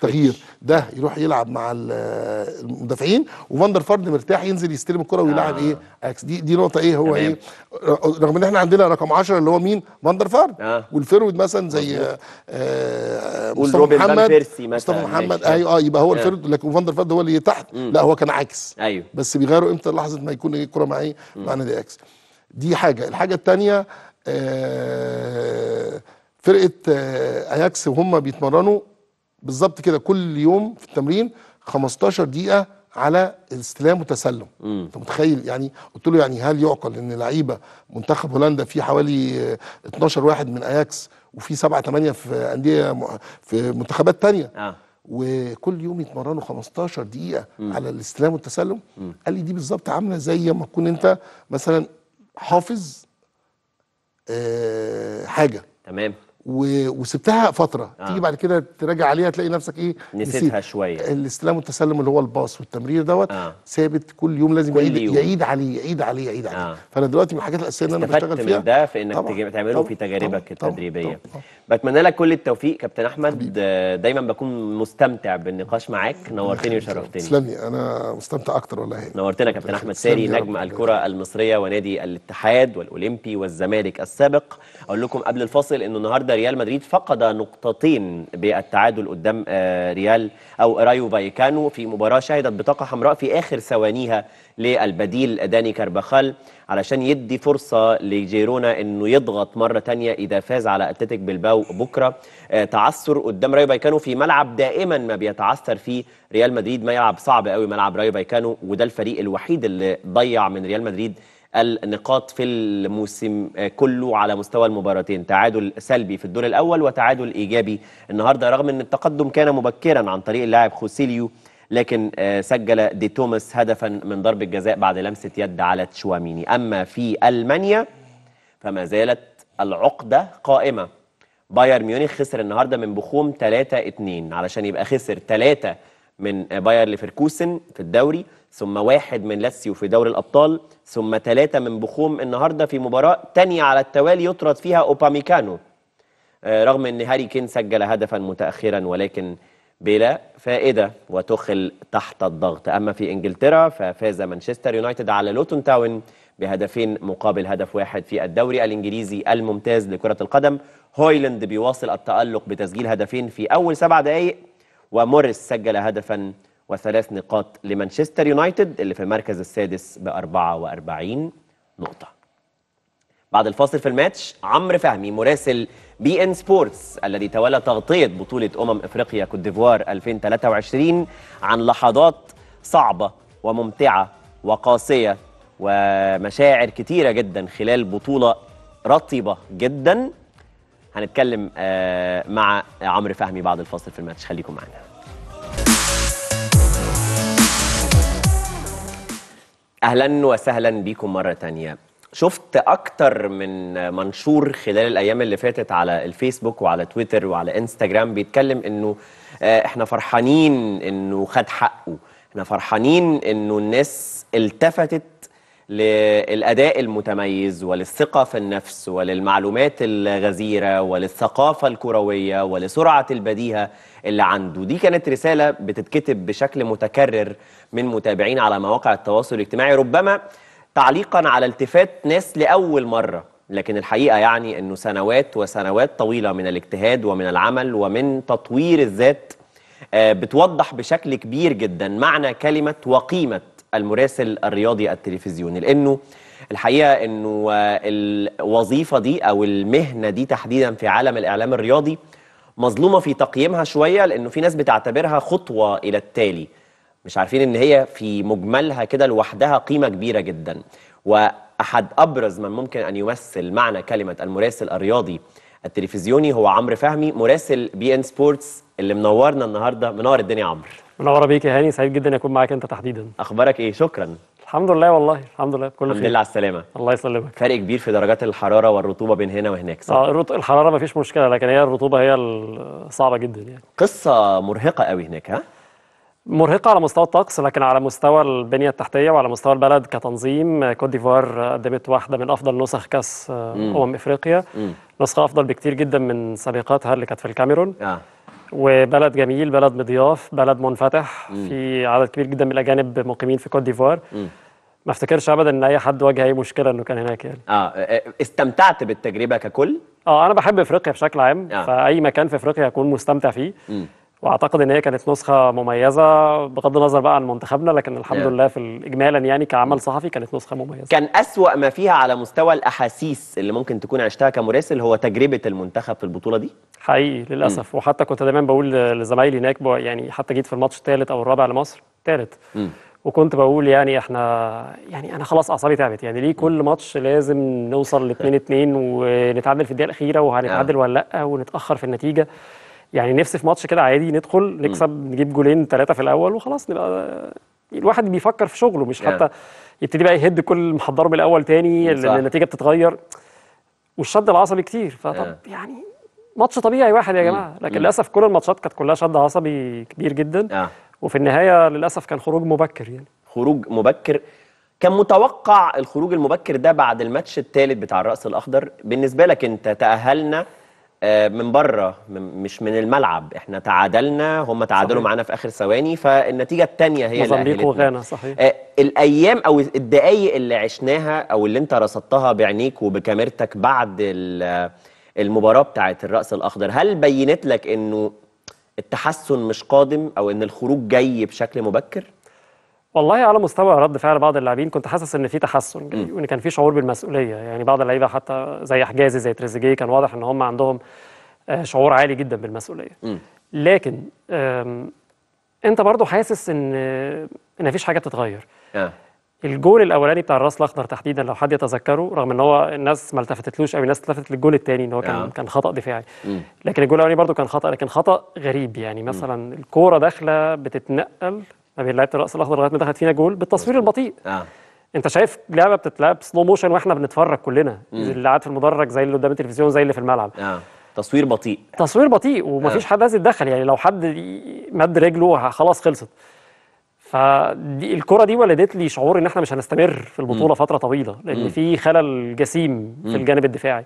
تغيير ده يروح يلعب مع المدافعين وفاندر فارد مرتاح ينزل يستلم الكره ويلعب آه. ايه اكس دي دي نقطه ايه هو تمام. ايه رغم ان احنا عندنا رقم 10 اللي هو مين فاندر فارد آه. والفيرود مثلا زي آه, آه، مصطفى محمد مصطفى محمد ايوه اه يبقى هو آه. الفيرود لكن فاندر فارد هو اللي تحت م. لا هو كان عكس ايوه بس بيغيروا امتى لحظه ما يكون إيه الكره معاه مع نادي اكس دي حاجه الحاجه الثانيه آه فرقه آه اياكس وهم بيتمرنوا بالظبط كده كل يوم في التمرين 15 دقيقه على استلام وتسلم انت متخيل يعني قلت له يعني هل يعقل ان لعيبه منتخب هولندا في حوالي 12 واحد من اياكس وفي 7 8 في انديه في منتخبات ثانيه آه. وكل يوم يتمرنوا 15 دقيقه مم. على الاستلام والتسلم مم. قال لي دي بالظبط عامله زي ما تكون انت مثلا حافظ آه حاجه تمام و... وسبتها فتره آه. تيجي بعد كده تراجع عليها تلاقي نفسك ايه نسيتها نسيت. شويه الاستلام والتسلم اللي هو الباص والتمرير دوت آه. ثابت كل يوم لازم كل يعيد يوم. يعيد عليه يعيد عليه يعيد عليه آه. فانا دلوقتي من الحاجات الاساسيه اللي انا بشتغل فيها من ده في انك طبعًا. تعمله طبعًا. في تجاربك طبعًا. التدريبيه بتمنى لك كل التوفيق كابتن احمد دايما بكون مستمتع بالنقاش معاك *laughs* نورتني وشرفتني تسلمني انا مستمتع اكتر والله نورتنا كابتن احمد ساري نجم الكره المصريه ونادي الاتحاد والاولمبي والزمالك السابق اقول لكم قبل الفاصل انه النهارده ريال مدريد فقد نقطتين بالتعادل قدام آه، ريال أو رايو فايكانو في مباراة شهدت بطاقة حمراء في آخر ثوانيها للبديل داني كارباخال علشان يدي فرصة لجيرونا انه يضغط مرة تانية اذا فاز على اتلتيك بلباو بكرة آه، تعثر قدام رايو فايكانو في ملعب دائما ما بيتعثر فيه ريال مدريد ملعب صعب قوي ملعب رايو فايكانو وده الفريق الوحيد اللي ضيع من ريال مدريد النقاط في الموسم آه، كله على مستوى المباراتين تعادل سلبي في الدور الأول وتعادل إيجابي النهاردة رغم أن التقدم كان مبكرا عن طريق اللاعب خوسيليو لكن آه، سجل دي توماس هدفا من ضربة جزاء بعد لمسة يد على تشواميني أما في ألمانيا فما زالت العقدة قائمة بايرن ميونخ خسر النهارده من بخوم 3-2 علشان يبقى خسر 3 من آه، باير لفركوسن في الدوري ثم واحد من لاسيو في دوري الأبطال ثم ثلاثة من بخوم النهاردة في مباراة تانية على التوالي يطرد فيها أوباميكانو آه، رغم أن هاري كين سجل هدفا متأخرا ولكن بلا فائدة وتخل تحت الضغط أما في إنجلترا ففاز مانشستر يونايتد على لوتون تاون بهدفين مقابل هدف واحد في الدوري الإنجليزي الممتاز لكرة القدم هويلاند بيواصل التألق بتسجيل هدفين في أول سبع دقائق وموريس سجل هدفا وثلاث نقاط لمانشستر يونايتد اللي في المركز السادس ب 44 نقطة. بعد الفاصل في الماتش عمرو فهمي مراسل بي ان سبورتس الذي تولى تغطية بطولة أمم إفريقيا كوت ديفوار 2023 عن لحظات صعبة وممتعة وقاسية ومشاعر كتيرة جدا خلال بطولة رطبة جدا هنتكلم آه، مع عمرو فهمي بعد الفاصل في الماتش خليكم معنا اهلا وسهلا بيكم مره تانية شفت اكتر من منشور خلال الايام اللي فاتت على الفيسبوك وعلى تويتر وعلى انستجرام بيتكلم انه آه، احنا فرحانين انه خد حقه احنا فرحانين انه الناس التفتت للأداء المتميز وللثقة في النفس وللمعلومات الغزيرة وللثقافة الكروية ولسرعة البديهة اللي عنده دي كانت رسالة بتتكتب بشكل متكرر من متابعين على مواقع التواصل الاجتماعي ربما تعليقا على التفات ناس لأول مرة لكن الحقيقة يعني أنه سنوات وسنوات طويلة من الاجتهاد ومن العمل ومن تطوير الذات آه، بتوضح بشكل كبير جدا معنى كلمة وقيمة المراسل الرياضي التلفزيوني لانه الحقيقه انه الوظيفه دي او المهنه دي تحديدا في عالم الاعلام الرياضي مظلومه في تقييمها شويه لانه في ناس بتعتبرها خطوه الى التالي مش عارفين ان هي في مجملها كده لوحدها قيمه كبيره جدا واحد ابرز من ممكن ان يمثل معنى كلمه المراسل الرياضي التلفزيوني هو عمرو فهمي مراسل بي ان سبورتس اللي منورنا النهارده منور الدنيا عمرو منوره بيك يا هاني سعيد جدا اكون معاك انت تحديدا اخبارك ايه شكرا الحمد لله والله الحمد لله كل خير الحمد لله على السلامه الله يسلمك فرق كبير في درجات الحراره والرطوبه بين هنا وهناك صح اه الحراره مفيش مشكله لكن هي الرطوبه هي الصعبه جدا يعني قصه مرهقه قوي هناك ها مرهقة على مستوى الطقس لكن على مستوى البنية التحتية وعلى مستوى البلد كتنظيم كوت ديفوار قدمت واحدة من أفضل نسخ كأس أمم إفريقيا مم. نسخة أفضل بكتير جدا من سابقاتها اللي كانت في الكاميرون آه. وبلد جميل بلد مضياف بلد منفتح مم. في عدد كبير جدا من الاجانب مقيمين في كوت ديفوار ما افتكرش ابدا ان اي حد واجه اي مشكله انه كان هناك يعني آه،, آه،, اه استمتعت بالتجربه ككل اه انا بحب افريقيا بشكل عام آه. فاي مكان في افريقيا هكون مستمتع فيه مم. واعتقد ان هي كانت نسخه مميزه بغض النظر بقى عن منتخبنا لكن الحمد لله في اجمالا يعني كعمل mm. صحفي كانت نسخه مميزه كان اسوا ما فيها على مستوى الاحاسيس اللي ممكن تكون عشتها كمراسل هو تجربه المنتخب في البطوله دي حقيقي للاسف م. Mm. وحتى كنت دايما بقول لزمايلي هناك يعني حتى جيت في الماتش الثالث او الرابع لمصر ثالث mm. وكنت بقول يعني احنا يعني انا خلاص اعصابي تعبت يعني ليه كل ماتش لازم نوصل ل 2 2 ونتعادل في الدقيقه الاخيره وهنتعادل ولا لا ونتاخر في النتيجه يعني نفسي في ماتش كده عادي ندخل نكسب نجيب جولين ثلاثه في الاول وخلاص نبقى الواحد بيفكر في شغله مش حتى حتى يبتدي بقى يهد كل محضره من الاول تاني النتيجه بتتغير والشد العصبي كتير فطب يعني, يعني ماتش طبيعي واحد يا جماعه لكن للاسف كل الماتشات كانت كلها شد عصبي كبير جدا وفي النهايه للاسف كان خروج مبكر يعني خروج مبكر كان متوقع الخروج المبكر ده بعد الماتش الثالث بتاع الرأس الأخضر بالنسبة لك أنت تأهلنا آه، من بره مش من الملعب احنا تعادلنا هم تعادلوا معانا في اخر ثواني فالنتيجه الثانيه هي موزمبيق وغانا صحيح آه، الايام او الدقائق اللي عشناها او اللي انت رصدتها بعينيك وبكاميرتك بعد المباراه بتاعه الراس الاخضر هل بينت لك انه التحسن مش قادم او ان الخروج جاي بشكل مبكر والله على مستوى رد فعل بعض اللاعبين كنت حاسس ان في تحسن وان كان في شعور بالمسؤوليه يعني بعض اللعيبه حتى زي حجازي زي تريزيجيه كان واضح ان هم عندهم آه، شعور عالي جدا بالمسؤوليه م. لكن انت برضو حاسس ان ان مفيش حاجه بتتغير آه. الجول الاولاني بتاع الراس الاخضر تحديدا لو حد يتذكره رغم ان هو الناس ما التفتتلوش قوي الناس التفتت للجول الثاني ان هو كان آه. كان خطا دفاعي م. لكن الجول الاولاني برضو كان خطا لكن خطا غريب يعني مثلا الكوره داخله بتتنقل هذه لعيبه الراس الاخضر لغايه ما دخلت فينا جول بالتصوير البطيء آه. انت شايف لعبه بتتلعب سلو موشن واحنا بنتفرج كلنا مم. اللي قاعد في المدرج زي اللي قدام التلفزيون زي اللي في الملعب آه. تصوير بطيء تصوير بطيء ومفيش آه. حد عايز يتدخل يعني لو حد مد رجله خلاص خلصت فالكره دي ولدت لي شعور ان احنا مش هنستمر في البطوله مم. فتره طويله لان مم. في خلل جسيم في الجانب الدفاعي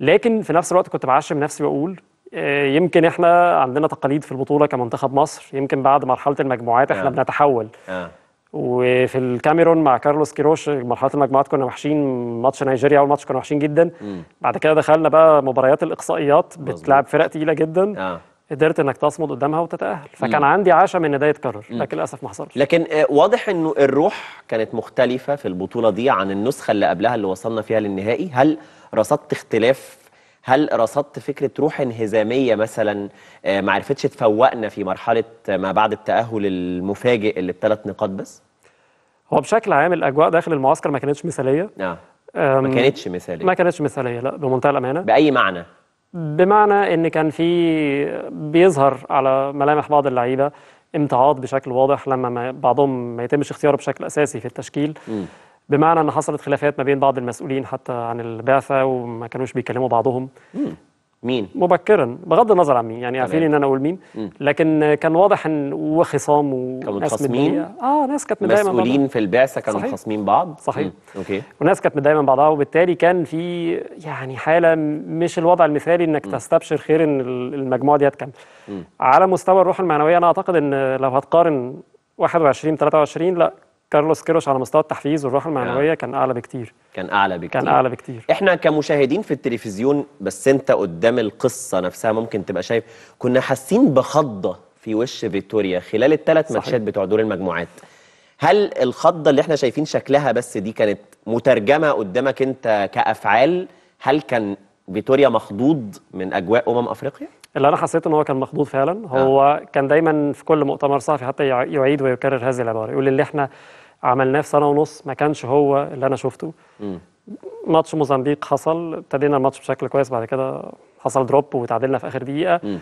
لكن في نفس الوقت كنت بعشم نفسي واقول آه، يمكن احنا عندنا تقاليد في البطوله كمنتخب مصر يمكن بعد مرحله المجموعات احنا آه. بنتحول آه. وفي الكاميرون مع كارلوس كيروش مرحله المجموعات كنا وحشين ماتش نيجيريا اول ماتش كنا وحشين جدا م. بعد كده دخلنا بقى مباريات الاقصائيات بتلعب فرق تقيله جدا آه. قدرت انك تصمد قدامها وتتاهل فكان م. عندي عشم ان ده يتكرر لكن للاسف ما حصلش لكن آه، واضح انه الروح كانت مختلفه في البطوله دي عن النسخه اللي قبلها اللي وصلنا فيها للنهائي هل رصدت اختلاف هل رصدت فكره روح انهزاميه مثلا آه، ما عرفتش تفوقنا في مرحله آه، ما بعد التاهل المفاجئ اللي بثلاث نقاط بس؟ هو بشكل عام الاجواء داخل المعسكر ما كانتش مثاليه آه. ما كانتش مثاليه ما كانتش مثاليه لا بمنتهى الامانه باي معنى؟ بمعنى ان كان في بيظهر على ملامح بعض اللعيبه امتعاض بشكل واضح لما ما بعضهم ما يتمش اختياره بشكل اساسي في التشكيل م. بمعنى ان حصلت خلافات ما بين بعض المسؤولين حتى عن البعثه وما كانوش بيكلموا بعضهم مم. مين مبكرا بغض النظر عن مين يعني عارفين ان انا اقول مين مم. لكن كان واضح ان وخصام وناس متخاصمين اه ناس كانت دايما مسؤولين في البعثه كانوا متخاصمين بعض صحيح مم. اوكي وناس كانت دايما بعضها وبالتالي كان في يعني حاله مش الوضع المثالي انك مم. تستبشر خير ان المجموعه دي هتكمل على مستوى الروح المعنويه انا اعتقد ان لو هتقارن 21 23 لا كارلوس كيروش على مستوى التحفيز والروح آه. المعنويه آه. كان اعلى بكتير كان اعلى بكتير كان اعلى بكتير احنا كمشاهدين في التلفزيون بس انت قدام القصه نفسها ممكن تبقى شايف كنا حاسين بخضه في وش فيكتوريا خلال الثلاث ماتشات بتوع دور المجموعات هل الخضه اللي احنا شايفين شكلها بس دي كانت مترجمه قدامك انت كافعال هل كان فيتوريا مخضوض من اجواء امم افريقيا اللي انا حسيت ان هو كان مخضوض فعلا هو آه. كان دايما في كل مؤتمر صحفي حتى يعيد ويكرر هذه العباره يقول اللي احنا عملناه في سنه ونص ما كانش هو اللي انا شفته ماتش موزمبيق حصل ابتدينا الماتش بشكل كويس بعد كده حصل دروب وتعادلنا في اخر دقيقه مم.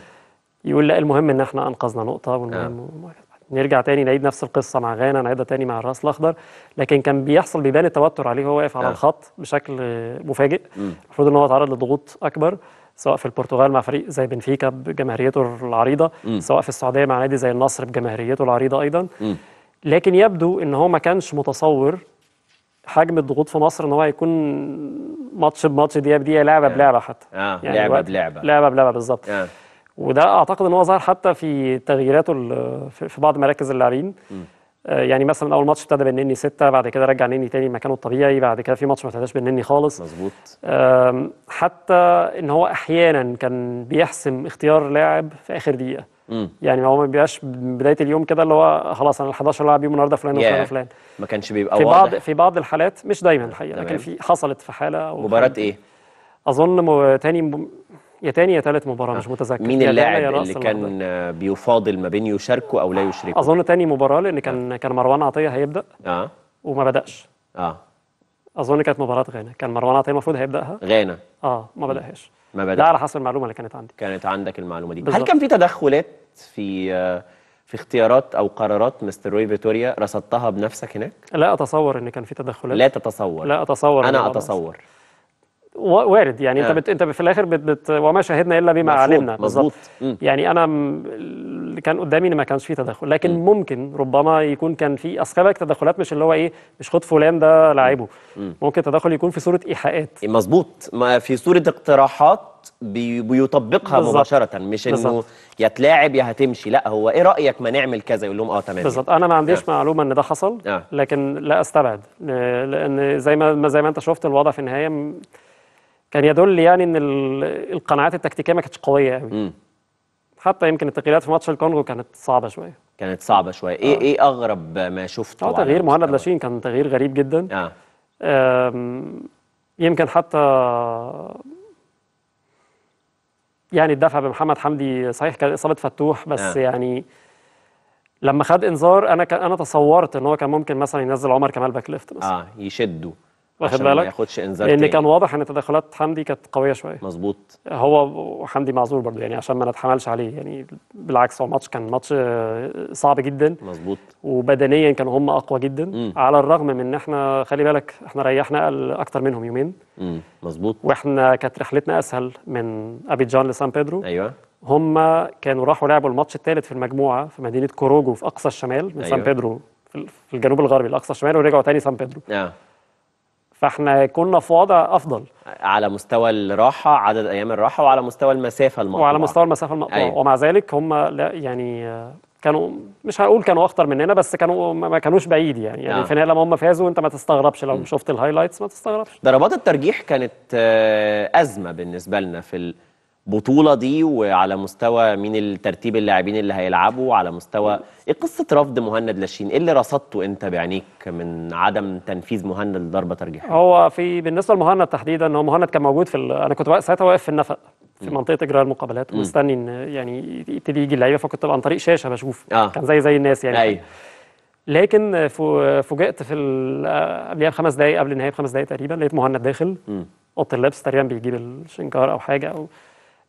يقول لا المهم ان احنا انقذنا نقطه والمهم آه. نرجع تاني نعيد نفس القصه مع غانا نعيدها تاني مع الراس الاخضر لكن كان بيحصل بيبان التوتر عليه وهو واقف على آه. الخط بشكل مفاجئ المفروض ان هو اتعرض لضغوط اكبر سواء في البرتغال مع فريق زي بنفيكا بجماهيريته العريضه مم. سواء في السعوديه مع نادي زي النصر بجماهيريته العريضه ايضا مم. لكن يبدو ان هو ما كانش متصور حجم الضغوط في مصر ان هو هيكون ماتش بماتش دقيقه بدقيقه لعبه آه. بلعبه حتى اه يعني لعبه بلعبه لعبه بلعبه بالظبط آه. وده اعتقد ان هو ظهر حتى في تغييراته في بعض مراكز اللاعبين آه، يعني مثلا اول ماتش ابتدى بالنني سته بعد كده رجع نني تاني مكانه الطبيعي بعد كده في ماتش ما ابتداش بالنني خالص مظبوط حتى ان هو احيانا كان بيحسم اختيار لاعب في اخر دقيقه مم. يعني هو ما بيبقاش بدايه اليوم كده اللي هو خلاص انا ال 11 لاعب يوم بيهم النهارده فلان وفلان yeah. وفلان ما كانش بيبقى في بعض في بعض الحالات مش دايما الحقيقه تمام. لكن في حصلت في حاله مباراه ايه؟ اظن مو تاني م... يا تاني يا تالت مباراه مش آه. متذكر مين اللاعب اللي كان بيفاضل ما بين يشاركه او لا يشاركه؟ اظن تاني مباراه لان كان آه. كان مروان عطيه هيبدا اه وما بداش اه اظن كانت مباراه غانا كان مروان عطيه المفروض هيبداها غانا اه ما بداهاش ما بداهاش لا على حسب المعلومه اللي كانت عندي كانت عندك المعلومه دي بالزبط. هل كان في تدخلات في آه، في اختيارات او قرارات مستر روي فيتوريا رصدتها بنفسك هناك؟ لا اتصور ان كان في تدخلات لا تتصور لا اتصور انا اتصور وارد يعني آه. انت انت في الاخر بت... بت... وما شهدنا الا بما علمنا بالظبط يعني انا اللي كان قدامي ان ما كانش في تدخل لكن م. ممكن ربما يكون كان في اصل تدخلات مش اللي هو ايه مش خد فلان ده لاعبه ممكن تدخل يكون في صوره ايحاءات مظبوط ما في صوره اقتراحات بيطبقها بالزبط. مباشره مش انه يا تلاعب يا هتمشي لا هو ايه رايك ما نعمل كذا يقول لهم اه تمام بالظبط انا ما عنديش آه. معلومه ان ده حصل آه. لكن لا استبعد آه، لان زي ما زي ما انت شفت الوضع في النهايه كان يدل يعني ان القناعات التكتيكيه ما كانتش قويه قوي حتى يمكن التغييرات في ماتش الكونغو كانت صعبه شويه كانت صعبه شويه ايه آه. ايه اغرب ما شفته اه تغيير مهند لاشين كان تغيير غريب جدا اه يمكن حتى يعني الدفع بمحمد حمدي صحيح كان اصابه فتوح بس آه. يعني لما خد انذار انا انا تصورت ان هو كان ممكن مثلا ينزل عمر كمال باك ليفت مثلا اه يشده واخد بالك ما ياخدش انذار لان كان واضح ان تدخلات حمدي كانت قويه شويه مظبوط هو وحمدي معذور برضه يعني عشان ما نتحملش عليه يعني بالعكس هو الماتش كان ماتش آه، صعب جدا مظبوط وبدنيا كانوا هم اقوى جدا مم. على الرغم من ان احنا خلي بالك احنا ريحنا اكتر منهم يومين مظبوط واحنا كانت رحلتنا اسهل من جان لسان بيدرو ايوه هم كانوا راحوا لعبوا الماتش الثالث في المجموعه في مدينه كوروجو في اقصى الشمال من أيوة. سان بيدرو في الجنوب الغربي الاقصى الشمال ورجعوا تاني سان بيدرو آه. فاحنا كنا في وضع افضل على مستوى الراحه عدد ايام الراحه وعلى مستوى المسافه المقطوعه وعلى مستوى المسافه المقطوعه أيوة. ومع ذلك هم لا يعني كانوا مش هقول كانوا اخطر مننا بس كانوا ما كانوش بعيد يعني يعني آه. في لما هم فازوا انت ما تستغربش لو م. شفت الهايلايتس ما تستغربش ضربات الترجيح كانت آه، ازمه بالنسبه لنا في البطوله دي وعلى مستوى مين الترتيب اللاعبين اللي هيلعبوا على مستوى ايه قصه رفض مهند لاشين ايه اللي رصدته انت بعينيك من عدم تنفيذ مهند لضربه ترجيحيه هو في بالنسبه لمهند تحديدا هو مهند كان موجود في ال... انا كنت ساعتها واقف في النفق في منطقه اجراء المقابلات ومستني ان يعني يبتدي يجي اللعيبه فكنت عن طريق شاشه بشوف آه. كان زي زي الناس يعني أيوه. لكن فوجئت في قبلها بخمس دقائق قبل النهايه بخمس دقائق تقريبا لقيت مهند داخل اوضه اللبس تقريبا بيجيب الشنكار او حاجه او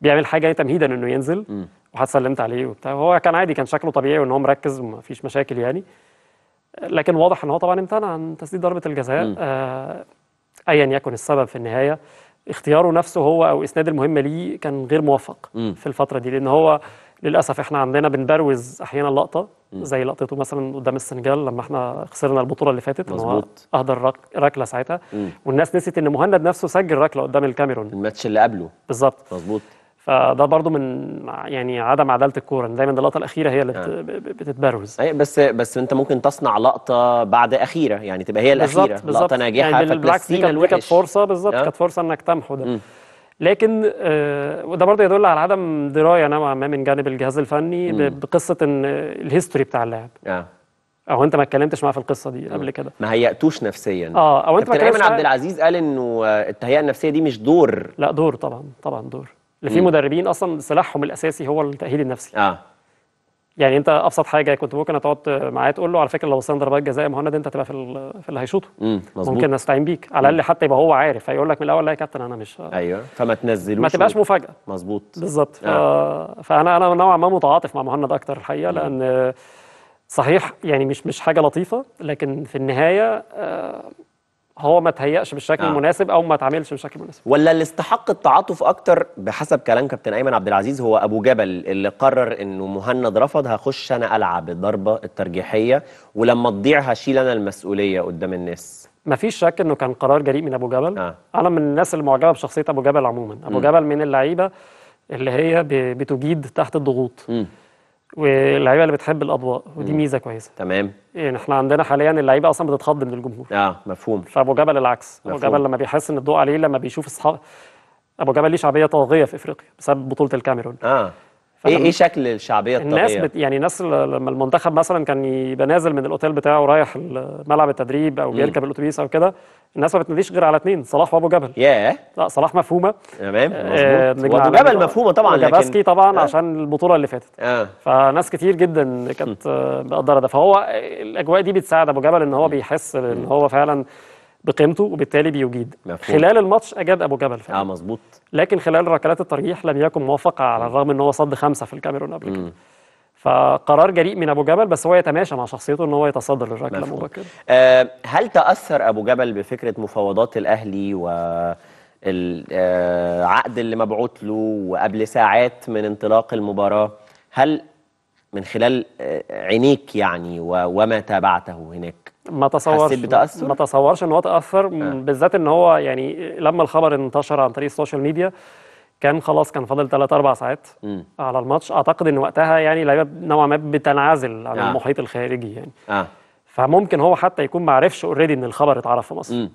بيعمل حاجه يعني تمهيدا انه ينزل م. وحد سلمت عليه وبتاع وهو كان عادي كان شكله طبيعي وان هو مركز وما فيش مشاكل يعني لكن واضح ان هو طبعا امتنع عن تسديد ضربه الجزاء آه ايا يكن السبب في النهايه اختياره نفسه هو او اسناد المهمه ليه كان غير موفق م. في الفتره دي لان هو للاسف احنا عندنا بنبروز احيانا لقطه زي لقطته مثلا قدام السنغال لما احنا خسرنا البطوله اللي فاتت هو اهدر ركله ساعتها م. والناس نسيت ان مهند نفسه سجل ركله قدام الكاميرون الماتش اللي قبله بالظبط مظبوط فده برضو من يعني عدم عداله الكوره دايما اللقطه الاخيره هي اللي آه. بتتبرز أي بس بس انت ممكن تصنع لقطه بعد اخيره يعني تبقى هي الاخيره بالزبط بالزبط. لقطه ناجحه يعني بالعكس دي كانت فرصه بالظبط آه. كانت فرصه انك تمحو ده م. لكن آه، وده برضه يدل على عدم درايه نوعا ما من جانب الجهاز الفني م. بقصه ان الهيستوري بتاع اللاعب او انت ما اتكلمتش معاه في القصه دي قبل كده ما هيأتوش نفسيا اه او انت ما كابتن ايمن عبد العزيز قال انه التهيئه النفسيه دي مش دور لا دور طبعا طبعا دور اللي في مدربين اصلا سلاحهم الاساسي هو التاهيل النفسي اه يعني انت ابسط حاجه كنت ممكن هتقعد معاه تقول له على فكره لو وصلنا ضربات جزاء يا مهند انت هتبقى في, في اللي هيشوطه ممكن نستعين بيك على الاقل حتى يبقى هو عارف هيقول لك من الاول لا يا كابتن انا مش ايوه فما تنزلوش ما تبقاش مفاجاه مظبوط بالظبط آه. فانا انا نوعا ما متعاطف مع مهند اكتر الحقيقه لان صحيح يعني مش مش حاجه لطيفه لكن في النهايه آه هو ما تهيأش بالشكل آه. المناسب او ما اتعاملش بالشكل المناسب ولا اللي استحق التعاطف اكتر بحسب كلام كابتن ايمن عبد العزيز هو ابو جبل اللي قرر انه مهند رفض هخش انا العب الضربه الترجيحيه ولما تضيع هشيل انا المسؤوليه قدام الناس مفيش شك انه كان قرار جريء من ابو جبل آه. انا من الناس المعجبه بشخصيه ابو جبل عموما ابو م. جبل من اللعيبه اللي هي بتجيد تحت الضغوط م. واللعيبه اللي بتحب الاضواء ودي ميزه كويسه تمام يعني احنا عندنا حاليا اللعيبه اصلا بتتخض من الجمهور اه مفهوم فابو جبل العكس مفهوم. ابو جبل لما بيحس ان الضوء عليه لما بيشوف اصحاب ابو جبل ليه شعبيه طاغيه في افريقيا بسبب بطوله الكاميرون اه ايه ايه شكل الشعبيه الطبيعيه؟ الناس بت يعني الناس لما المنتخب مثلا كان يبقى نازل من الاوتيل بتاعه رايح ملعب التدريب او بيركب الاتوبيس او كده الناس ما بتناديش غير على اثنين صلاح وابو جبل ياه لا صلاح مفهومه تمام آه، مظبوط وابو جبل مفهومه طبعا لكن طبعا آه. عشان البطوله اللي فاتت آه. فناس كتير جدا كانت *laughs* آه، مقدره ده فهو الاجواء دي بتساعد ابو جبل ان هو بيحس ان هو فعلا بقيمته وبالتالي بيجيد مفهوم. خلال الماتش اجاد ابو جبل فعلا. اه مظبوط لكن خلال ركلات الترجيح لم يكن موافق على الرغم ان هو صد خمسه في الكاميرون قبل كده فقرار جريء من ابو جبل بس هو يتماشى مع شخصيته ان هو يتصدر للركله مبكر آه هل تاثر ابو جبل بفكره مفاوضات الاهلي و العقد آه، اللي مبعوت له وقبل ساعات من انطلاق المباراه هل من خلال آه، عينيك يعني وما تابعته هناك ما تصورش بتأثر؟ ما تصورش ان هو تاثر أه. بالذات ان هو يعني لما الخبر انتشر عن طريق السوشيال ميديا كان خلاص كان فاضل 3 4 ساعات م. على الماتش اعتقد ان وقتها يعني اللعيبه نوعا ما بتنعزل عن آه. المحيط الخارجي يعني آه. فممكن هو حتى يكون ما عرفش اوريدي ان الخبر اتعرف في مصر م.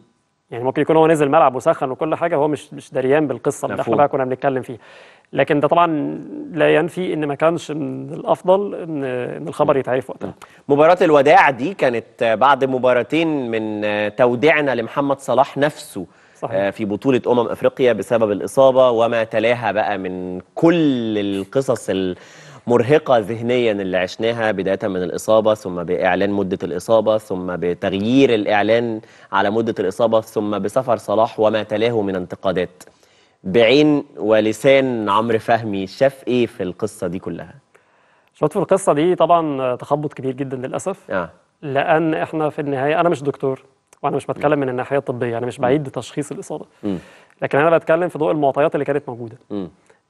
يعني ممكن يكون هو نزل ملعب وسخن وكل حاجه هو مش مش دريان بالقصه اللي احنا بقى كنا بنتكلم فيها لكن ده طبعا لا ينفي ان ما كانش من الافضل ان ان الخبر يتعرف وقتها مباراه الوداع دي كانت بعد مباراتين من توديعنا لمحمد صلاح نفسه صحيح. آه، في بطولة أمم أفريقيا بسبب الإصابة وما تلاها بقى من كل القصص المرهقه ذهنيا اللي عشناها بداية من الإصابة ثم بإعلان مدة الإصابة ثم بتغيير الإعلان على مدة الإصابة ثم بسفر صلاح وما تلاه من انتقادات بعين ولسان عمرو فهمي شاف ايه في القصه دي كلها شوف في القصه دي طبعا تخبط كبير جدا للاسف آه. لان احنا في النهايه انا مش دكتور وانا مش بتكلم من الناحيه الطبيه انا يعني مش بعيد تشخيص الاصابه م. لكن انا بتكلم في ضوء المعطيات اللي كانت موجوده م.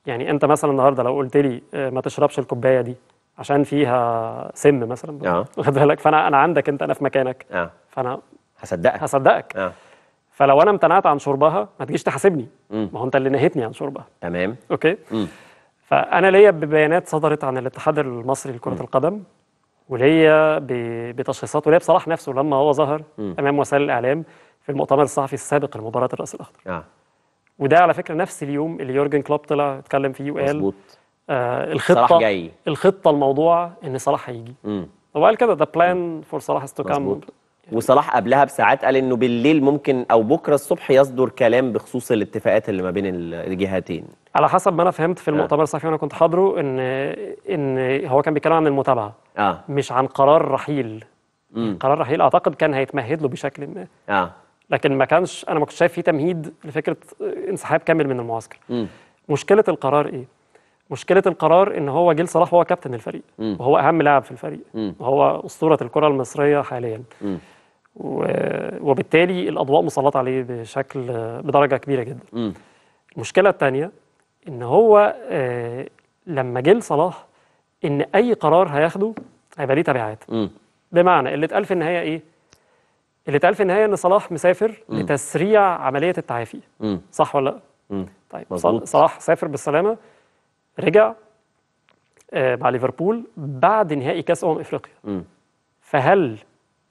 يعني انت مثلا النهارده لو قلت لي آه، ما تشربش الكوبايه دي عشان فيها سم مثلا آه. *laughs* واخد آه. بالك فانا انا عندك انت انا في مكانك آه. فانا هصدقك هصدقك آه. فلو انا امتنعت عن شربها ما تجيش تحاسبني ما هو انت اللي نهيتني عن شربها تمام اوكي مم. فانا ليا ببيانات صدرت عن الاتحاد المصري لكره مم. القدم وليا بتشخيصات وليا بصلاح نفسه لما هو ظهر مم. امام وسائل الاعلام في المؤتمر الصحفي السابق لمباراه الراس الاخضر آه. وده على فكره نفس اليوم اللي يورجن كلوب طلع اتكلم فيه وقال مظبوط آه الخطه جاي. الخطه الموضوع ان صلاح هيجي هو قال كده ذا بلان فور صلاح از تو كام وصلاح قبلها بساعات قال انه بالليل ممكن او بكره الصبح يصدر كلام بخصوص الاتفاقات اللي ما بين الجهتين على حسب ما انا فهمت في آه. المؤتمر الصحفي وانا كنت حاضره ان ان هو كان بيتكلم عن المتابعه آه. مش عن قرار رحيل مم. قرار رحيل اعتقد كان هيتمهد له بشكل ما آه. لكن ما كانش انا ما كنتش شايف فيه تمهيد لفكره انسحاب كامل من المعسكر مم. مشكله القرار ايه مشكله القرار ان هو جيل صلاح هو كابتن الفريق مم. وهو اهم لاعب في الفريق مم. وهو اسطوره الكره المصريه حاليا مم. وبالتالي الاضواء مسلطه عليه بشكل بدرجه كبيره جدا م. المشكله الثانيه ان هو آه، لما جه لصلاح ان اي قرار هياخده هيبقى ليه تبعات بمعنى اللي اتقال في النهايه ايه اللي اتقال في النهايه ان صلاح مسافر م. لتسريع عمليه التعافي م. صح ولا لا طيب مزبوط. صلاح سافر بالسلامه رجع آه، مع ليفربول بعد نهائي كاس امم افريقيا م. فهل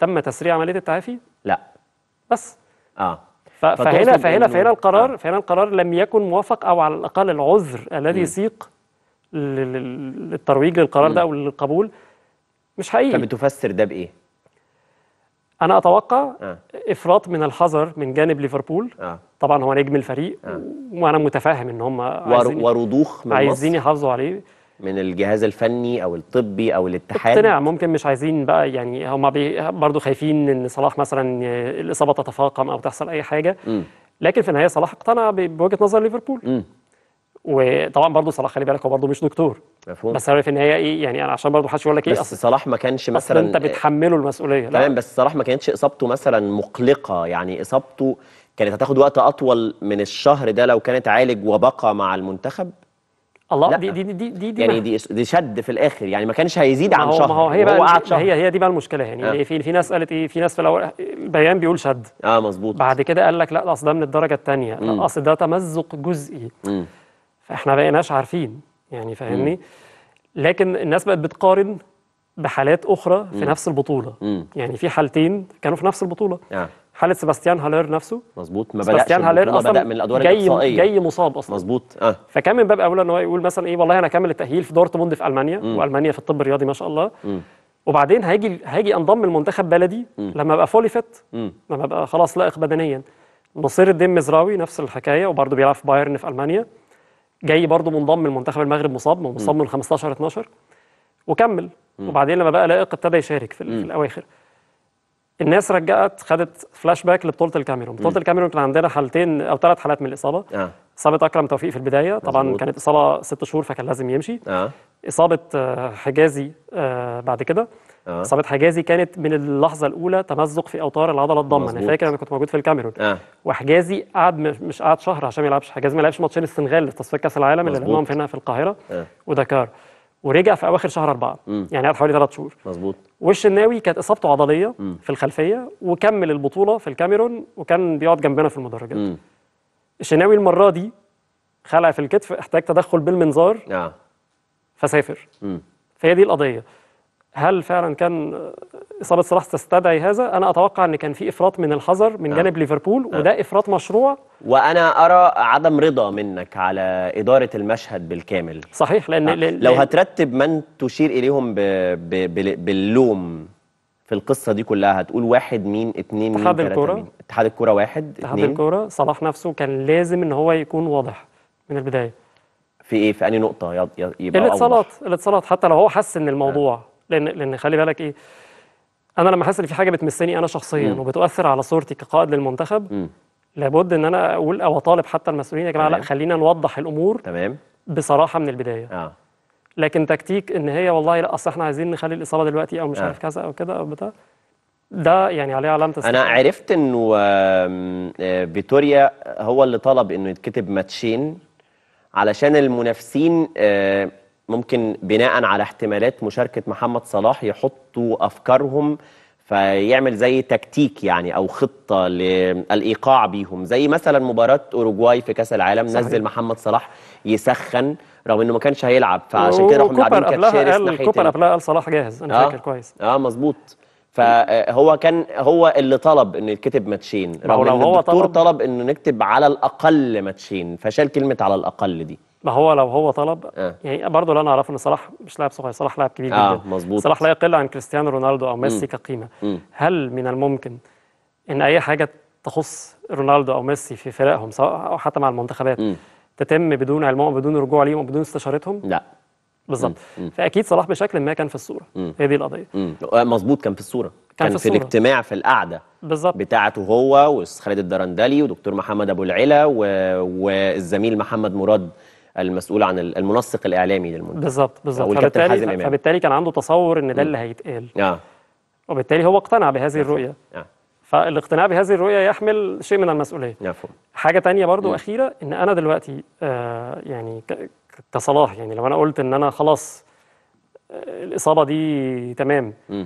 تم تسريع عمليه التعافي؟ لا بس اه فهنا فهنا فهنا آه. القرار فهنا القرار لم يكن موافق او على الاقل العذر الذي سيق للترويج للقرار م. ده او للقبول مش حقيقي فبتفسر ده بايه؟ انا اتوقع آه. افراط من الحذر من جانب ليفربول آه. طبعا هو نجم الفريق آه. وانا متفاهم ان هم عايزين ورضوخ من عايزين يحافظوا عليه من الجهاز الفني او الطبي او الاتحاد اقتناع ممكن مش عايزين بقى يعني هم برضو خايفين ان صلاح مثلا الاصابه تتفاقم او تحصل اي حاجه م. لكن في النهايه صلاح اقتنع بوجهه نظر ليفربول م. وطبعا برضه صلاح خلي بالك هو برضه مش دكتور مفهوم بس في النهايه ايه يعني انا عشان برضه حدش يقول لك ايه بس صلاح ما كانش مثلا انت بتحمله المسؤوليه تمام بس صلاح ما كانتش اصابته مثلا مقلقه يعني اصابته كانت هتاخد وقت اطول من الشهر ده لو كانت عالج وبقى مع المنتخب الله دي دي دي دي, دي يعني دي, دي شد في الاخر يعني ما كانش هيزيد عن شهر ما هو هي بقى قعد شهر هي هي دي بقى المشكله يعني آه. في في ناس قالت ايه في ناس في الاول بيان بيقول شد اه مظبوط بعد كده قال لك لا اصل ده من الدرجه الثانيه لا اصل ده تمزق جزئي فاحنا ما بقيناش عارفين يعني فاهمني لكن الناس بقت بتقارن بحالات اخرى في مم. نفس البطوله مم. يعني في حالتين كانوا في نفس البطوله آه. حاله سباستيان هالير نفسه مظبوط ما بداش سباستيان هالير اصلا بدأ من الادوار جاي الاقصائيه جاي مصاب اصلا مظبوط اه فكان من باب اولى ان هو يقول مثلا ايه والله انا هكمل التاهيل في دورتموند في المانيا م. والمانيا في الطب الرياضي ما شاء الله م. وبعدين هاجي هاجي انضم لمنتخب بلدي م. لما ابقى فولي فت لما ابقى خلاص لائق بدنيا نصير الدين مزراوي نفس الحكايه وبرده بيلعب في بايرن في المانيا جاي برده منضم لمنتخب المغرب مصاب مصاب من 15 12 وكمل وبعدين لما بقى لائق ابتدى يشارك في, في الاواخر الناس رجعت خدت فلاش باك لبطوله الكاميرون بطوله الكاميرون كان عندنا حالتين او ثلاث حالات من الاصابه آه. اصابه اكرم توفيق في البدايه طبعا مزبوط. كانت اصابه ست شهور فكان لازم يمشي آه. اصابه آه، حجازي آه، بعد كده آه. اصابه حجازي كانت من اللحظه الاولى تمزق في اوتار العضله الضمه انا فاكر انا كنت موجود في الكاميرون آه. وحجازي قعد مش قعد شهر عشان ما يلعبش حجازي ما لعبش ماتشين السنغال في تصفيات كاس العالم اللي لعبناهم هنا في القاهره آه. ودكار ورجع في اواخر شهر أربعة مم. يعني قعد حوالي ثلاث شهور مظبوط والشناوي كانت اصابته عضليه مم. في الخلفيه وكمل البطوله في الكاميرون وكان بيقعد جنبنا في المدرجات الشناوي المره دي خلع في الكتف احتاج تدخل بالمنظار آه. فسافر مم. فهي دي القضيه هل فعلا كان اصابه صلاح تستدعي هذا؟ انا اتوقع ان كان في افراط من الحذر من نعم. جانب ليفربول وده نعم. افراط مشروع وانا ارى عدم رضا منك على اداره المشهد بالكامل صحيح لان آه. لو هترتب من تشير اليهم ب... ب... ب... باللوم في القصه دي كلها هتقول واحد مين اتنين اتحاد مين الكوره اتحاد الكوره واحد اتحاد الكوره صلاح نفسه كان لازم ان هو يكون واضح من البدايه في ايه في انهي نقطه يبقى الاتصالات الاتصالات حتى لو هو حس ان الموضوع آه. لان لان خلي بالك ايه انا لما احس ان في حاجه بتمسني انا شخصيا مم. وبتؤثر على صورتي كقائد للمنتخب مم. لابد ان انا اقول او اطالب حتى المسؤولين يا جماعه لا خلينا نوضح الامور تمام بصراحه من البدايه آه. لكن تكتيك ان هي والله لا اصل احنا عايزين نخلي الاصابه دلوقتي او مش آه. عارف كذا او كده او بتاع ده يعني عليه علامه استفهام انا عرفت انه آه، فيتوريا هو اللي طلب انه يتكتب ماتشين علشان المنافسين آه، ممكن بناء على احتمالات مشاركه محمد صلاح يحطوا افكارهم فيعمل زي تكتيك يعني او خطه للايقاع بيهم زي مثلا مباراه اوروجواي في كاس العالم صحيح. نزل محمد صلاح يسخن رغم انه ما كانش هيلعب فعشان كده راحوا ملعبين كاتشيرس ناحيه كوبر قبلها قال صلاح جاهز انا آه فاكر كويس اه مظبوط فهو كان هو اللي طلب انه يتكتب ماتشين رغم ان الدكتور طلب, طلب انه نكتب على الاقل ماتشين فشال كلمه على الاقل دي ما هو لو هو طلب آه. يعني برضه اللي انا اعرفه ان صلاح مش لاعب صغير صلاح لاعب كبير آه جدا مظبوط صلاح لا يقل عن كريستيانو رونالدو او ميسي كقيمه هل من الممكن ان اي حاجه تخص رونالدو او ميسي في فرقهم سواء او حتى مع المنتخبات م. تتم بدون علمهم بدون رجوع ليهم وبدون استشارتهم لا بالظبط فاكيد صلاح بشكل ما كان في الصوره هي دي القضيه آه، مظبوط كان في الصوره كان, كان في, في الاجتماع في القعده بالظبط بتاعته هو وخالد الدرندلي ودكتور محمد ابو العلا و... والزميل محمد مراد المسؤول عن المنسق الاعلامي للمنتخب بالظبط بالظبط فبالتالي, فبالتالي كان عنده تصور ان ده اللي هيتقال آه. وبالتالي هو اقتنع بهذه نعم. الرؤيه آه. فالاقتناع بهذه الرؤيه يحمل شيء من المسؤوليه مفهوم حاجه تانية برضو م. اخيره ان انا دلوقتي آه يعني كصلاح يعني لو انا قلت ان انا خلاص آه، الاصابه دي تمام م.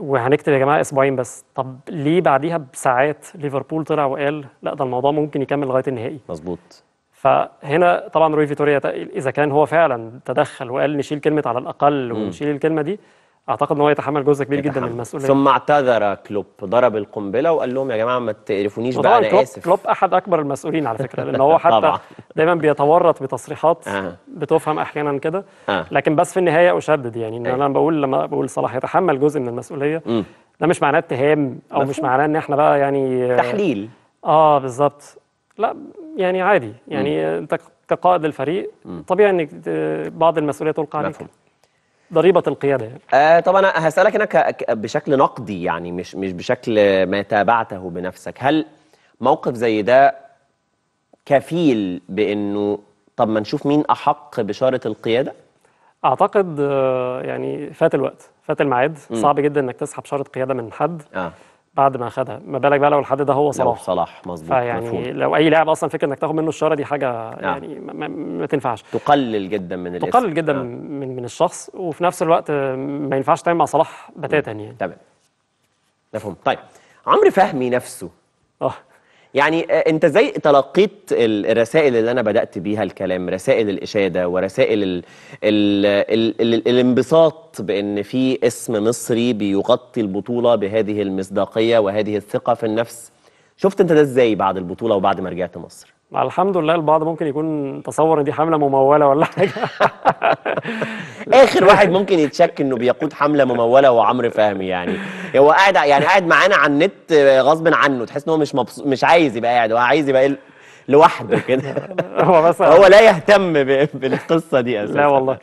وهنكتب يا جماعه اسبوعين بس طب ليه بعديها بساعات ليفربول طلع وقال لا ده الموضوع ممكن يكمل لغايه النهائي مظبوط فهنا طبعا روي فيتوريا اذا كان هو فعلا تدخل وقال نشيل كلمه على الاقل ونشيل الكلمه دي اعتقد ان هو يتحمل جزء كبير يتحمل. جدا من المسؤوليه ثم اعتذر كلوب ضرب القنبله وقال لهم يا جماعه ما تقرفونيش بقى انا كلوب اسف كلوب احد اكبر المسؤولين على فكره لان هو *laughs* حتى دايما بيتورط بتصريحات آه. بتفهم احيانا كده آه. لكن بس في النهايه اشدد يعني ان إيه. انا بقول لما بقول صلاح يتحمل جزء من المسؤوليه ده مش معناه اتهام او مش معناه ان احنا بقى يعني تحليل اه بالظبط لا يعني عادي يعني مم. انت كقائد للفريق مم. طبيعي انك آه، بعض المسؤوليه تلقى عليك ضريبه القياده يعني. آه طب انا هسالك هنا بشكل نقدي يعني مش مش بشكل ما تابعته بنفسك هل موقف زي ده كفيل بانه طب ما نشوف مين احق بشاره القياده اعتقد آه، يعني فات الوقت فات الميعاد صعب جدا انك تسحب شاره قياده من حد آه. بعد ما خدها ما بالك بقى لو الحد ده هو صلاح صلاح مظبوط يعني مفهوم. لو اي لاعب اصلا فكره انك تاخد منه الشاره دي حاجه نعم. يعني ما, ما تنفعش تقلل جدا من الاسم تقلل جدا نعم. من من الشخص وفي نفس الوقت ما ينفعش تعمل مع صلاح بتاتا يعني تمام مفهوم طيب عمرو فهمي نفسه اه يعني آه، انت زي تلقيت الرسائل اللي انا بدات بيها الكلام رسائل الاشاده ورسائل الـ الـ الـ الانبساط بان في اسم مصري بيغطي البطوله بهذه المصداقيه وهذه الثقه في النفس شفت انت ده ازاي بعد البطوله وبعد ما رجعت مصر الحمد لله البعض ممكن يكون تصور ان دي حمله مموله ولا حاجه *laughs* اخر واحد ممكن يتشك انه بيقود حمله مموله هو عمرو فهمي يعني هو قاعد يعني قاعد معانا على النت غصب عنه تحس ان هو مش مبسوط مش عايز يبقى قاعد هو عايز يبقى لوحده كده *laughs* هو بس هو لا يهتم بالقصه دي اساسا لا والله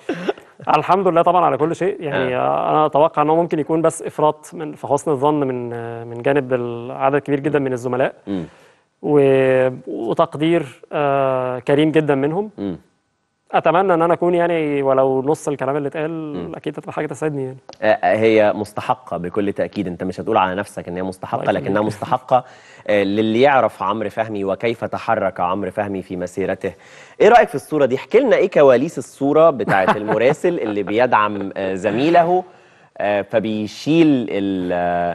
الحمد لله طبعا على كل شيء يعني آه. انا اتوقع ان هو ممكن يكون بس افراط من في حسن الظن من من جانب العدد كبير جدا من الزملاء م. وتقدير آه، كريم جدا منهم م. اتمنى ان انا اكون يعني ولو نص الكلام اللي اتقال اكيد هتبقى حاجه تسعدني يعني آه، آه، هي مستحقه بكل تاكيد انت مش هتقول على نفسك ان هي مستحقه لكنها مستحقه للي يعرف عمرو فهمي وكيف تحرك عمرو فهمي في مسيرته ايه رايك في الصوره دي احكي لنا ايه كواليس الصوره بتاعه المراسل *laughs* اللي بيدعم زميله فبيشيل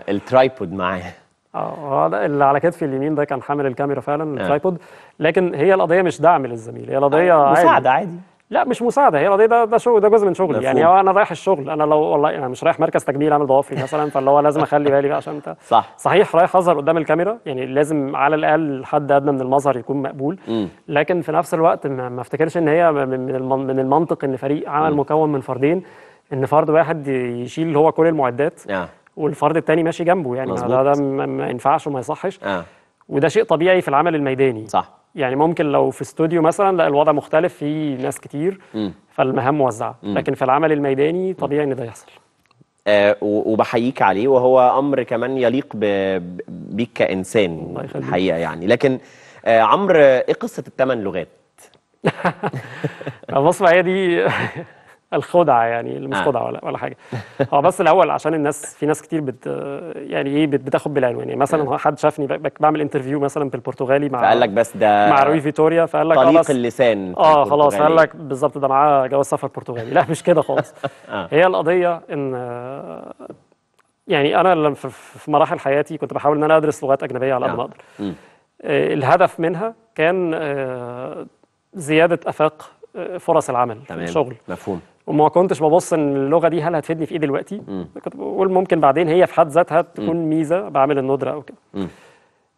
الترايبود معاه اه, آه، اللي على كتفي اليمين ده كان حامل الكاميرا فعلا آه. الترايبود لكن هي القضيه مش دعم للزميل هي القضيه آه. مساعده عادي. لا مش مساعده هي القضيه ده ده شغل ده جزء من شغلي يعني هو انا رايح الشغل انا لو والله انا مش رايح مركز تجميل اعمل ضوافري مثلا فاللي هو لازم اخلي بالي بقى عشان انت *laughs* صح صحيح رايح اظهر قدام الكاميرا يعني لازم على الاقل حد ادنى من المظهر يكون مقبول م. لكن في نفس الوقت ما افتكرش ان هي من المنطق ان فريق عمل مكون من فردين ان فرد واحد يشيل هو كل المعدات yeah. آه. والفرد الثاني ماشي جنبه يعني مزبوط. ده ده ما ينفعش وما يصحش آه. وده شيء طبيعي في العمل الميداني صح يعني ممكن لو في استوديو مثلا لا الوضع مختلف في ناس كتير م. فالمهام موزعه م. لكن في العمل الميداني طبيعي ان ده يحصل آه وبحييك عليه وهو امر كمان يليق بيك كانسان الحقيقه يعني لكن آه عمرو ايه قصه الثمان لغات؟ *laughs* بص هي دي *laughs* الخدعه يعني مش آه. خدعه ولا ولا حاجه هو آه، بس الاول عشان الناس في ناس كتير بت يعني ايه بتاخد بالعنوان يعني مثلا حد شافني بعمل انترفيو مثلا بالبرتغالي مع فقال لك بس ده مع روي فيتوريا فقال لك طريق آه، اللسان اه خلاص قال لك بالظبط ده معاه جواز سفر برتغالي لا مش كده خالص *laughs* هي القضيه ان يعني انا في مراحل حياتي كنت بحاول ان انا ادرس لغات اجنبيه على قد ما اقدر الهدف منها كان زياده افاق فرص العمل تمام. الشغل مفهوم وما كنتش ببص ان اللغه دي هل هتفيدني في ايه دلوقتي كنت بقول ممكن بعدين هي في حد ذاتها تكون م. ميزه بعمل الندره او كده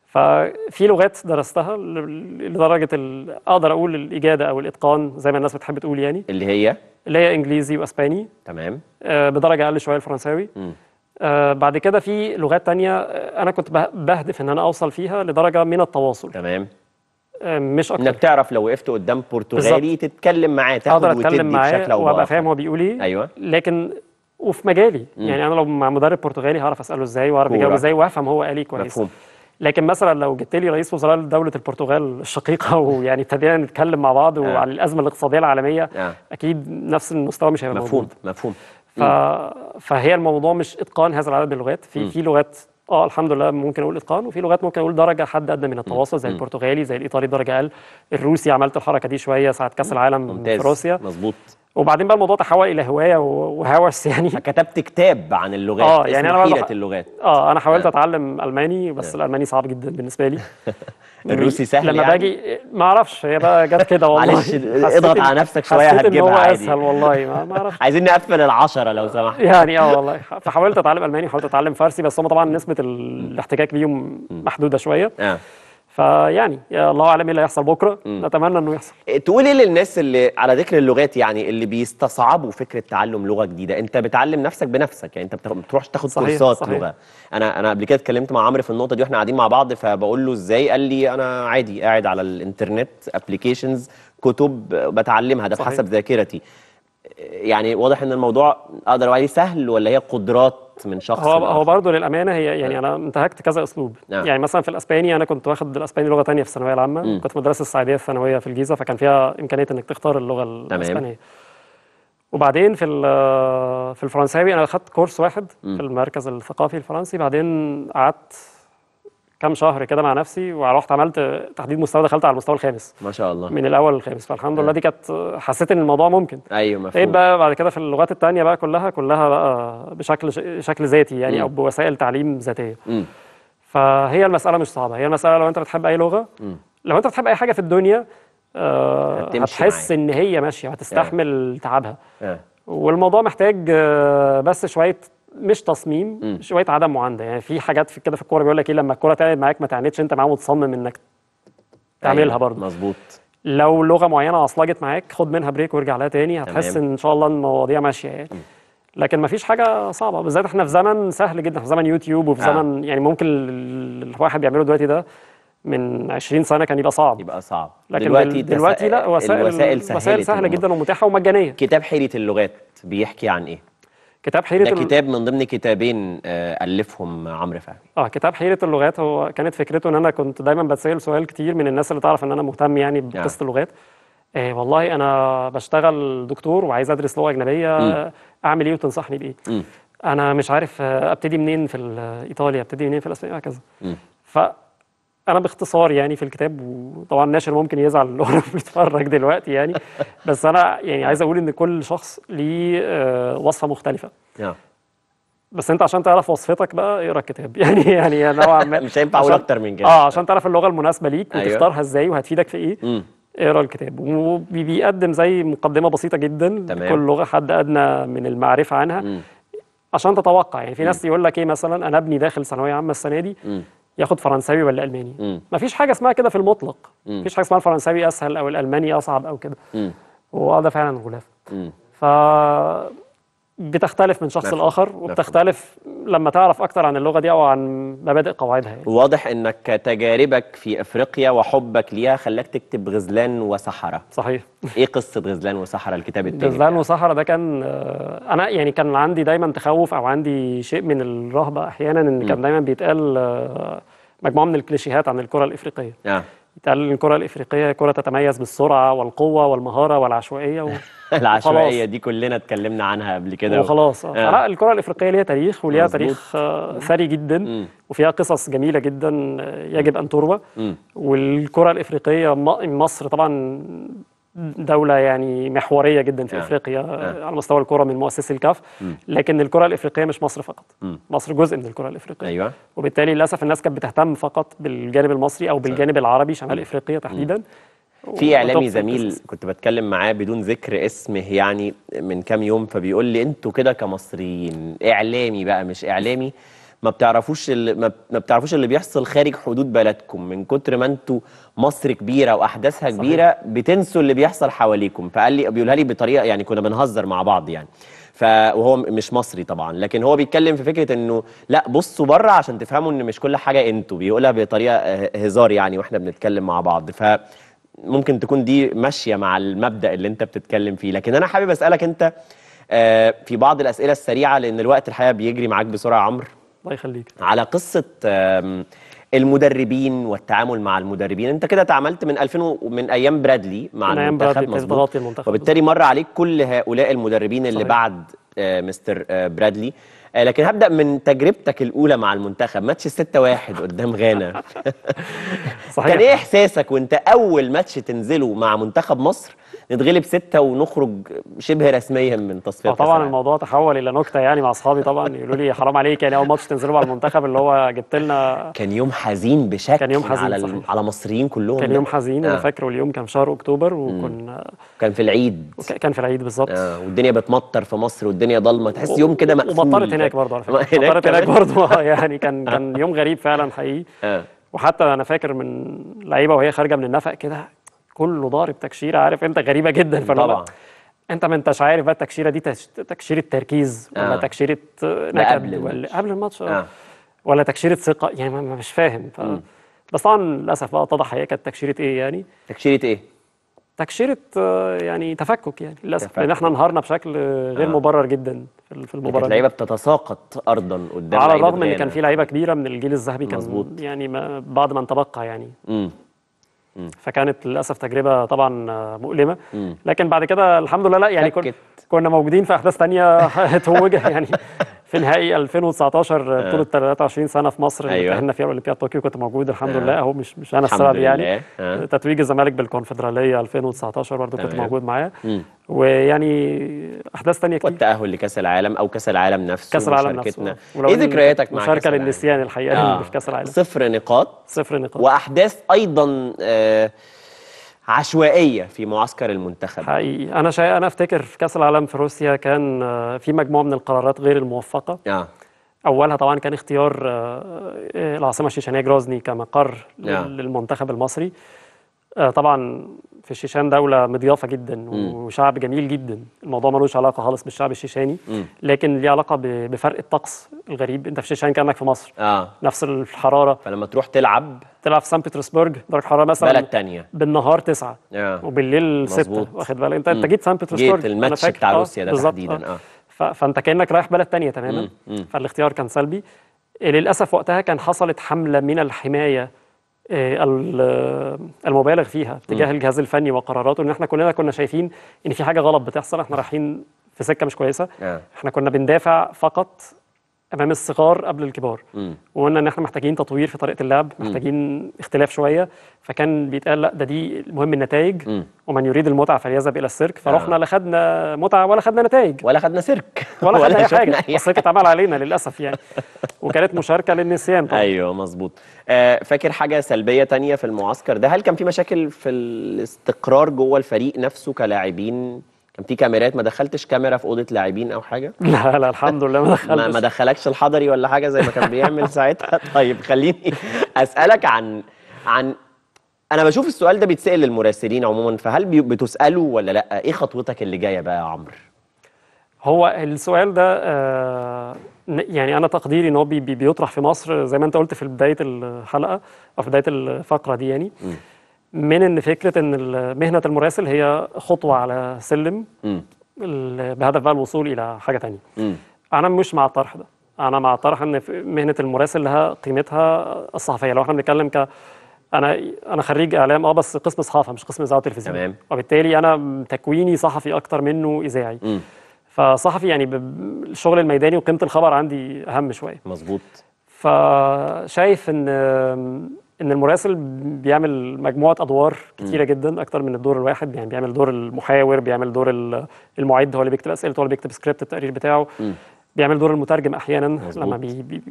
ففي لغات درستها لدرجه اقدر اقول الاجاده او الاتقان زي ما الناس بتحب تقول يعني اللي هي اللي هي انجليزي واسباني تمام آه بدرجه اقل شويه الفرنساوي آه بعد كده في لغات تانية انا كنت بهدف ان انا اوصل فيها لدرجه من التواصل تمام آه، مش اكتر انك تعرف لو وقفت قدام برتغالي تتكلم معاه تاخد وتدي بشكل او وابقى فاهم هو بيقول ايه ايوه لكن وفي مجالي مم. يعني انا لو مع مدرب برتغالي هعرف اساله ازاي واعرف اجاوبه ازاي وافهم هو قال ايه كويس مفهوم. لكن مثلا لو جبت لي رئيس وزراء دوله البرتغال الشقيقه *laughs* ويعني ابتدينا نتكلم مع بعض آه. وعن الازمه الاقتصاديه العالميه آه. اكيد نفس المستوى مش هيبقى مفهوم موجود. مفهوم ف... فهي الموضوع مش اتقان هذا العدد من اللغات في في لغات اه الحمد لله ممكن اقول اتقان وفي لغات ممكن اقول درجه حد ادنى من التواصل زي البرتغالي زي الايطالي درجه اقل الروسي عملت الحركه دي شويه ساعه كاس العالم ممتاز. في روسيا مظبوط وبعدين بقى الموضوع تحول الى هوايه وهوس *laughs* يعني فكتبت كتاب عن اللغات اه يعني انا حيره اللغات اه انا حاولت آه. اتعلم الماني بس آه. الالماني صعب جدا بالنسبه لي *laughs* الروسي سهل لما يعني. باجي ما اعرفش هي بقى جت كده والله معلش اضغط على نفسك شويه هتجيبها هو عادي اسهل والله ما اعرفش *laughs* عايزين نقفل العشره لو سمحت يعني اه والله فحاولت اتعلم الماني وحاولت اتعلم فارسي بس هم طبعا نسبه الاحتكاك بيهم محدوده شويه آه. فيعني الله اعلم ايه اللي هيحصل بكره م. نتمنى انه يحصل تقول ايه للناس اللي على ذكر اللغات يعني اللي بيستصعبوا فكره تعلم لغه جديده انت بتعلم نفسك بنفسك يعني انت ما بتروحش تاخد صحيح كورسات صحيح. لغه انا انا قبل كده اتكلمت مع عمرو في النقطه دي واحنا قاعدين مع بعض فبقول له ازاي قال لي انا عادي قاعد على الانترنت ابلكيشنز كتب بتعلمها ده بحسب ذاكرتي يعني واضح ان الموضوع اقدر اقول سهل ولا هي قدرات بالظبط من شخص هو هو برضه للامانه هي يعني آه. انا انتهكت كذا اسلوب نعم. يعني مثلا في الاسباني انا كنت واخد الاسباني لغه ثانيه في الثانويه العامه مم. كنت في مدرسه السعوديه الثانويه في الجيزه فكان فيها امكانيه انك تختار اللغه الاسبانيه تمام. وبعدين في في الفرنساوي انا اخذت كورس واحد مم. في المركز الثقافي الفرنسي بعدين قعدت كام شهر كده مع نفسي ورحت عملت تحديد مستوى دخلت على المستوى الخامس ما شاء الله من الاول للخامس فالحمد لله آه. دي كانت حسيت ان الموضوع ممكن ايوه مفهوم إيه بقى بعد كده في اللغات الثانيه بقى كلها كلها بقى بشكل شكل ذاتي يعني م. او بوسائل تعليم ذاتيه م. فهي المساله مش صعبه هي المساله لو انت بتحب اي لغه م. لو انت بتحب اي حاجه في الدنيا آه هتحس معي. ان هي ماشيه هتستحمل آه. تعبها آه. والموضوع محتاج بس شويه مش تصميم م. شويه عدم معانده يعني في حاجات في كده في الكوره بيقول لك ايه لما الكوره تعمل معاك ما تعنتش انت معاهم وتصمم انك تعملها أيوة. برضه مظبوط لو لغه معينه عصلجت معاك خد منها بريك وارجع لها تاني هتحس ان شاء الله المواضيع ماشيه يعني لكن ما فيش حاجه صعبه بالذات احنا في زمن سهل جدا في زمن يوتيوب وفي آه. زمن يعني ممكن الواحد بيعمله دلوقتي ده من 20 سنه كان يبقى صعب يبقى صعب لكن دلوقتي دلوقتي لا وسائل الوسائل سهله, سهلة جدا ومتاحه ومجانيه كتاب حيره اللغات بيحكي عن ايه كتاب حيرة ده كتاب من ضمن كتابين آه، ألفهم عمرو فهمي اه كتاب حيرة اللغات هو كانت فكرته ان انا كنت دايما بتسأل سؤال كتير من الناس اللي تعرف ان انا مهتم يعني آه. بقصة اللغات آه والله انا بشتغل دكتور وعايز ادرس لغة اجنبية م. اعمل ايه وتنصحني بايه؟ م. انا مش عارف آه، ابتدي منين في ايطاليا ابتدي منين في الاسبانية وهكذا انا باختصار يعني في الكتاب وطبعا الناشر ممكن يزعل لو *laughs* بيتفرج دلوقتي يعني *laughs* بس انا يعني عايز اقول ان كل شخص ليه آه، وصفه مختلفه نعم. بس انت عشان تعرف وصفتك بقى اقرا الكتاب *laughs* يعني يعني نوعا ما مش هينفع اقول اكتر من كده اه عشان تعرف اللغه المناسبه ليك أيوه. وتختارها ازاي وهتفيدك في ايه اقرا الكتاب وبيقدم زي مقدمه بسيطه جدا تمام. كل لغه حد ادنى من المعرفه عنها عشان تتوقع يعني في ناس يقول لك ايه مثلا انا ابني داخل ثانويه عامه السنه دي ياخد فرنساوي ولا الماني ما فيش حاجه اسمها كده في المطلق ما فيش حاجه اسمها الفرنساوي اسهل او الالماني اصعب او كده ده فعلا غلاف ف بتختلف من شخص لاخر وبتختلف لما تعرف اكتر عن اللغه دي او عن مبادئ قواعدها يعني. واضح انك تجاربك في افريقيا وحبك ليها خلاك تكتب غزلان وسحره صحيح ايه قصه غزلان وسحره الكتاب التاني غزلان وسحره ده كان آه، انا يعني كان عندي دايما تخوف او عندي شيء من الرهبه احيانا ان كان دايما بيتقال آه، مجموعه من الكليشيهات عن الكره الافريقيه آه. الكره الافريقيه كره تتميز بالسرعه والقوه والمهاره والعشوائيه و... *laughs* *laughs* العشوائيه دي كلنا اتكلمنا عنها قبل كده وخلاص آه. لا الكره الافريقيه ليها تاريخ وليها تاريخ آه، ثري جدا م. وفيها قصص جميله جدا آه، يجب ان تروى والكره الافريقيه مصر طبعا دولة يعني محورية جدا في آه. أفريقيا آه. نعم. على مستوى الكرة من مؤسسي الكاف لكن الكرة الإفريقية مش مصر فقط م. مصر جزء من الكرة الإفريقية أيوة. وبالتالي للأسف الناس كانت بتهتم فقط بالجانب المصري أو بالجانب العربي شمال إفريقيا تحديدا م. في اعلامي زميل كنت بتكلم معاه بدون ذكر اسمه يعني من كام يوم فبيقول لي انتوا كده كمصريين اعلامي بقى مش اعلامي ما بتعرفوش ما بتعرفوش اللي بيحصل خارج حدود بلدكم من كتر ما انتوا مصر كبيره واحداثها صحيح. كبيره بتنسوا اللي بيحصل حواليكم فقال لي بيقولها لي بطريقه يعني كنا بنهزر مع بعض يعني ف وهو مش مصري طبعا لكن هو بيتكلم في فكره انه لا بصوا بره عشان تفهموا ان مش كل حاجه انتوا بيقولها بطريقه هزار يعني واحنا بنتكلم مع بعض ف ممكن تكون دي ماشيه مع المبدا اللي انت بتتكلم فيه لكن انا حابب اسالك انت آه، في بعض الاسئله السريعه لان الوقت الحقيقه بيجري معاك بسرعه يا عمرو الله يخليك على قصه المدربين والتعامل مع المدربين انت كده تعاملت من 2000 ومن ايام برادلي مع من المنتخب مظبوط وبالتالي مر عليك كل هؤلاء المدربين صحيح. اللي بعد آه، مستر آه، برادلي آه، لكن هبدا من تجربتك الاولى مع المنتخب ماتش 6-1 قدام غانا *laughs* صحيح كان ايه احساسك وانت اول ماتش تنزله مع منتخب مصر نتغلب ستة ونخرج شبه رسميا من تصفيات آه، طبعا طبعا الموضوع تحول الى نكته يعني مع اصحابي طبعا يقولوا لي حرام عليك يعني اول ماتش تنزلوا على المنتخب اللي هو جبت لنا كان يوم حزين بشكل كان يوم حزين على صحيح. على مصريين كلهم كان يوم حزين آه. انا فاكره اليوم كان في شهر اكتوبر وكنا كان في العيد كان في العيد بالظبط آه. والدنيا بتمطر في مصر والدنيا ضلمه تحس يوم كده مقفول ومطرت هناك برضه على فكره *laughs* مطرت هناك برضه آه، يعني كان *laughs* كان يوم غريب فعلا حقيقي آه. وحتى انا فاكر من لعيبه وهي خارجه من النفق كده كله ضارب تكشيره عارف انت غريبه جدا طبعا انت ما انتش عارف بقى التكشيره دي تكشيره تركيز آه. ولا آه. تكشيره نكد ولا قبل الماتش آه. ولا تكشيره ثقه يعني ما مش فاهم ف... بس طبعا للاسف بقى اتضح هي كانت تكشيره ايه يعني تكشيره ايه؟ تكشيره آه، يعني تفكك يعني للاسف لان احنا انهارنا بشكل غير آه. مبرر جدا في المباراه اللعيبه بتتساقط ارضا قدام على الرغم ان كان في لعيبه كبيره من الجيل الذهبي كان يعني ما بعد ما انطبقها يعني فكانت للاسف تجربه طبعا آه، مؤلمه لكن بعد كده الحمد لله لا يعني كنا موجودين في احداث ثانيه *laughs* توجه يعني في نهائي 2019 بطوله آه. 23 سنه في مصر اللي أيوة. فيها اولمبياد طوكيو كنت موجود الحمد آه. لله اهو مش مش انا السبب يعني آه. تتويج الزمالك بالكونفدراليه 2019 برضه كنت موجود معاه ويعني احداث ثانيه كتير والتاهل لكاس العالم او كاس العالم نفسه كاس العالم نفسه ايه ذكرياتك مع مشاركه للنسيان الحقيقه آه. في كاس العالم صفر نقاط صفر نقاط واحداث ايضا آه عشوائيه في معسكر المنتخب حقيقي انا شا... انا افتكر في كاس العالم في روسيا كان آه، في مجموعه من القرارات غير الموفقه آه. اولها طبعا كان اختيار آه، آه، العاصمه الشيشانيه جروزني كمقر آه. للمنتخب المصري طبعا في الشيشان دولة مضيافة جدا وشعب جميل جدا الموضوع ملوش علاقة خالص بالشعب الشيشاني لكن ليه علاقة بفرق الطقس الغريب انت في الشيشان كأنك في مصر آه. نفس الحرارة فلما تروح تلعب تلعب في سان بطرسبرج درجة حرارة مثلا بلد تانية بالنهار تسعة آه. وبالليل ستة واخد بالك انت انت جيت سان بطرسبرج جيت الماتش بتاع آه، روسيا ده تحديدا آه. آه. فانت كأنك رايح بلد تانية تماما مم. مم. فالاختيار كان سلبي للأسف وقتها كان حصلت حملة من الحماية آه، آه، المبالغ فيها تجاه الجهاز الفني وقراراته ان احنا كلنا كنا شايفين ان في حاجه غلط بتحصل احنا رايحين في سكه مش كويسه آه. احنا كنا بندافع فقط امام الصغار قبل الكبار وقلنا ان احنا محتاجين تطوير في طريقه اللعب محتاجين م. اختلاف شويه فكان بيتقال لا ده دي المهم النتائج م. ومن يريد المتعه فليذهب الى السيرك فرحنا آه. لا خدنا متعه ولا خدنا نتائج ولا خدنا سيرك ولا, *laughs* ولا خدنا اي حاجه السيرك اتعمل علينا للاسف يعني وكانت مشاركه للنسيان طبعا ايوه مظبوط آه فاكر حاجه سلبيه تانية في المعسكر ده هل كان في مشاكل في الاستقرار جوه الفريق نفسه كلاعبين كان في كاميرات ما دخلتش كاميرا في اوضه لاعبين او حاجه *laughs* لا لا الحمد لله ما دخلتش ما دخلكش الحضري ولا حاجه زي ما كان بيعمل ساعتها *laughs* طيب خليني اسالك عن عن انا بشوف السؤال ده بيتسال للمراسلين عموما فهل بتساله ولا لا ايه خطوتك اللي جايه بقى يا عمرو هو السؤال ده آه، يعني انا تقديري ان هو بيطرح في مصر زي ما انت قلت في بدايه الحلقه او في بدايه الفقره دي يعني م. من ان فكره ان مهنه المراسل هي خطوه على سلم بهدف بقى الوصول الى حاجه تانية انا مش مع الطرح ده انا مع طرح ان مهنه المراسل لها قيمتها الصحفيه لو احنا بنتكلم ك انا انا خريج اعلام اه بس قسم صحافه مش قسم اذاعه وتلفزيون تمام وبالتالي انا تكويني صحفي اكتر منه اذاعي فصحفي يعني الشغل الميداني وقيمه الخبر عندي اهم شويه مظبوط فشايف ان ان المراسل بيعمل مجموعه ادوار كتيره جدا اكتر من الدور الواحد يعني بيعمل دور المحاور بيعمل دور المعد هو اللي بيكتب اسئلته هو اللي بيكتب سكريبت التقرير بتاعه م. بيعمل دور المترجم احيانا مزبوط. لما بي بي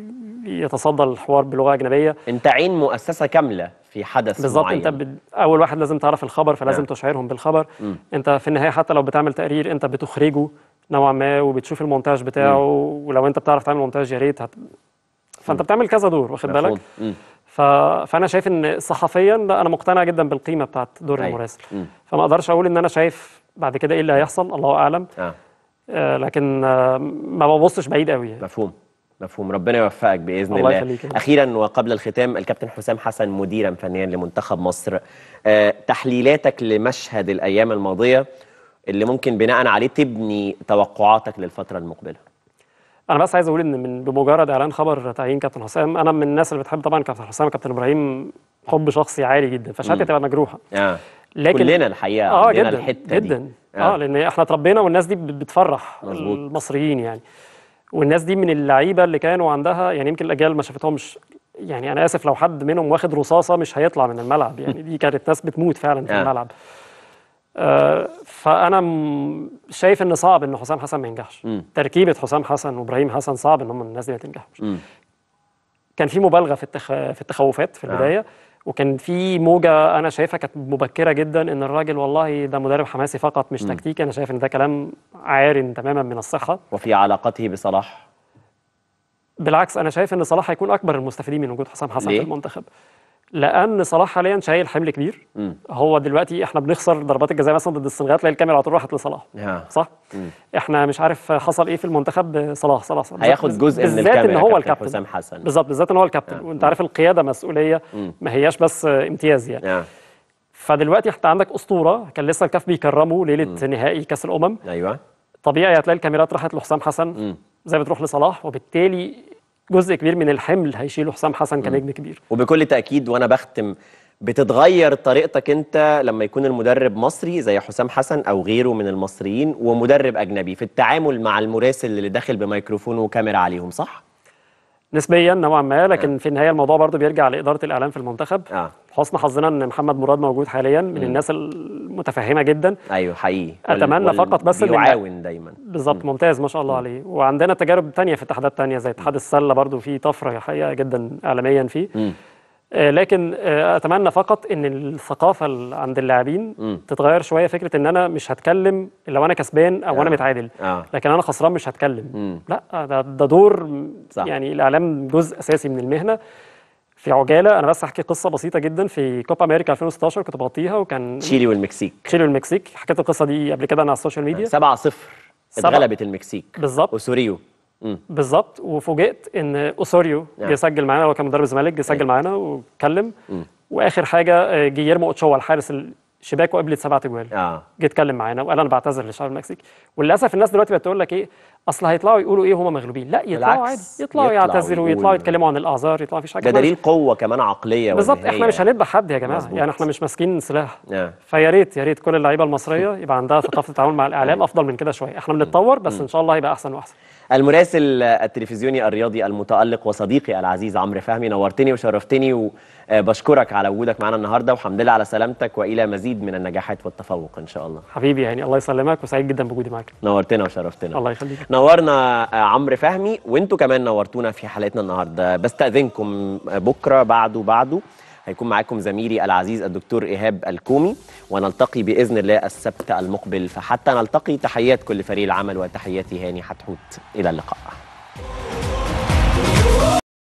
بيتصدى الحوار بلغه اجنبيه انت عين مؤسسه كامله في حدث بالظبط انت اول واحد لازم تعرف الخبر فلازم نعم. تشعرهم بالخبر م. انت في النهايه حتى لو بتعمل تقرير انت بتخرجه نوعا ما وبتشوف المونتاج بتاعه م. ولو انت بتعرف تعمل مونتاج يا ريت هت... فانت م. بتعمل كذا دور واخد بالك ف... فانا شايف ان صحفيا لا انا مقتنع جدا بالقيمه بتاعت دور أيه. المراسل م. فما اقدرش اقول ان انا شايف بعد كده ايه اللي هيحصل الله اعلم آه. آه لكن آه ما ببصش بعيد قوي يعني. مفهوم مفهوم ربنا يوفقك باذن الله, الله. اخيرا وقبل الختام الكابتن حسام حسن مديرا فنيا لمنتخب مصر آه تحليلاتك لمشهد الايام الماضيه اللي ممكن بناء عليه تبني توقعاتك للفتره المقبله انا بس عايز اقول ان من بمجرد اعلان خبر تعيين كابتن حسام انا من الناس اللي بتحب طبعا كابتن حسام كابتن ابراهيم حب شخصي عالي جدا فشهادتي تبقى مجروحه آه. لكن كلنا الحقيقه اه جدا الحته جدا دي. آه. اه لان احنا اتربينا والناس دي بتفرح مزبوط. المصريين يعني والناس دي من اللعيبه اللي كانوا عندها يعني يمكن الاجيال ما شافتهمش يعني انا اسف لو حد منهم واخد رصاصه مش هيطلع من الملعب يعني دي كانت ناس بتموت فعلا في آه. الملعب آه، فانا شايف ان صعب ان حسام حسن ما ينجحش تركيبه حسام حسن وابراهيم حسن صعب ان هم الناس دي ما تنجحش كان في مبالغه في التخ... في التخوفات في آه. البدايه آه. وكان في موجه انا شايفها كانت مبكره جدا ان الراجل والله ده مدرب حماسي فقط مش تكتيكي انا شايف ان ده كلام عار تماما من الصحه وفي علاقته بصلاح بالعكس انا شايف ان صلاح هيكون اكبر المستفيدين من وجود حسام حسن ليه؟ في المنتخب لان صلاح حاليا شايل حمل كبير مم. هو دلوقتي احنا بنخسر ضربات الجزاء مثلا ضد السنغال تلاقي الكاميرا على طول راحت لصلاح صح مم. احنا مش عارف حصل ايه في المنتخب صلاح صلاح هياخد جزء من الكاميرا ان هو الكابتن حسام حسن بالظبط بالذات ان هو الكابتن yeah. وانت عارف القياده مسؤوليه مم. ما هياش بس امتياز يعني yeah. فدلوقتي انت عندك اسطوره كان لسه الكاف بيكرمه ليله نهائي كاس الامم ايوه طبيعي هتلاقي الكاميرات راحت لحسام حسن زي ما بتروح لصلاح وبالتالي جزء كبير من الحمل هيشيله حسام حسن كنجم كبير وبكل تاكيد وانا بختم بتتغير طريقتك انت لما يكون المدرب مصري زي حسام حسن او غيره من المصريين ومدرب اجنبي في التعامل مع المراسل اللي داخل بميكروفون وكاميرا عليهم صح نسبيا نوعا ما آه. لكن في النهايه الموضوع برضه بيرجع لاداره الاعلام في المنتخب آه. حسن حظنا ان محمد مراد موجود حاليا من الناس المتفهمه جدا ايوه حقيقي اتمنى وال... فقط بس يعاون دايما بالظبط ممتاز ما شاء الله عليه وعندنا تجارب ثانيه في اتحادات ثانيه زي اتحاد السله برضه في طفره حقيقه جدا اعلاميا فيه م. آه، لكن آه، اتمنى فقط ان الثقافه عند اللاعبين تتغير شويه فكره ان انا مش هتكلم لو انا كسبان او آه. انا متعادل آه. لكن انا خسران مش هتكلم مم. لا ده, ده دور صح. يعني الاعلام جزء اساسي من المهنه في عجاله انا بس احكي قصه بسيطه جدا في كوبا امريكا 2016 كنت بغطيها وكان تشيلي والمكسيك تشيلي والمكسيك حكيت القصه دي قبل كده انا على السوشيال ميديا 7 0 اتغلبت المكسيك بالظبط وسوريو بالظبط وفوجئت ان اوسوريو yeah. جه سجل معانا هو كان مدرب الزمالك جه سجل معانا واتكلم واخر حاجه آه، جيرمو اوتشوا الحارس شباكه قبلت سبع تجوال اه جه اتكلم معانا وقال انا بعتذر للشعب المكسيكي وللاسف الناس دلوقتي بقت تقول لك ايه اصل هيطلعوا يقولوا ايه هم مغلوبين لا يطلعوا عادي يطلعوا يعتذروا ويطلعوا يتكلموا عن الاعذار يطلعوا مفيش حاجه ده دليل قوه كمان عقليه بالظبط احنا مش هنذبح حد يا جماعه مزبوط. يعني احنا مش ماسكين سلاح فيا ريت يا ريت كل اللعيبه المصريه *laughs* يبقى عندها ثقافه التعامل مع الاعلام افضل من كده شويه احنا بنتطور بس ان شاء الله هيبقى احسن واحسن المراسل التلفزيوني الرياضي المتألق وصديقي العزيز عمرو فهمي نورتني وشرفتني وبشكرك على وجودك معنا النهارده وحمد لله على سلامتك والى مزيد من النجاحات والتفوق ان شاء الله. حبيبي يعني الله يسلمك وسعيد جدا بوجودي معاك. نورتنا وشرفتنا. الله يخليك. نورنا آه، عمرو فهمي وانتم كمان نورتونا في حلقتنا النهارده بستأذنكم بكره بعده بعده هيكون معاكم زميلي العزيز الدكتور ايهاب الكومي ونلتقي باذن الله السبت المقبل فحتى نلتقي تحيات كل فريق العمل وتحياتي هاني حتحوت الى اللقاء